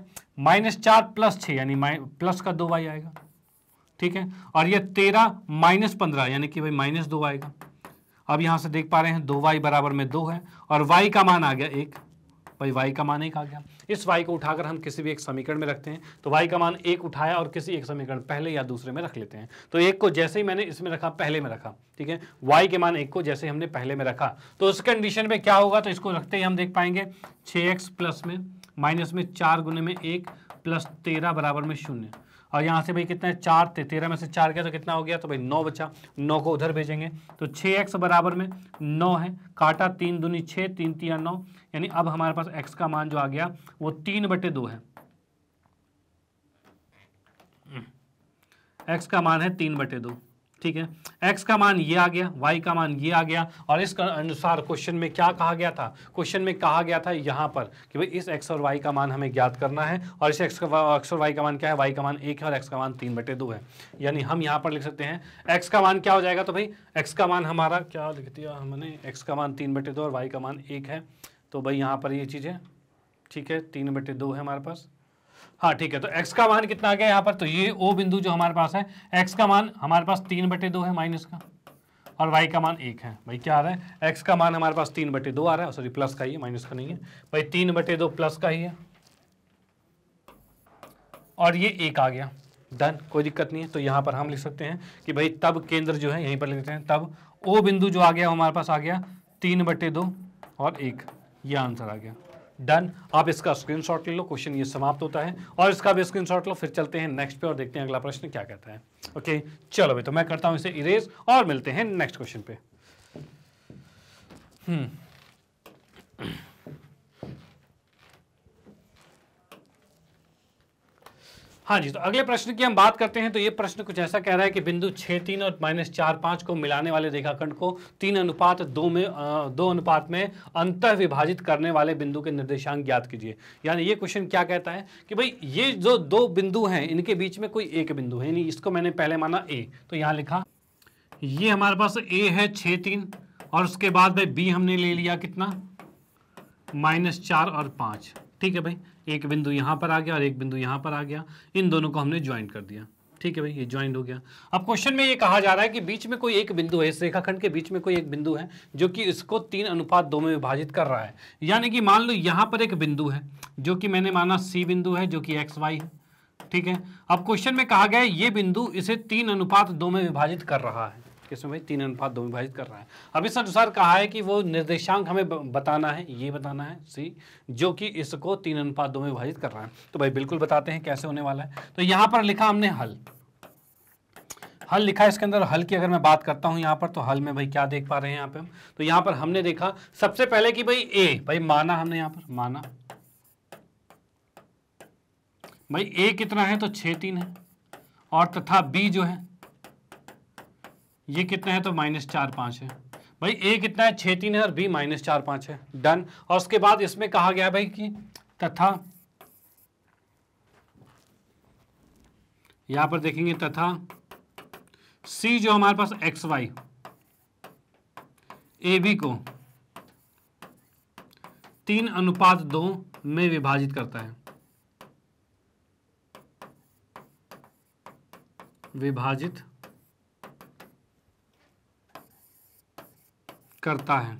माइनस चार प्लस छः यानी प्लस का दो वाई आएगा ठीक है और ये तेरह माइनस पंद्रह यानी कि भाई माइनस दो आएगा अब यहाँ से देख पा रहे हैं दो वाई बराबर में दो है और वाई का मान आ गया एक भाई वाई का मान एक आ गया इस वाई को उठाकर हम किसी भी एक समीकरण में रखते हैं तो वाई का मान एक उठाया और किसी एक समीकरण पहले या दूसरे में रख लेते हैं तो एक को जैसे ही मैंने इसमें रखा पहले में रखा ठीक है वाई के मान एक को जैसे हमने पहले में रखा तो उस कंडीशन में क्या होगा तो इसको रखते ही हम देख पाएंगे छः एक्स प्लस में माइनस में चार गुने में एक प्लस तेरह बराबर में शून्य और यहाँ से भाई कितना है चार थे तेरह में से चार गया तो कितना हो गया तो भाई नौ बचा नौ को उधर भेजेंगे तो छः एक्स बराबर में नौ है काटा तीन दूनी छः तीन तीन नौ यानी अब हमारे पास एक्स का मान जो आ गया वो तीन बटे दो है एक्स हम्म। का मान है तीन बटे दो ठीक है x का मान ये आ गया y का मान ये आ गया और इस अनुसार क्वेश्चन में क्या कहा गया था क्वेश्चन में कहा गया था यहाँ पर कि भाई इस x और y का मान हमें ज्ञात करना है और इस x का x और y का मान क्या है y का मान एक है और x का मान तीन बटे दो है यानी हम यहाँ पर लिख सकते हैं x का मान क्या हो जाएगा तो भाई x का मान हमारा क्या लिख दिया हमने एक्स का मान तीन बटे दो और वाई का मान एक है तो भाई यहाँ पर ये चीज़ है ठीक है तीन बटे दो है हमारे पास हाँ ठीक है तो एक्स का मान कितना आ गया यहाँ पर तो ये ओ बिंदु जो हमारे पास है एक्स का मान हमारे पास तीन बटे दो है माइनस का और वाई का मान एक है भाई क्या आ रहा है एक्स का मान हमारे पास तीन बटे दो आ रहा है सॉरी प्लस का ही है माइनस का नहीं है भाई तीन बटे दो प्लस का ही है और ये एक आ गया डन कोई दिक्कत नहीं है तो यहाँ पर हम लिख सकते हैं कि भाई तब केंद्र जो है यहीं पर लिखते हैं तब ओ बिंदु जो आ गया हमारे पास आ गया तीन बटे दो और एक ये आंसर आ गया डन आप इसका स्क्रीनशॉट ले लो क्वेश्चन ये समाप्त होता है और इसका भी स्क्रीनशॉट लो फिर चलते हैं नेक्स्ट पे और देखते हैं अगला प्रश्न क्या कहता है ओके चलो भाई तो मैं करता हूं इसे इरेज और मिलते हैं नेक्स्ट क्वेश्चन पे हम्म हाँ जी तो अगले प्रश्न की हम बात करते हैं तो ये प्रश्न कुछ ऐसा कह रहा है कि बिंदु छः तीन और माइनस चार पाँच को मिलाने वाले रेखाखंड को तीन अनुपात दो में दो अनुपात में अंतर विभाजित करने वाले बिंदु के निर्देशांक ज्ञात कीजिए यानी ये क्वेश्चन क्या कहता है कि भाई ये जो दो बिंदु हैं इनके बीच में कोई एक बिंदु है यानी इसको मैंने पहले माना ए तो यहाँ लिखा ये हमारे पास ए है छः तीन और उसके बाद भाई बी हमने ले लिया कितना माइनस चार और पाँच ठीक है भाई एक बिंदु यहाँ पर आ गया और एक बिंदु यहाँ पर आ गया इन दोनों को हमने ज्वाइन कर दिया ठीक है भाई ये ज्वाइंट हो गया अब क्वेश्चन में ये कहा जा रहा है कि बीच में कोई एक बिंदु है इस रेखाखंड के बीच में कोई एक बिंदु है जो कि इसको तीन अनुपात दो में विभाजित कर रहा है यानी कि मान लो यहाँ पर एक बिंदु है जो कि मैंने माना सी बिंदु है जो कि एक्स वाई है ठीक है अब क्वेश्चन में कहा गया ये बिंदु इसे तीन अनुपात दो में विभाजित कर रहा है किसमें भाई तीन अनुपात दो विभाजित कर रहा है अब इस अनुसार कहा है कि वो निर्देशांक हमें बताना है ये बताना है सी जो कि इसको तीन अनुपात दो में विभाजित कर रहा है तो भाई बिल्कुल बताते हैं कैसे होने वाला है तो यहाँ पर लिखा हमने हल हल लिखा है इसके अंदर हल की अगर मैं बात करता हूँ यहाँ पर तो हल में भाई क्या देख पा रहे हैं यहाँ पे हम तो यहाँ पर हमने देखा सबसे पहले कि भाई ए भाई माना हमने यहाँ पर माना भाई ए कितना है तो छह तीन है और तथा बी जो है ये कितना है तो माइनस चार पाँच है भाई ए कितना है छः तीन है और बी माइनस चार पाँच है डन और उसके बाद इसमें कहा गया भाई कि तथा यहां पर देखेंगे तथा सी जो हमारे पास एक्स वाई ए बी को तीन अनुपात दो में विभाजित करता है विभाजित करता है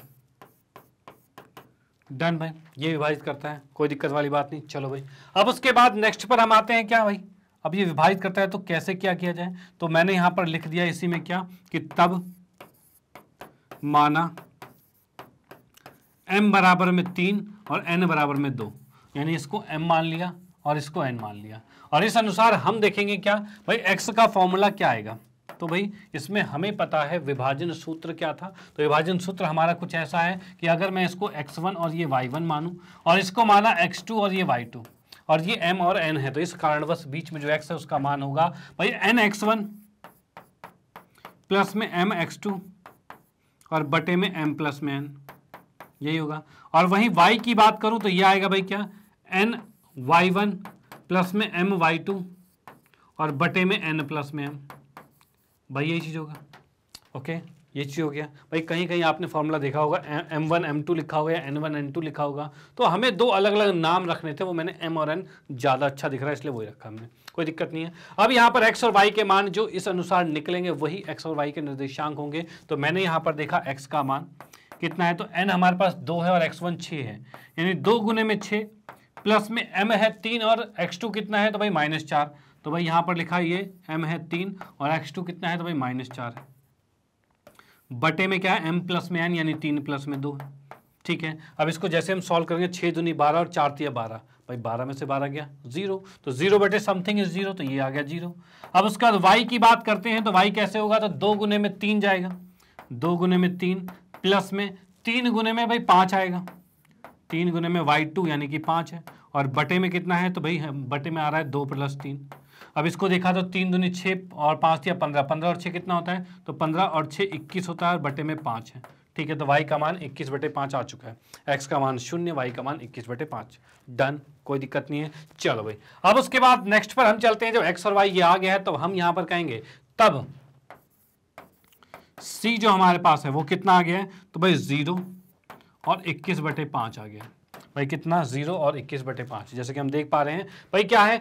डन भाई ये विभाजित करता है कोई दिक्कत वाली बात नहीं चलो भाई अब उसके बाद नेक्स्ट पर हम आते हैं क्या भाई अब ये विभाजित करता है तो कैसे क्या किया जाए तो मैंने यहां पर लिख दिया इसी में क्या कि तब माना m बराबर में तीन और n बराबर में दो यानी इसको m मान लिया और इसको n मान लिया और इस अनुसार हम देखेंगे क्या भाई x का फॉर्मूला क्या आएगा तो भाई इसमें हमें पता है विभाजन सूत्र क्या था तो विभाजन सूत्र हमारा कुछ ऐसा है कि अगर मैं इसको x1 और ये y1 मानूं और इसको माना x2 और ये y2 और ये m और n है तो इस कारणवश बीच में जो x है उसका मान होगा भाई एन एक्स वन प्लस में एम एक्स टू और बटे में m प्लस में n यही होगा और वहीं y की बात करूं तो ये आएगा भाई क्या एन वाई वन प्लस में एम वाई टू और बटे में एन प्लस में एम भाई यही चीज़ होगा ओके ये चीज़ हो गया भाई कहीं कहीं आपने फॉर्मूला देखा होगा एम वन एम टू लिखा होगा एन वन एन टू लिखा होगा तो हमें दो अलग अलग नाम रखने थे वो मैंने एम और एन ज़्यादा अच्छा दिख रहा है इसलिए वही रखा हमने कोई दिक्कत नहीं है अब यहाँ पर एक्स और वाई के मान जो इस अनुसार निकलेंगे वही एक्स और वाई के निर्देशांक होंगे तो मैंने यहाँ पर देखा एक्स का मान कितना है तो एन हमारे पास दो है और एक्स वन छ है यानी दो गुने में छः प्लस में एम है तीन और एक्स टू कितना है तो भाई माइनस चार तो भाई यहाँ पर लिखा ये एम है तीन और एक्स टू कितना है तो भाई माइनस चार है बटे में क्या है एम प्लस में एन यानी तीन प्लस में दो ठीक है अब इसको जैसे हम सॉल्व करेंगे छः दुनी बारह और चार तीन बारह भाई बारह में से बारह गया जीरो तो जीरो बटे समथिंग इज जीरो तो ये आ गया जीरो अब उसके बाद वाई की बात करते हैं तो वाई कैसे होगा तो दो गुने में तीन जाएगा दो गुने में तीन प्लस में तीन गुने में भाई पाँच आएगा तीन गुने में वाई टू यानी कि पाँच है और बटे में कितना है तो भाई बटे में आ रहा है दो प्लस तीन अब इसको देखा तो तीन दूनी छः और पाँच या पंद्रह पंद्रह और छः कितना होता है तो पंद्रह और छः इक्कीस होता है और बटे में पाँच है ठीक है तो वाई का मान इक्कीस बटे पाँच आ चुका है एक्स का मान शून्य वाई का मान इक्कीस बटे पाँच डन कोई दिक्कत नहीं है चलो भाई अब उसके बाद नेक्स्ट पर हम चलते हैं जब एक्स और वाई ये आ गया है तो हम यहाँ पर कहेंगे तब सी जो हमारे पास है वो कितना आ गया है तो भाई जीरो और इक्कीस बटे पाँच आ गया है भाई कितना जीरो और इक्कीस बटे पांच जैसे कि हम देख पा रहे हैं भाई क्या है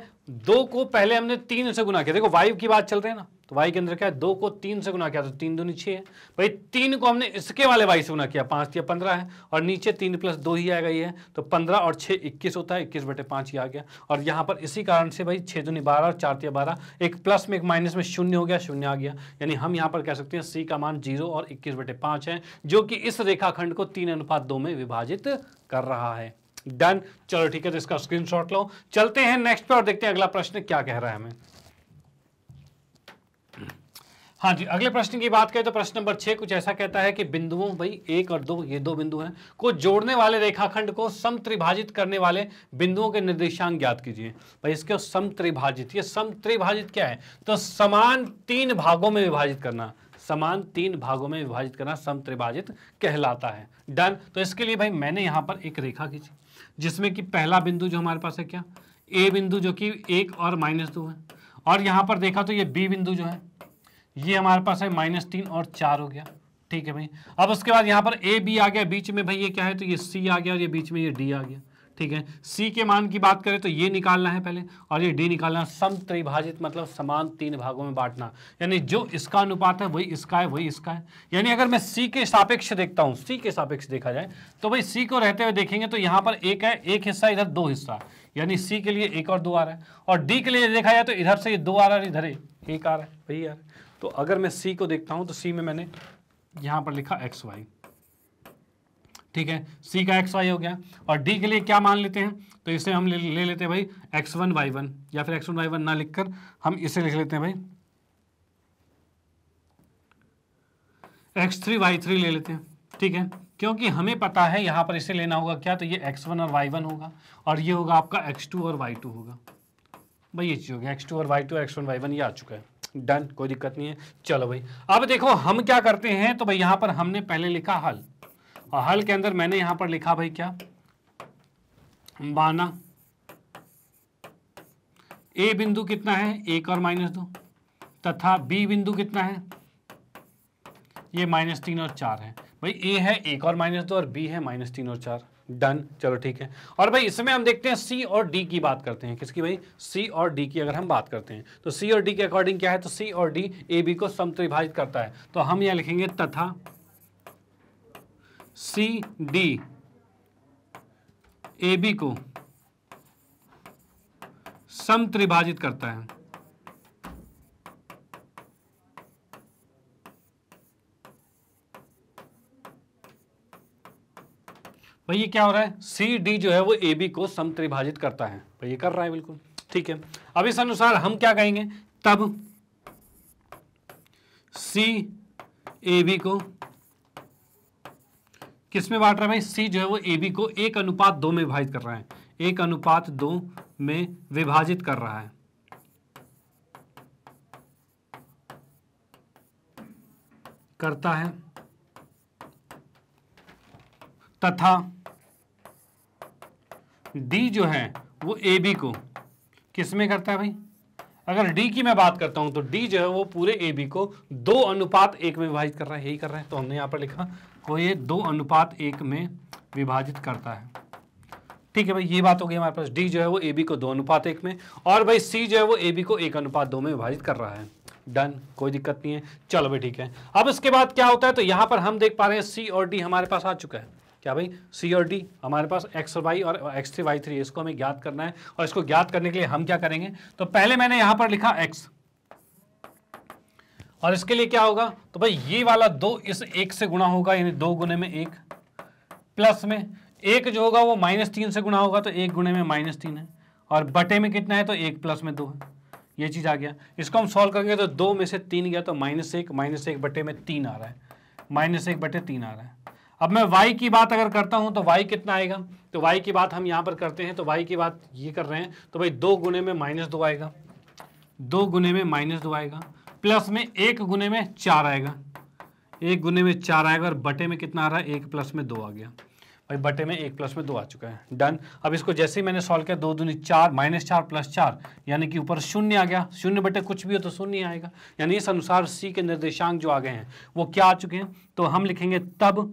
दो को पहले हमने तीन से गुना किया देखो वाइव की बात चल रही है ना तो वाई के अंदर क्या है दो को तीन से गुना किया तो तीन दो नीचे है भाई तीन को हमने इसके वाले वाई से गुना किया पांच या पंद्रह है और नीचे तीन प्लस दो ही आएगा ये तो पंद्रह और छह इक्कीस होता है इक्कीस बटे पांच ही आ गया और यहाँ पर इसी कारण से भाई छह दूनी बारह और चार या बारह एक प्लस में एक माइनस में शून्य हो गया शून्य आ गया यानी हम यहाँ पर कह सकते हैं सी का मान जीरो और इक्कीस बटे पांच है जो कि इस रेखाखंड को तीन अनुपात दो में विभाजित कर रहा है डन चलो ठीक है तो इसका स्क्रीनशॉट लो चलते हैं नेक्स्ट पे और देखते हैं अगला प्रश्न क्या कह रहा है हमें हाँ जी अगले प्रश्न की बात करें तो प्रश्न नंबर छह कुछ ऐसा कहता है कि बिंदुओं भाई एक और दो ये दो बिंदु हैं को जोड़ने वाले रेखाखंड को समत्रिभाजित करने वाले बिंदुओं के निर्देशांक ज्ञात कीजिए भाई इसके समत्रिभाजित ये समत्रिभाजित क्या है तो समान तीन भागों में विभाजित करना समान तीन भागों में विभाजित करना समत्रिभाजित कहलाता है डन तो इसके लिए भाई मैंने यहां पर एक रेखा खींची जिसमें कि पहला बिंदु जो हमारे पास है क्या ए बिंदु जो कि एक और माइनस दो है और यहाँ पर देखा तो ये बी बिंदु जो है ये हमारे पास है माइनस तीन और चार हो गया ठीक है भाई अब उसके बाद यहाँ पर ए बी आ गया बीच में भाई ये क्या है तो ये सी आ गया और ये बीच में ये डी आ गया ठीक है सी के मान की बात करें तो ये निकालना है पहले और ये डी निकालना सम त्रिभाजित मतलब समान तीन भागों में बांटना यानी जो इसका अनुपात है वही इसका है वही इसका है यानी अगर मैं सी के सापेक्ष देखता हूँ सी के सापेक्ष देखा जाए तो भाई सी को रहते हुए देखेंगे तो यहाँ पर एक है एक हिस्सा इधर दो हिस्सा यानी सी के लिए एक और दो आ रहा है और डी के लिए देखा जाए तो इधर से दो आ रहा है इधर एक आ रहा है वही आ रहा है तो अगर मैं सी को देखता हूँ तो सी में मैंने यहाँ पर लिखा एक्स वाई ठीक है सी का एक्स वाई हो गया और डी के लिए क्या मान लेते हैं तो इसे हम ले, ले लेते हैं भाई एक्स वन वाई वन या फिर एक्स वन वाई वन ना लिखकर हम इसे लिख लेते हैं भाई एक्स थ्री वाई थ्री ले लेते हैं ठीक है क्योंकि हमें पता है यहां पर इसे लेना होगा क्या तो ये एक्स वन और वाई वन होगा और ये होगा आपका एक्स टू और वाई टू होगा भाई ये चीज़ हो गया एक्स टू और y two x one y one ये आ चुका है डन कोई दिक्कत नहीं है चलो भाई अब देखो हम क्या करते हैं तो भाई यहां पर हमने पहले लिखा हल और हल के अंदर मैंने यहां पर लिखा भाई क्या बाना ए बिंदु कितना है एक और माइनस दो तथा बी बिंदु कितना है ये माइनस तीन और चार है भाई ए है एक और माइनस दो और बी है माइनस तीन और चार डन चलो ठीक है और भाई इसमें हम देखते हैं सी और डी की बात करते हैं किसकी भाई सी और डी की अगर हम बात करते हैं तो सी और डी के अकॉर्डिंग क्या है तो सी और डी ए बी को समत्रिभाजित करता है तो हम यहां लिखेंगे तथा सी डी ए बी को सम त्रिभाजित करता है भाई ये क्या हो रहा है सी डी जो है वो ए बी को सम त्रिभाजित करता है भाई ये कर रहा है बिल्कुल ठीक है अब इस अनुसार हम क्या कहेंगे तब सी ए बी को किस में बांट रहा है भाई सी जो है वो ए बी को एक अनुपात दो में विभाजित कर रहा है एक अनुपात दो में विभाजित कर रहा है करता है तथा डी जो है वो ए बी को किस में करता है भाई अगर डी की मैं बात करता हूं तो डी जो है वो पूरे ए बी को दो अनुपात एक में विभाजित कर रहा है यही कर रहा है तो हमने यहां पर लिखा को ये दो अनुपात एक में विभाजित करता है ठीक है भाई ये बात हो गई हमारे पास डी जो है वो ए बी को दो अनुपात एक में और भाई सी जो है वो ए बी को एक अनुपात दो में विभाजित कर रहा है डन कोई दिक्कत नहीं है चलो भाई ठीक है अब इसके बाद क्या होता है तो यहाँ पर हम देख पा रहे हैं सी और डी हमारे पास आ चुका है क्या भाई सी और डी हमारे पास एक्स वाई और एक्स थ्री वाई थ्री इसको हमें ज्ञात करना है और इसको ज्ञात करने के लिए हम क्या करेंगे तो पहले मैंने यहाँ पर लिखा एक्स और इसके लिए क्या होगा तो भाई ये वाला दो इस एक से गुणा होगा यानी दो गुने में एक प्लस में एक जो होगा वो माइनस तीन से गुणा होगा तो एक गुणे में माइनस तीन है और बटे में कितना है तो एक प्लस में दो है ये चीज़ आ गया इसको हम सॉल्व करेंगे तो दो में से तीन गया तो माइनस एक माइनस एक बटे में तीन आ रहा है माइनस एक बटे तीन आ रहा है अब मैं वाई की बात अगर करता हूँ तो वाई कितना आएगा तो वाई की बात हम यहाँ पर करते हैं तो वाई की बात ये कर रहे हैं तो भाई दो गुने में माइनस दो आएगा दो गुने में माइनस दो आएगा प्लस में एक गुने में चार आएगा एक गुने में चार आएगा और बटे में कितना आ रहा है एक प्लस में दो आ गया भाई बटे में एक प्लस में दो आ चुका है डन अब इसको जैसे ही मैंने सॉल्व किया दो दूनी चार माइनस चार प्लस चार यानी कि ऊपर शून्य आ गया शून्य बटे कुछ भी हो तो शून्य आएगा यानी इस अनुसार सी के निर्देशांक जो आ गए हैं वो क्या आ चुके हैं तो हम लिखेंगे तब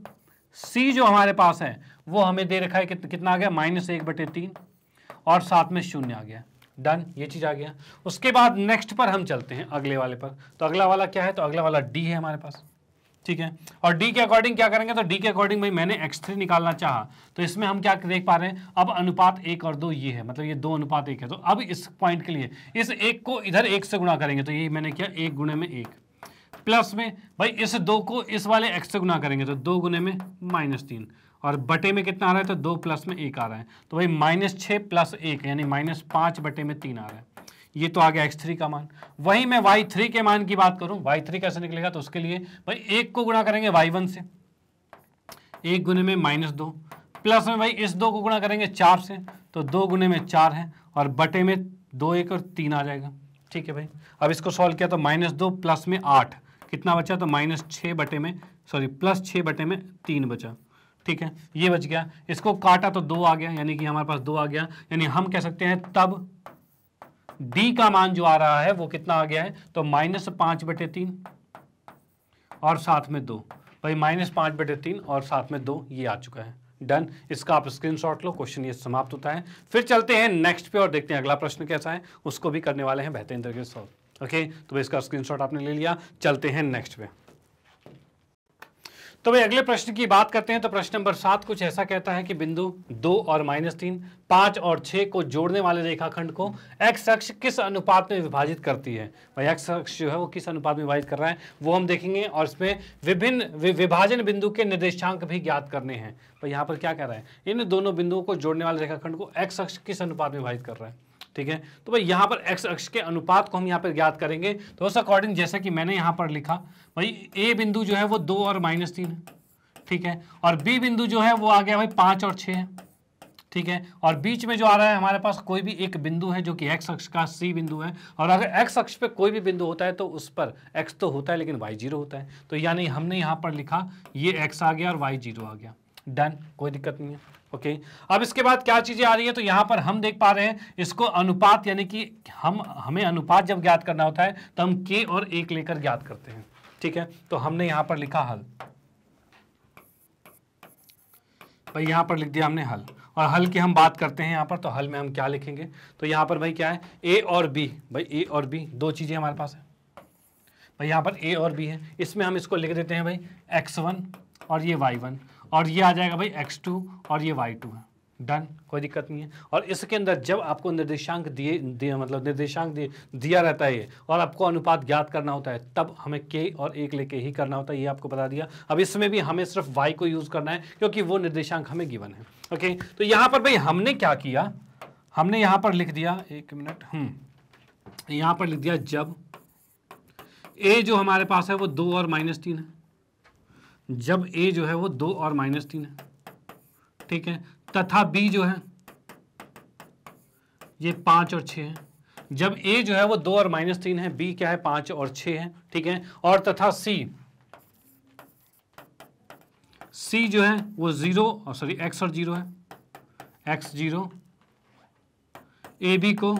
सी जो हमारे पास है वो हमें दे रखा है कि, कितना आ गया माइनस एक बटे तीन और साथ में शून्य आ गया डन ये चीज़ आ गया उसके बाद नेक्स्ट पर हम चलते हैं अगले वाले पर तो अगला वाला क्या है तो अगला वाला डी है हमारे पास ठीक है और डी के अकॉर्डिंग क्या करेंगे तो डी के अकॉर्डिंग भाई मैंने एक्स थ्री निकालना चाहा तो इसमें हम क्या देख पा रहे हैं अब अनुपात एक और दो ये है मतलब ये दो अनुपात एक है तो अब इस पॉइंट के लिए इस एक को इधर एक से गुणा करेंगे तो ये मैंने किया एक गुणे में एक प्लस में भाई इस दो को इस वाले एक्स से गुणा करेंगे तो दो गुणे में माइनस तीन और बटे में कितना आ रहा है तो दो प्लस में एक आ रहा है तो भाई माइनस छः प्लस एक यानी माइनस पाँच बटे में तीन आ रहा है ये तो आ गया एक्स थ्री का मान वहीं मैं वाई थ्री के मान की बात करूं वाई थ्री कैसे निकलेगा तो उसके लिए भाई एक को गुणा करेंगे वाई वन से एक गुने में माइनस दो प्लस में भाई इस दो को गुणा करेंगे चार से तो दो गुने में चार है और बटे में दो एक और तीन आ जाएगा ठीक है भाई अब इसको सॉल्व किया तो माइनस दो प्लस में आठ कितना बचा तो माइनस छः बटे में सॉरी प्लस छः बटे में तीन बचा ठीक है ये बच गया इसको काटा तो दो आ गया यानी कि हमारे पास दो आ गया यानी हम कह सकते हैं तब डी का मान जो आ रहा है वो कितना आ गया है तो माइनस पांच बटे तीन और साथ में दो भाई माइनस पांच बटे तीन और साथ में दो ये आ चुका है डन इसका आप स्क्रीनशॉट लो क्वेश्चन ये समाप्त होता है फिर चलते हैं नेक्स्ट पे और देखते हैं अगला प्रश्न कैसा है उसको भी करने वाले हैं बेहतरीन तरीके से ओके तो इसका स्क्रीन आपने ले लिया चलते हैं नेक्स्ट पे तो भाई अगले प्रश्न की बात करते हैं तो प्रश्न नंबर सात कुछ ऐसा कहता है कि बिंदु दो और माइनस तीन पांच और छह को जोड़ने वाले रेखाखंड को एक्स अक्ष किस अनुपात में विभाजित करती है भाई एक्स अक्ष जो है वो किस अनुपात में विभाजित कर रहा है वो हम देखेंगे और इसमें विभिन्न विभाजन बिंदु के निर्देशांक भी ज्ञात करने हैं भाई यहाँ पर क्या कह रहा है इन दोनों बिंदुओं को जोड़ने वाले रेखाखंड को एक्स अक्ष किस अनुपात में विभाजित कर रहा है ठीक है तो भाई यहाँ पर एक्स अक्ष के अनुपात को हम यहाँ पर ज्ञात करेंगे तो उस अकॉर्डिंग जैसा कि मैंने यहाँ पर लिखा भाई ए बिंदु जो है वो दो और माइनस तीन है ठीक है और बी बिंदु जो है वो आ गया भाई पाँच और छः है ठीक है और बीच में जो आ रहा है हमारे पास कोई भी एक बिंदु है जो कि एक्स अक्ष का सी बिंदु है और अगर एक्स अक्ष पे कोई भी बिंदु होता है तो उस पर एक्स तो होता है लेकिन वाई जीरो होता है तो यानी हमने यहाँ पर लिखा ये एक्स आ गया और वाई जीरो आ गया डन कोई दिक्कत नहीं है ओके अब इसके बाद क्या चीज़ें आ रही है तो यहां पर हम देख पा रहे हैं इसको अनुपात यानी कि हम हमें अनुपात जब ज्ञात करना होता है तो हम के और एक लेकर ज्ञात करते हैं ठीक है तो हमने यहां पर लिखा हल भाई यहां पर लिख दिया हमने हल और हल की हम बात करते हैं यहाँ पर तो हल में हम क्या लिखेंगे तो यहाँ पर भाई क्या है ए और बी भाई ए और बी दो चीज़ें हमारे पास है भाई यहाँ पर ए और बी है इसमें हम इसको लिख देते हैं भाई एक्स वन और ये वाई वन और ये आ जाएगा भाई एक्स टू और ये वाई टू है डन कोई दिक्कत नहीं है और इसके अंदर जब आपको निर्देशांक दिए दिया मतलब निर्देशांक दिए दिया रहता है और आपको अनुपात ज्ञात करना होता है तब हमें के और एक लेके ही करना होता है ये आपको बता दिया अब इसमें भी हमें सिर्फ वाई को यूज़ करना है क्योंकि वो निर्देशांक हमें गिवन है ओके तो यहाँ पर भाई हमने क्या किया हमने यहाँ पर लिख दिया एक मिनट हम हम्म, यहाँ पर लिख दिया जब ए जो हमारे पास है वो दो और माइनस तीन है जब ए जो है वो दो और माइनस तीन है ठीक है तथा बी जो है ये पांच और छ है जब ए जो है वो दो और माइनस तीन है बी क्या है पांच और छ है ठीक है और तथा सी सी जो है वो ज़ीरो और सॉरी एक्स और जीरो है एक्स जीरो ए बी को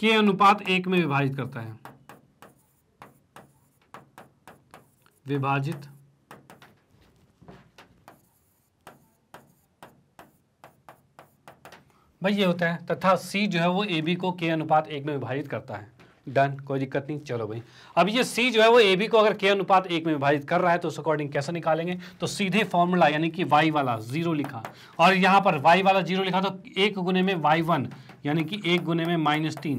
के अनुपात एक में विभाजित करता है विभाजित भाई ये होता है तथा सी जो है वो ए बी को के अनुपात एक में विभाजित करता है डन कोई दिक्कत नहीं चलो भाई अब ये सी जो है वो ए बी को अगर के अनुपात एक में विभाजित कर रहा है तो उस अकॉर्डिंग कैसे निकालेंगे तो सीधे फॉर्मूला यानी कि वाई वाला जीरो लिखा और यहाँ पर वाई वाला जीरो लिखा तो एक गुने में वाई वन यानी कि एक गुने में माइनस तीन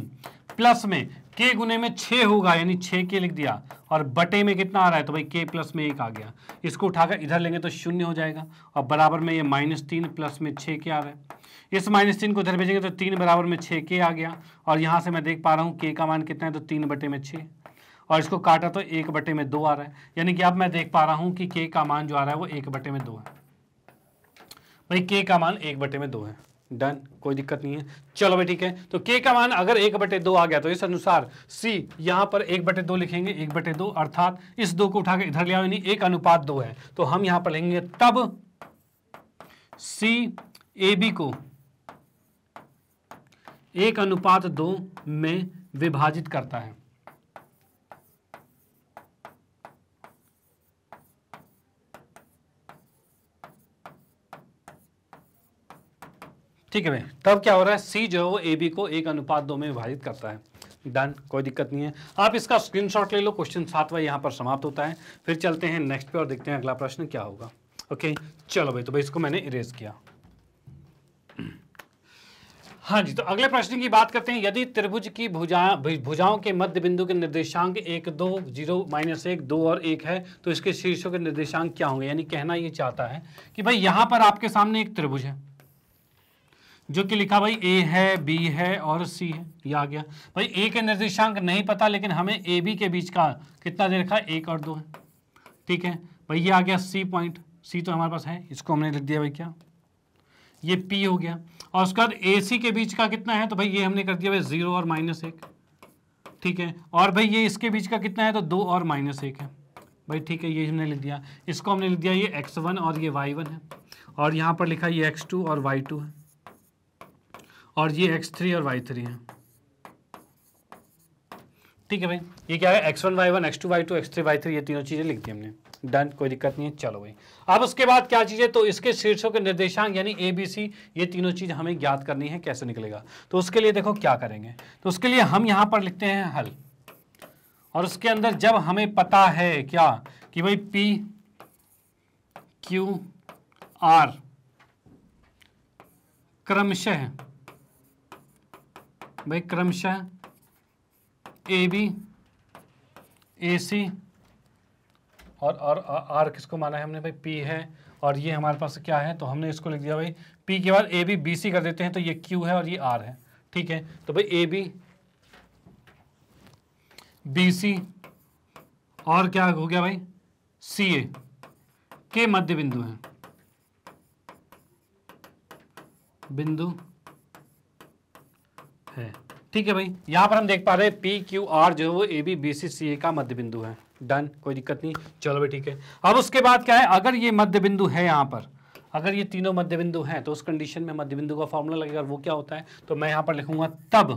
प्लस में के गुने में छे होगा यानी छे के लिख दिया और बटे में कितना आ रहा है तो भाई के प्लस में एक आ गया इसको उठाकर इधर लेंगे तो शून्य हो जाएगा और बराबर में ये माइनस तीन प्लस में छ के आ रहा है इस माइनस तीन को इधर भेजेंगे तो तीन बराबर में छ के आ गया और यहाँ से मैं देख पा रहा हूँ के का मान कितना है तो तीन बटे में छ और इसको काटा तो एक बटे में दो आ रहा है यानी कि अब मैं देख पा रहा हूँ कि के का मान जो आ रहा है वो एक बटे में दो है भाई के का मान एक बटे में दो है डन कोई दिक्कत नहीं है चलो भाई ठीक है तो के का मान अगर एक बटे दो आ गया तो इस अनुसार सी यहां पर एक बटे दो लिखेंगे एक बटे दो अर्थात इस दो को उठाकर इधर ले आओ यानी एक अनुपात दो है तो हम यहां पर लेंगे तब सी ए बी को एक अनुपात दो में विभाजित करता है ठीक है भाई तब क्या हो रहा है सी जो है वो ए बी को एक अनुपात दो में विभाजित करता है डन कोई दिक्कत नहीं है आप इसका स्क्रीनशॉट ले लो क्वेश्चन सातवा यहाँ पर समाप्त होता है फिर चलते हैं नेक्स्ट पे और देखते हैं अगला प्रश्न क्या होगा ओके चलो भाई तो भाई इसको मैंने इरेज किया हाँ जी तो अगले प्रश्न की बात करते हैं यदि त्रिभुज की भुजा भुजाओं के मध्य बिंदु के निर्देशांक एक दो जीरो माइनस एक दो और एक है तो इसके शीर्षों के निर्देशांक क्या होंगे यानी कहना ये चाहता है कि भाई यहाँ पर आपके सामने एक त्रिभुज है जो कि लिखा भाई ए है बी है और सी है ये आ गया भाई ए के निर्देशांक नहीं पता लेकिन हमें ए बी के बीच का कितना दे रखा है एक और दो है ठीक है भाई ये आ गया सी पॉइंट सी तो हमारे पास है इसको हमने लिख दिया भाई क्या ये पी हो गया और उसके बाद ए सी के बीच का कितना है तो भाई ये हमने कर दिया भाई जीरो और माइनस एक ठीक है और भाई ये इसके बीच का कितना है तो दो और माइनस एक है भाई ठीक है ये हमने लिख दिया इसको हमने लिख दिया ये एक्स वन और ये वाई वन है और यहाँ पर लिखा ये एक्स टू और वाई टू है और ये एक्स थ्री और वाई थ्री है ठीक है भाई ये क्या है x one y one x two y two x three y three ये तीनों चीज़ें लिख दी हमने डन कोई दिक्कत नहीं है चलो भाई अब उसके बाद क्या चीज़ है तो इसके शीर्षों के निर्देशांक यानी ए बी सी ये तीनों चीज़ हमें ज्ञात करनी है कैसे निकलेगा तो उसके लिए देखो क्या करेंगे तो उसके लिए हम यहां पर लिखते हैं हल और उसके अंदर जब हमें पता है क्या कि भाई पी क्यू आर क्रमशः भाई क्रमशः ए बी ए सी और और आर किसको माना है हमने भाई पी है और ये हमारे पास क्या है तो हमने इसको लिख दिया भाई पी के बाद ए बी बी सी कर देते हैं तो ये क्यू है और ये आर है ठीक है तो भाई ए बी बी सी और क्या हो गया भाई सी ए के मध्य बिंदु हैं बिंदु है ठीक है भाई यहाँ पर हम देख पा रहे हैं पी क्यू आर जो है वो ए बी बी सी सी ए का मध्य बिंदु है डन कोई दिक्कत नहीं चलो भाई ठीक है अब उसके बाद क्या है अगर ये मध्य बिंदु है यहाँ पर अगर ये तीनों मध्य बिंदु हैं तो उस कंडीशन में मध्य बिंदु का फॉर्मूला लगेगा वो क्या होता है तो मैं यहाँ पर लिखूंगा तब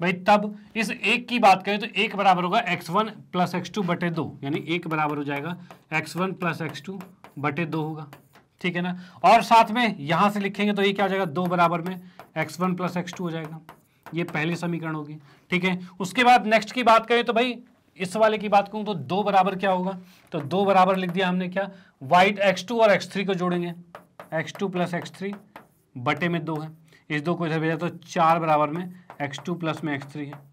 भाई तब इस एक की बात करें तो एक बराबर होगा x one plus x two बटे दो यानी एक बराबर हो जाएगा x one plus x two बटे दो होगा ठीक है ना और साथ में यहाँ से लिखेंगे तो ये क्या हो जाएगा दो बराबर में x one plus x two हो जाएगा ये पहली समीकरण होगी ठीक है उसके बाद नेक्स्ट की बात करें तो भाई इस वाले की बात करूँ तो दो बराबर क्या होगा तो दो बराबर लिख दिया हमने क्या वाइट एक्स टू और एक्स थ्री को जोड़ेंगे x two plus x three बटे में दो है इस दो को इधर भेजा तो चार बराबर में एक्स टू प्लस में एक्स थ्री है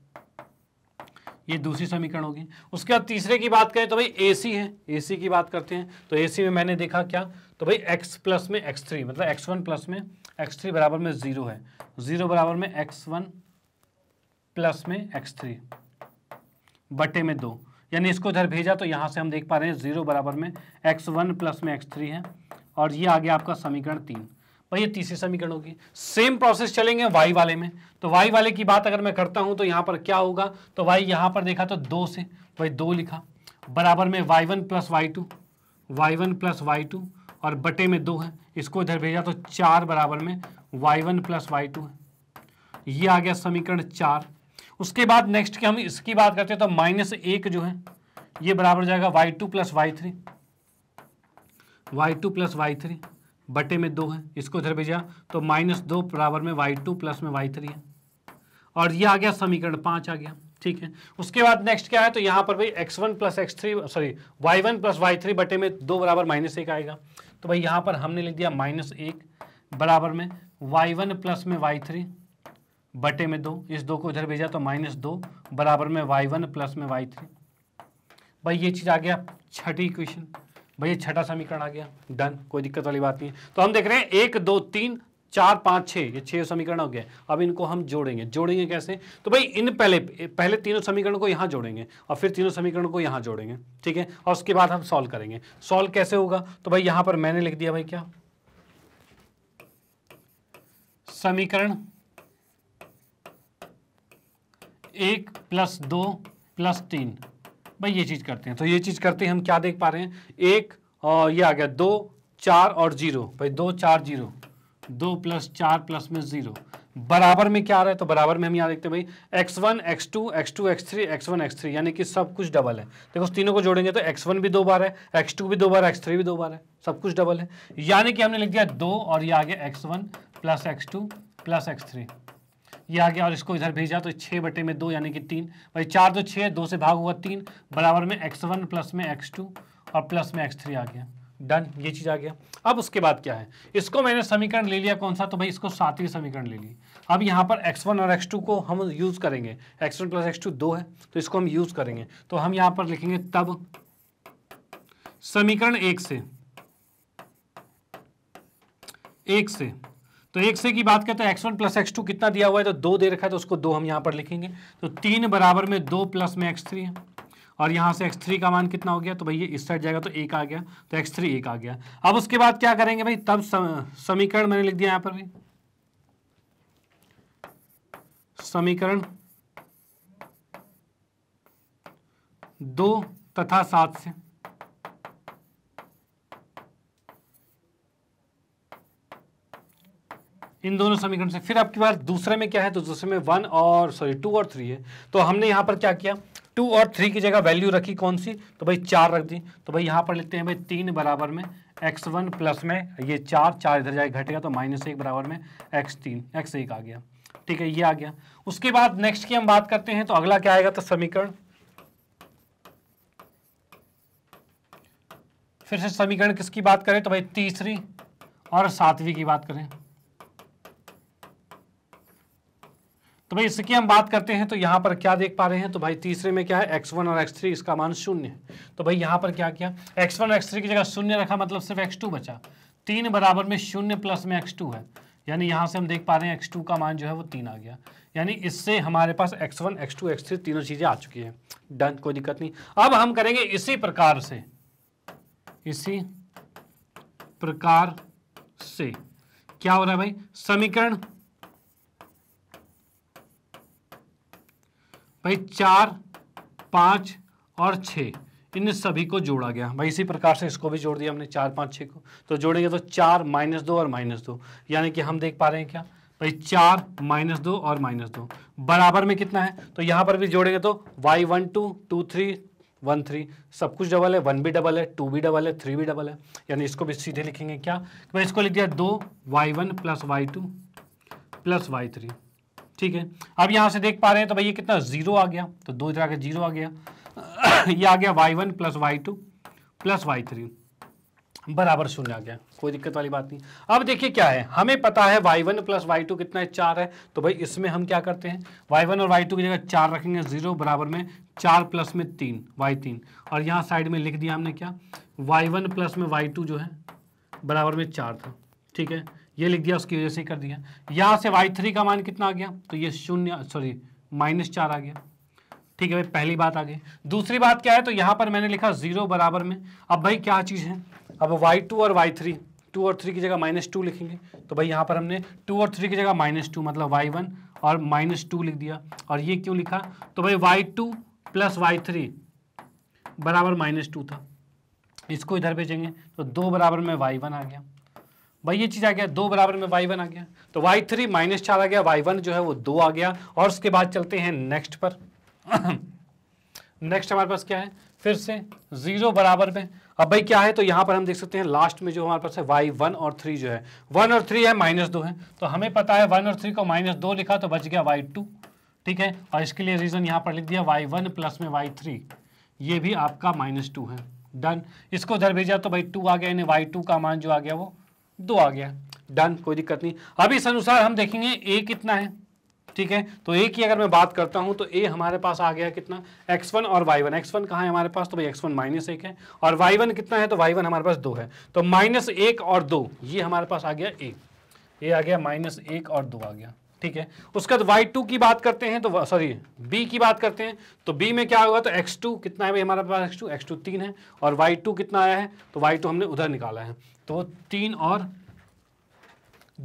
ये दूसरी समीकरण होगी उसके बाद तीसरे की बात करें तो भाई एसी है एसी की बात करते हैं तो एसी में मैंने देखा क्या तो भाई एक्स प्लस में एक्स थ्री मतलब एक्स वन प्लस में एक्स थ्री बराबर में ज़ीरो है ज़ीरो बराबर में एक्स वन प्लस में एक्स थ्री बटे में दो यानी इसको इधर भेजा तो यहाँ से हम देख पा रहे हैं ज़ीरो बराबर में एक्स वन प्लस में एक्स थ्री है और ये आ गया आपका समीकरण तीन और ये तीसरी समीकरण होगी सेम प्रोसेस चलेंगे वाई वाले में तो वाई वाले की बात अगर मैं करता हूं तो यहां पर क्या होगा तो वाई यहां पर देखा तो दो से वही दो लिखा बराबर में y one plus Y two y one plus Y two और बटे में दो है इसको इधर भेजा तो चार बराबर में y one plus Y two है ये आ गया समीकरण चार उसके बाद नेक्स्ट के हम इसकी बात करते हैं तो माइनस एक जो है ये बराबर जाएगा y two plus y three y two plus y three बटे में दो है इसको इधर भेजा तो माइनस दो बराबर में वाई टू प्लस में वाई थ्री है और ये आ गया समीकरण पाँच आ गया ठीक है उसके बाद नेक्स्ट क्या है तो यहाँ पर भाई x one plus x three sorry y one plus y three बटे में दो बराबर माइनस एक आएगा तो भाई यहाँ पर हमने लिख दिया माइनस एक बराबर में वाई वन प्लस में वाई थ्री बटे में दो इस दो को इधर भेजा तो माइनस दो बराबर में वाई वन प्लस में वाई थ्री भाई ये चीज़ आ गया छठी इक्वेशन भैया छठा समीकरण आ गया डन कोई दिक्कत वाली बात नहीं है तो हम देख रहे हैं एक दो तीन चार पाँच छः ये छः समीकरण हो गया अब इनको हम जोड़ेंगे जोड़ेंगे कैसे तो भाई इन पहले पहले तीनों समीकरण को यहाँ जोड़ेंगे और फिर तीनों समीकरण को यहाँ जोड़ेंगे ठीक है और उसके बाद हम सॉल्व करेंगे सॉल्व कैसे होगा तो भाई यहाँ पर मैंने लिख दिया भाई क्या समीकरण एक प्लस दो प्लस तीन भाई ये चीज़ करते हैं तो ये चीज़ करते हैं हम क्या देख पा रहे हैं एक और ये आ गया दो चार और जीरो भाई दो चार जीरो दो प्लस चार प्लस में जीरो बराबर में क्या आ रहा है तो बराबर में हम यहाँ देखते हैं भाई x one x two x two x three x one x three यानी कि सब कुछ डबल है देखो तीनों को जोड़ेंगे तो एक्स वन भी दो बार है एक्स टू भी दो बार एक्स थ्री भी दो बार है सब कुछ डबल है यानी कि हमने लिख दिया दो और ये आ गया x one plus x two plus x three ये आ गया और इसको इधर भेजा तो छः बटे में दो यानी कि तीन भाई चार दो छः दो से भाग हुआ तीन बराबर में एक्स वन प्लस में एक्स टू और प्लस में एक्स थ्री आ गया डन ये चीज़ आ गया अब उसके बाद क्या है इसको मैंने समीकरण ले लिया कौन सा तो भाई इसको सातवीं समीकरण ले ली अब यहाँ पर x1 और x2 को हम यूज़ करेंगे x1 वन प्लस एक्स दो है तो इसको हम यूज़ करेंगे तो हम यहाँ पर लिखेंगे तब समीकरण एक से एक से तो एक से की बात करें तो x one plus x two कितना दिया हुआ है तो दो दे रखा है तो उसको दो हम यहाँ पर लिखेंगे तो तीन बराबर में दो प्लस में एक्स थ्री है और यहाँ से एक्स थ्री का मान कितना हो गया तो भैया इस साइड जाएगा तो एक आ गया तो एक्स थ्री एक आ गया अब उसके बाद क्या करेंगे भाई तब समीकरण मैंने लिख दिया यहाँ पर भी समीकरण दो तथा सात से इन दोनों समीकरण से फिर आपके पास दूसरे में क्या है तो दूसरे में वन और सॉरी टू और थ्री है तो हमने यहाँ पर क्या किया टू और थ्री की जगह वैल्यू रखी कौन सी तो भाई चार रख दी तो भाई यहाँ पर लिखते हैं भाई तीन बराबर में एक्स वन प्लस में ये चार चार इधर जाए घटेगा तो माइनस एक बराबर में एक्स तीन एक्स एक आ गया ठीक है ये आ गया उसके बाद नेक्स्ट की हम बात करते हैं तो अगला क्या आएगा तो समीकरण फिर से समीकरण किसकी बात करें तो भाई तीसरी और सातवीं की बात करें तो भाई इसकी हम बात करते हैं तो यहाँ पर क्या देख पा रहे हैं तो भाई तीसरे में क्या है x1 और x3 इसका मान शून्य है तो भाई यहाँ पर क्या किया x1 और x3 की जगह शून्य रखा मतलब सिर्फ x2 बचा तीन बराबर में शून्य प्लस में x2 है यानी यहाँ से हम देख पा रहे हैं x2 का मान जो है वो तीन आ गया यानी इससे हमारे पास x1, x2, x3 तीनों चीज़ें आ चुकी हैं डन कोई दिक्कत नहीं अब हम करेंगे इसी प्रकार से इसी प्रकार से क्या हो रहा है भाई समीकरण भाई चार पाँच और छः इन सभी को जोड़ा गया भाई इसी प्रकार से इसको भी जोड़ दिया हमने चार पाँच छः को तो जोड़ेंगे तो चार माइनस दो और माइनस दो यानी कि हम देख पा रहे हैं क्या भाई चार माइनस दो और माइनस दो बराबर में कितना है तो यहाँ पर भी जोड़ेंगे तो Y one two two three one three सब कुछ डबल है वन भी डबल है टू भी डबल है थ्री भी डबल है यानी इसको भी सीधे लिखेंगे क्या भाई तो इसको लिख दिया दो y one plus Y two plus y three ठीक है अब यहां से देख पा रहे हैं तो भैया कितना जीरो आ गया तो दो जगह जीरो आ गया [CLEARS THROAT] ये आ गया y one plus Y two plus y three बराबर शून्य आ गया कोई दिक्कत वाली बात नहीं अब देखिए क्या है हमें पता है y one plus Y two कितना है चार है तो भाई इसमें हम क्या करते हैं वाई वन और वाई टू की जगह चार रखेंगे जीरो बराबर में चार प्लस में तीन वाई तीन और यहाँ साइड में लिख दिया हमने क्या वाई वन प्लस में वाई टू जो है बराबर में चार था ठीक है ये लिख दिया उसकी वजह से कर दिया यहाँ से वाई थ्री का मान कितना आ गया तो ये शून्य सॉरी माइनस चार आ गया ठीक है भाई पहली बात आ गई दूसरी बात क्या है तो यहाँ पर मैंने लिखा जीरो बराबर में अब भाई क्या चीज़ है अब वाई टू और वाई थ्री टू और थ्री की जगह माइनस टू लिखेंगे तो भाई यहाँ पर हमने टू और थ्री की जगह माइनस टू मतलब वाई वन और माइनस टू लिख दिया और ये क्यों लिखा तो भाई y two plus y three बराबर माइनस टू था इसको इधर भेजेंगे तो दो बराबर में वाई वन आ गया भाई ये चीज़ आ गया दो बराबर में वाई वन आ गया तो वाई थ्री माइनस चार आ गया वाई वन जो है वो दो आ गया और उसके बाद चलते हैं नेक्स्ट पर नेक्स्ट [COUGHS] हमारे पास क्या है फिर से जीरो बराबर में अब भाई क्या है तो यहाँ पर हम देख सकते हैं लास्ट में जो हमारे पास है वाई वन और थ्री जो है वन और थ्री है माइनस दो है तो हमें पता है वन और थ्री को माइनस दो लिखा तो बच गया वाई टू ठीक है और इसके लिए रीज़न यहाँ पर लिख दिया वाई वन प्लस में वाई थ्री ये भी आपका माइनस टू है डन इसको उधर भेजा तो भाई टू आ गया यानी वाई टू का मान जो आ गया वो दो आ गया डन कोई दिक्कत नहीं अब इस अनुसार हम देखेंगे ए कितना है ठीक है तो ए की अगर मैं बात करता हूं तो ए हमारे पास आ गया कितना एक्स वन और वाई वन एक्स वन कहाँ है हमारे पास तो भाई एक्स वन माइनस एक है और वाई वन कितना है तो वाई वन हमारे पास दो है तो माइनस एक और दो ये हमारे पास आ गया ए ए आ गया माइनस एक और दो आ गया ठीक है उसके बाद वाई टू की बात करते हैं तो सॉरी बी की बात करते हैं तो बी में क्या होगा तो एक्स टू कितना है भाई हमारे पास एक्स टू एक्स टू तीन है और वाई टू कितना आया है तो वाई टू हमने उधर निकाला है तो तीन और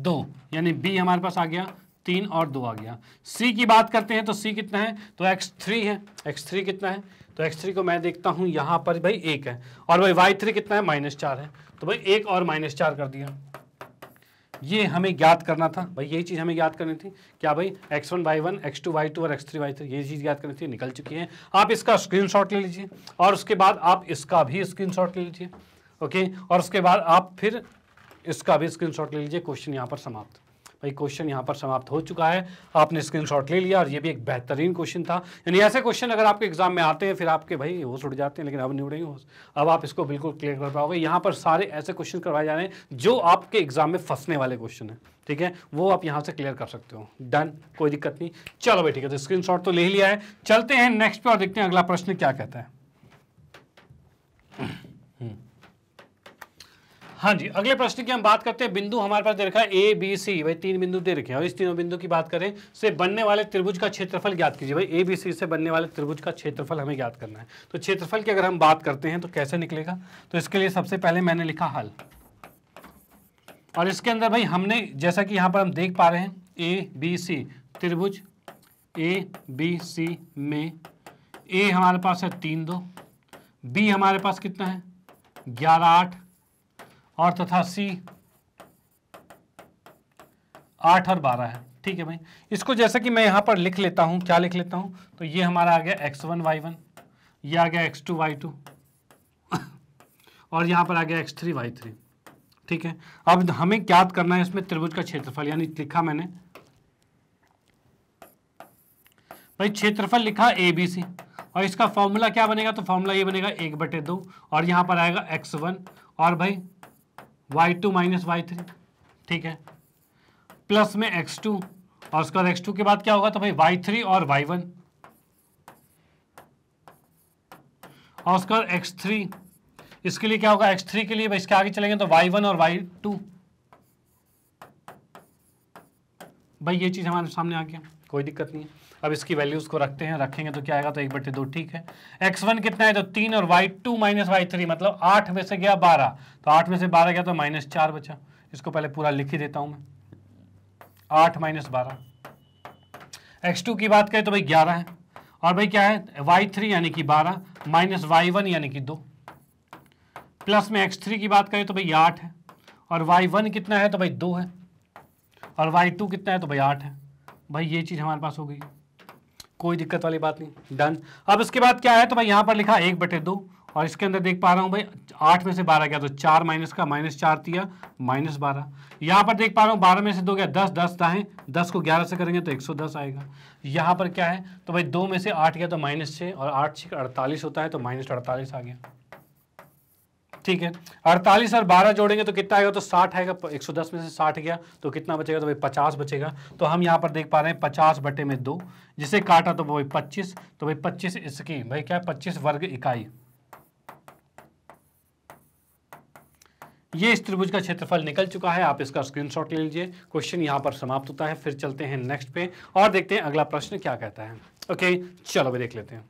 दो यानी बी हमारे पास आ गया तीन और दो आ गया सी की बात करते हैं तो सी कितना है तो एक्स थ्री है एक्स थ्री कितना है तो एक्स थ्री को मैं देखता हूं यहाँ पर भाई एक है और भाई वाई थ्री कितना है माइनस चार है तो भाई एक और माइनस चार कर दिया ये हमें ज्ञात करना था भाई यही चीज़ हमें ज्ञात करनी थी क्या भाई x one y one x two y two और एक्स थ्री वाई थ्री ये चीज़ ज्ञात करनी थी निकल चुकी है आप इसका स्क्रीनशॉट ले लीजिए और उसके बाद आप इसका भी स्क्रीनशॉट ले लीजिए ओके और उसके बाद आप फिर इसका भी स्क्रीनशॉट ले लीजिए क्वेश्चन यहाँ पर समाप्त भाई क्वेश्चन यहाँ पर समाप्त हो चुका है आपने स्क्रीनशॉट ले लिया और ये भी एक बेहतरीन क्वेश्चन था यानी ऐसे क्वेश्चन अगर आपके एग्जाम में आते हैं फिर आपके भाई वो सुट जाते हैं लेकिन अब नहीं उड़ेंगे अब आप इसको बिल्कुल क्लियर कर पाओगे यहाँ पर सारे ऐसे क्वेश्चन करवाए जा रहे हैं जो आपके एग्जाम में फंसने वाले क्वेश्चन हैं ठीक है वो आप यहाँ से क्लियर कर सकते हो डन कोई दिक्कत नहीं चलो भाई ठीक है तो स्क्रीन तो ले लिया है चलते हैं नेक्स्ट पे और देखते हैं अगला प्रश्न क्या कहता है [CLEARS THROAT] हम्म। हाँ जी अगले प्रश्न की हम बात करते हैं बिंदु हमारे पास दे रखा है ए बी सी भाई तीन बिंदु दे रखे हैं और इस तीनों बिंदु की बात करें से बनने वाले त्रिभुज का क्षेत्रफल ज्ञात कीजिए भाई ए बी सी से बनने वाले त्रिभुज का क्षेत्रफल हमें ज्ञात करना है तो क्षेत्रफल की अगर हम बात करते हैं तो कैसे निकलेगा तो इसके लिए सबसे पहले मैंने लिखा हल और इसके अंदर भाई हमने जैसा कि यहाँ पर हम देख पा रहे हैं ए बी सी त्रिभुज ए बी सी में ए हमारे पास है तीन दो बी हमारे पास कितना है ग्यारह आठ और तथा सी आठ और बारह है ठीक है भाई इसको जैसा कि मैं यहां पर लिख लेता हूं क्या लिख लेता हूं तो ये हमारा आ गया एक्स वन वाई वन ये आ गया एक्स टू वाई टू और यहां पर आ गया एक्स थ्री वाई थ्री ठीक है अब हमें क्या करना है इसमें त्रिभुज का क्षेत्रफल यानी लिखा मैंने भाई क्षेत्रफल लिखा ए बी सी और इसका फॉर्मूला क्या बनेगा तो फॉर्मूला ये बनेगा एक बटे दो और यहाँ पर आएगा एक्स वन और भाई y two minus Y three ठीक है प्लस में एक्स टू और उसके बाद एक्स टू के बाद क्या होगा तो भाई वाई थ्री और वाई वन और उसके बाद एक्स थ्री इसके लिए क्या होगा एक्स थ्री के लिए भाई इसके आगे चलेंगे तो वाई वन और वाई टू भाई ये चीज़ हमारे सामने आ गया कोई दिक्कत नहीं है अब इसकी वैल्यूज को रखते हैं रखेंगे तो क्या आएगा तो एक बटे दो ठीक है एक्स वन कितना है तो तीन और y two minus Y three मतलब आठ में से गया बारह तो आठ में से बारह गया तो माइनस चार बचा इसको पहले पूरा लिख ही देता हूँ मैं आठ माइनस बारह एक्स टू की बात करें तो भाई ग्यारह है और भाई क्या है वाई थ्री यानी कि बारह माइनस वाई वन यानी कि दो प्लस में एक्स थ्री की बात करें तो भाई आठ है और वाई वन कितना है तो भाई दो है और वाई टू कितना है तो भाई आठ है भाई ये चीज़ हमारे पास हो गई कोई दिक्कत वाली बात नहीं डन अब इसके बाद क्या है तो भाई यहाँ पर लिखा एक बटे दो और इसके अंदर देख पा रहा हूँ भाई आठ में से बारह गया तो चार माइनस का माइनस चार दिया माइनस बारह यहाँ पर देख पा रहा हूँ बारह में से दो गया दस दस दाएँ दस को ग्यारह से करेंगे तो एक सौ दस आएगा यहाँ पर क्या है तो भाई दो में से आठ गया तो माइनस छः और आठ छः अड़तालीस होता है तो माइनस अड़तालीस आ गया ठीक है अड़तालीस और बारह जोड़ेंगे तो कितना आएगा तो साठ आएगा एक सौ दस में से साठ गया तो कितना बचेगा तो भाई पचास बचेगा तो हम यहाँ पर देख पा रहे हैं पचास बटे में दो जिसे काटा तो भाई पच्चीस तो भाई पच्चीस इसकी भाई क्या पच्चीस वर्ग इकाई ये इस त्रिभुज का क्षेत्रफल निकल चुका है आप इसका स्क्रीनशॉट ले लीजिए क्वेश्चन यहाँ पर समाप्त होता है फिर चलते हैं नेक्स्ट पे और देखते हैं अगला प्रश्न क्या कहता है ओके चलो भाई देख लेते हैं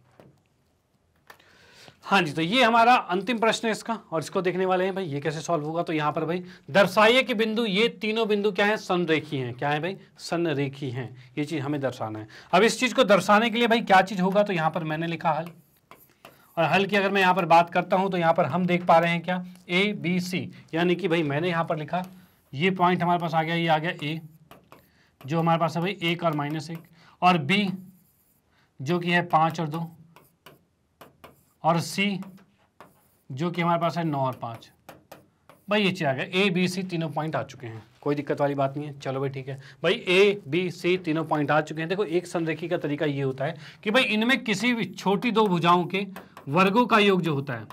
हाँ जी तो ये हमारा अंतिम प्रश्न है इसका और इसको देखने वाले हैं भाई ये कैसे सॉल्व होगा तो यहाँ पर भाई दर्शाइए कि बिंदु ये तीनों बिंदु क्या है सनरेखी हैं क्या है भाई सनरेखी हैं ये चीज़ हमें दर्शाना है अब इस चीज़ को दर्शाने के लिए भाई क्या चीज़ होगा तो यहाँ पर मैंने लिखा हल और हल की अगर मैं यहाँ पर बात करता हूँ तो यहाँ पर हम देख पा रहे हैं क्या ए बी सी यानी कि भाई मैंने यहाँ पर लिखा ये पॉइंट हमारे पास आ गया ये आ गया ए जो हमारे पास है भाई एक और माइनस एक और बी जो कि है पाँच और दो और सी जो कि हमारे पास है नौ और पाँच भाई ये चीज़ आ गया ए बी सी तीनों पॉइंट आ चुके हैं कोई दिक्कत वाली बात नहीं है चलो भाई ठीक है भाई ए बी सी तीनों पॉइंट आ चुके हैं देखो एक संरेखी का तरीका ये होता है कि भाई इनमें किसी भी छोटी दो भुजाओं के वर्गों का योग जो होता है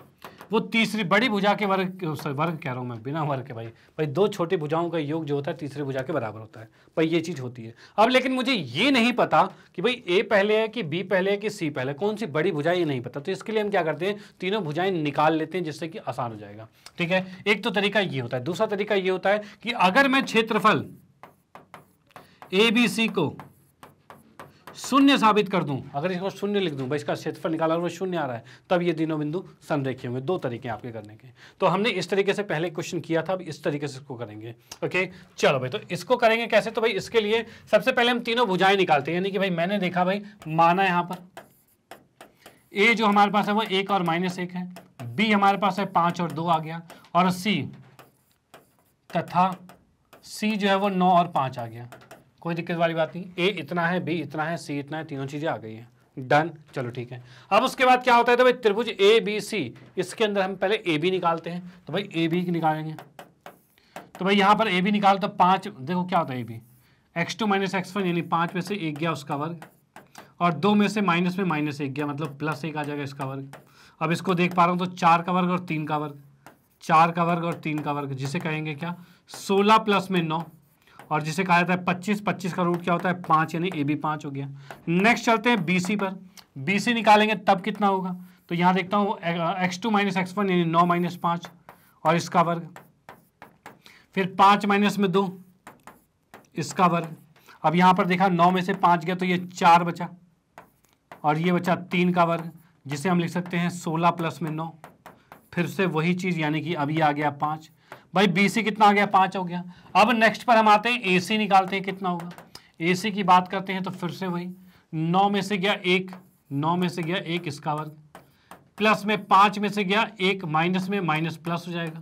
वो तीसरी बड़ी भुजा के वर्ग वर्ग कह रहा हूँ मैं बिना वर्ग के भाई भाई दो छोटी भुजाओं का योग जो होता है तीसरी भुजा के बराबर होता है भाई ये चीज़ होती है अब लेकिन मुझे ये नहीं पता कि भाई ए पहले है कि बी पहले है कि सी पहले कौन सी बड़ी भुजा ये नहीं पता तो इसके लिए हम क्या करते हैं तीनों भुजाएं निकाल लेते हैं जिससे कि आसान हो जाएगा ठीक है एक तो तरीका ये होता है दूसरा तरीका ये होता है कि अगर मैं क्षेत्रफल ए बी सी को शून्य साबित कर दूं अगर इसको शून्य लिख दूं भाई इसका क्षेत्रफल निकाला वो शून्य आ रहा है तब ये दिनों बिंदु संरेखी होंगे दो तरीके आपके करने के तो हमने इस तरीके से पहले क्वेश्चन किया था अब इस तरीके से इसको करेंगे ओके चलो भाई तो इसको करेंगे कैसे तो भाई इसके लिए सबसे पहले हम तीनों भुजाएं निकालते हैं यानी कि भाई मैंने देखा भाई माना यहाँ पर ए जो हमारे पास है वो एक और माइनस एक है बी हमारे पास है पांच और दो आ गया और सी तथा सी जो है वो नौ और पांच आ गया कोई दिक्कत वाली बात नहीं ए इतना है बी इतना है सी इतना है तीनों चीज़ें आ गई हैं डन चलो ठीक है अब उसके बाद क्या होता है तो भाई त्रिभुज ए बी सी इसके अंदर हम पहले ए बी निकालते हैं तो भाई ए बी निकालेंगे तो भाई यहाँ पर ए बी निकाल तो पाँच देखो क्या होता है A B X two minus x one यानी पाँच में से एक गया उसका वर्ग और दो में से माइनस में माइनस एक गया मतलब प्लस एक आ जाएगा इसका वर्ग अब इसको देख पा रहा हूँ तो चार का वर्ग और तीन का वर्ग चार का वर्ग और तीन का वर्ग जिसे कहेंगे क्या सोलह प्लस में नौ और जिसे कहा जाता है पच्चीस पच्चीस का रूट क्या होता है पांच यानी ए बी पांच हो गया नेक्स्ट चलते हैं बी सी पर बी सी निकालेंगे तब कितना होगा तो यहाँ देखता हूँ X two minus x one यानी नौ माइनस पांच और इसका वर्ग फिर पांच माइनस में दो इसका वर्ग अब यहां पर देखा नौ में से पांच गया तो ये चार बचा और ये बचा तीन का वर्ग जिसे हम लिख सकते हैं सोलह प्लस में नौ फिर से वही चीज़ यानी कि अभी आ गया पांच भाई बीसी कितना आ गया पांच हो गया अब नेक्स्ट पर हम आते हैं ए सी निकालते हैं कितना होगा ए सी की बात करते हैं तो फिर से वही नौ में से गया एक नौ में से गया एक इसका वर्ग प्लस में पांच में से गया एक माइनस में माइनस प्लस हो जाएगा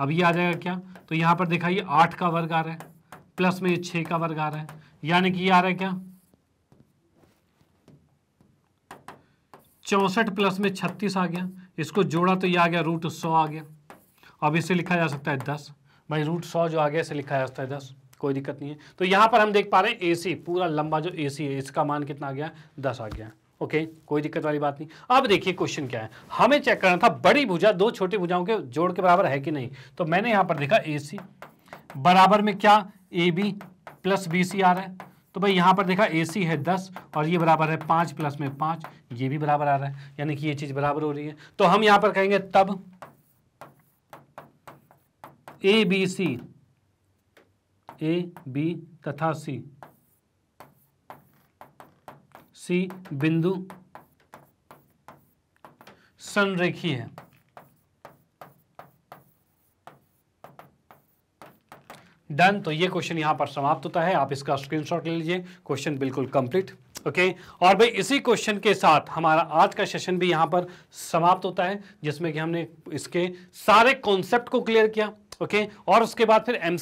अब ये आ जाएगा क्या तो यहां पर देखा ये आठ का वर्ग आ रहा है प्लस में ये छह का वर्ग आ रहा है यानी कि ये आ रहा है क्या चौसठ प्लस में छत्तीस आ गया इसको जोड़ा तो ये आ गया रूट सौ आ गया अब इससे लिखा जा सकता है दस भाई रूट सौ जो आगे से लिखा जा सकता है दस कोई दिक्कत नहीं है तो यहाँ पर हम देख पा रहे हैं ए पूरा लंबा जो ए है इसका मान कितना आ गया दस आ गया ओके कोई दिक्कत वाली बात नहीं अब देखिए क्वेश्चन क्या है हमें चेक करना था बड़ी भुजा दो छोटी भुजाओं के जोड़ के बराबर है कि नहीं तो मैंने यहाँ पर देखा ए सी बराबर में क्या A B plus B C आ रहा है तो भाई यहाँ पर देखा ए सी है दस और ये बराबर है पाँच प्लस में पाँच ये भी बराबर आ रहा है यानी कि ये चीज़ बराबर हो रही है तो हम यहाँ पर कहेंगे तब ए बी सी ए बी तथा सी सी बिंदु संरेखी है डन तो ये क्वेश्चन यहां पर समाप्त होता है आप इसका स्क्रीनशॉट ले लीजिए क्वेश्चन बिल्कुल कंप्लीट ओके okay? और भाई इसी क्वेश्चन के साथ हमारा आज का सेशन भी यहां पर समाप्त होता है जिसमें कि हमने इसके सारे कॉन्सेप्ट को क्लियर किया ओके okay? और उसके बाद फिर एम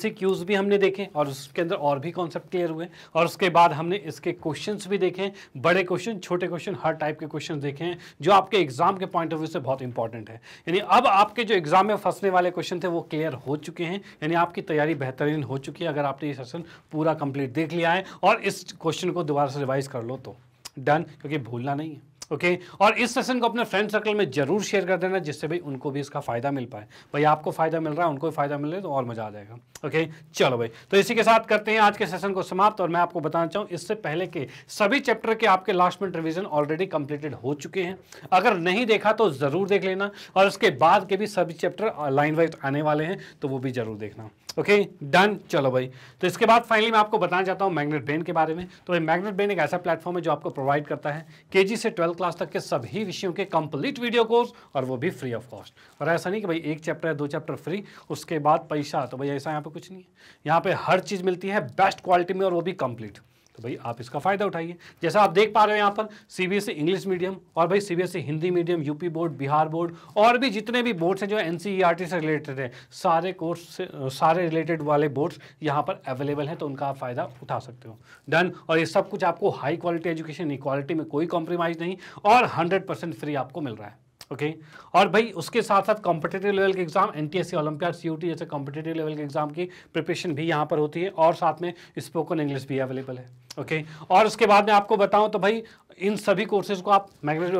भी हमने देखे और उसके अंदर और भी कॉन्सेप्ट क्लियर हुए और उसके बाद हमने इसके क्वेश्चंस भी देखे बड़े क्वेश्चन छोटे क्वेश्चन हर टाइप के क्वेश्चन देखे हैं जो आपके एग्जाम के पॉइंट ऑफ व्यू से बहुत इंपॉर्टेंट है यानी अब आपके जो एग्जाम में फंसने वाले क्वेश्चन थे वो क्लियर हो चुके हैं यानी आपकी तैयारी बेहतरीन हो चुकी है अगर आपने ये सेशन पूरा कंप्लीट देख लिया है और इस क्वेश्चन को दोबारा से रिवाइज कर लो तो डन क्योंकि भूलना नहीं है ओके okay? और इस सेशन को अपने फ्रेंड सर्कल में जरूर शेयर कर देना जिससे भाई उनको भी इसका फ़ायदा मिल पाए भाई आपको फ़ायदा मिल रहा है उनको भी फ़ायदा मिल रहा है तो और मज़ा आ जाएगा ओके okay? चलो भाई तो इसी के साथ करते हैं आज के सेशन को समाप्त और मैं आपको बताना चाहूँ इससे पहले के सभी चैप्टर के आपके last minute revision already completed हो चुके हैं अगर नहीं देखा तो ज़रूर देख लेना और उसके बाद के भी सभी चैप्टर लाइन वाइज आने वाले हैं तो वो भी ज़रूर देखना ओके डन चलो भाई तो इसके बाद फाइनली मैं आपको बताना चाहता हूँ मैग्नेट ब्रेन के बारे में तो भाई मैग्नेट ब्रेन एक ऐसा प्लेटफॉर्म है जो आपको प्रोवाइड करता है के से ट्वेल्थ क्लास तक के सभी विषयों के कंप्लीट वीडियो कोर्स और वो भी फ्री ऑफ कॉस्ट और ऐसा नहीं कि भाई एक चैप्टर है दो चैप्टर फ्री उसके बाद पैसा तो भाई ऐसा यहाँ पे कुछ नहीं है यहाँ पर हर चीज़ मिलती है बेस्ट क्वालिटी में और वो भी कंप्लीट तो भाई आप इसका फ़ायदा उठाइए जैसा आप देख पा रहे हो यहाँ पर सीबीएसई इंग्लिश मीडियम और भाई CBSE Hindi medium UP board Bihar board और भी जितने भी बोर्ड्स हैं जो एन e से रिलेटेड हैं सारे कोर्स से सारे रिलेटेड वाले बोर्ड्स यहाँ पर अवेलेबल हैं तो उनका आप फ़ायदा उठा सकते हो डन और ये सब कुछ आपको हाई क्वालिटी एजुकेशन इक्वालिटी में कोई कॉम्प्रोमाइज़ नहीं और हंड्रेड फ्री आपको मिल रहा है ओके okay. और भाई उसके साथ साथ कॉम्पिटेटिव लेवल के exam N T S C olympiad T जैसे कॉम्पिटेटिव लेवल के एग्जाम की प्रिपरेशन भी यहाँ पर होती है और साथ में स्पोकन इंग्लिश भी अवेलेबल है ओके okay. और उसके बाद मैं आपको बताऊँ तो भाई इन सभी कोर्सेज को आप मैग्नेट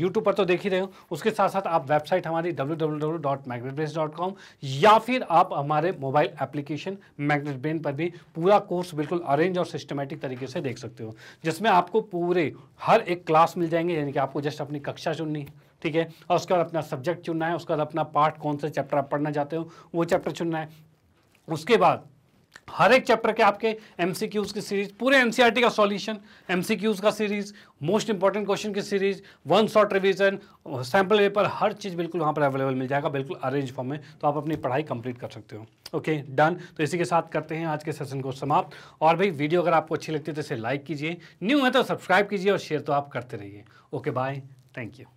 यूट्यूब पर तो देख ही रहे हो उसके साथ साथ आप वेबसाइट हमारी डब्ल्यू या फिर आप हमारे मोबाइल एप्लीकेशन मैग्नेट ब्रेन पर भी पूरा कोर्स बिल्कुल अरेंज और सिस्टमेटिक तरीके से देख सकते हो जिसमें आपको पूरे हर एक क्लास मिल जाएंगे यानी कि आपको जस्ट अपनी कक्षा चुननी है ठीक है और उसके बाद अपना सब्जेक्ट चुनना है उसके बाद अपना पार्ट कौन सा चैप्टर आप पढ़ना चाहते हो वो चैप्टर चुनना है उसके बाद हर एक चैप्टर के आपके एमसीक्यूज की सीरीज पूरे एनसीईआरटी e का सॉल्यूशन एमसीक्यूज का सीरीज मोस्ट इंपॉर्टेंट क्वेश्चन की series one shot revision sample paper हर चीज़ बिल्कुल वहां पर अवेलेबल मिल जाएगा बिल्कुल अरेंज फॉर्म में तो आप अपनी पढ़ाई कंप्लीट कर सकते हो ओके okay, डन तो इसी के साथ करते हैं आज के सेशन को समाप्त और भाई वीडियो अगर आपको अच्छी लगती है तो इसे लाइक कीजिए न्यू है तो सब्सक्राइब कीजिए और शेयर तो आप करते रहिए ओके बाय थैंक यू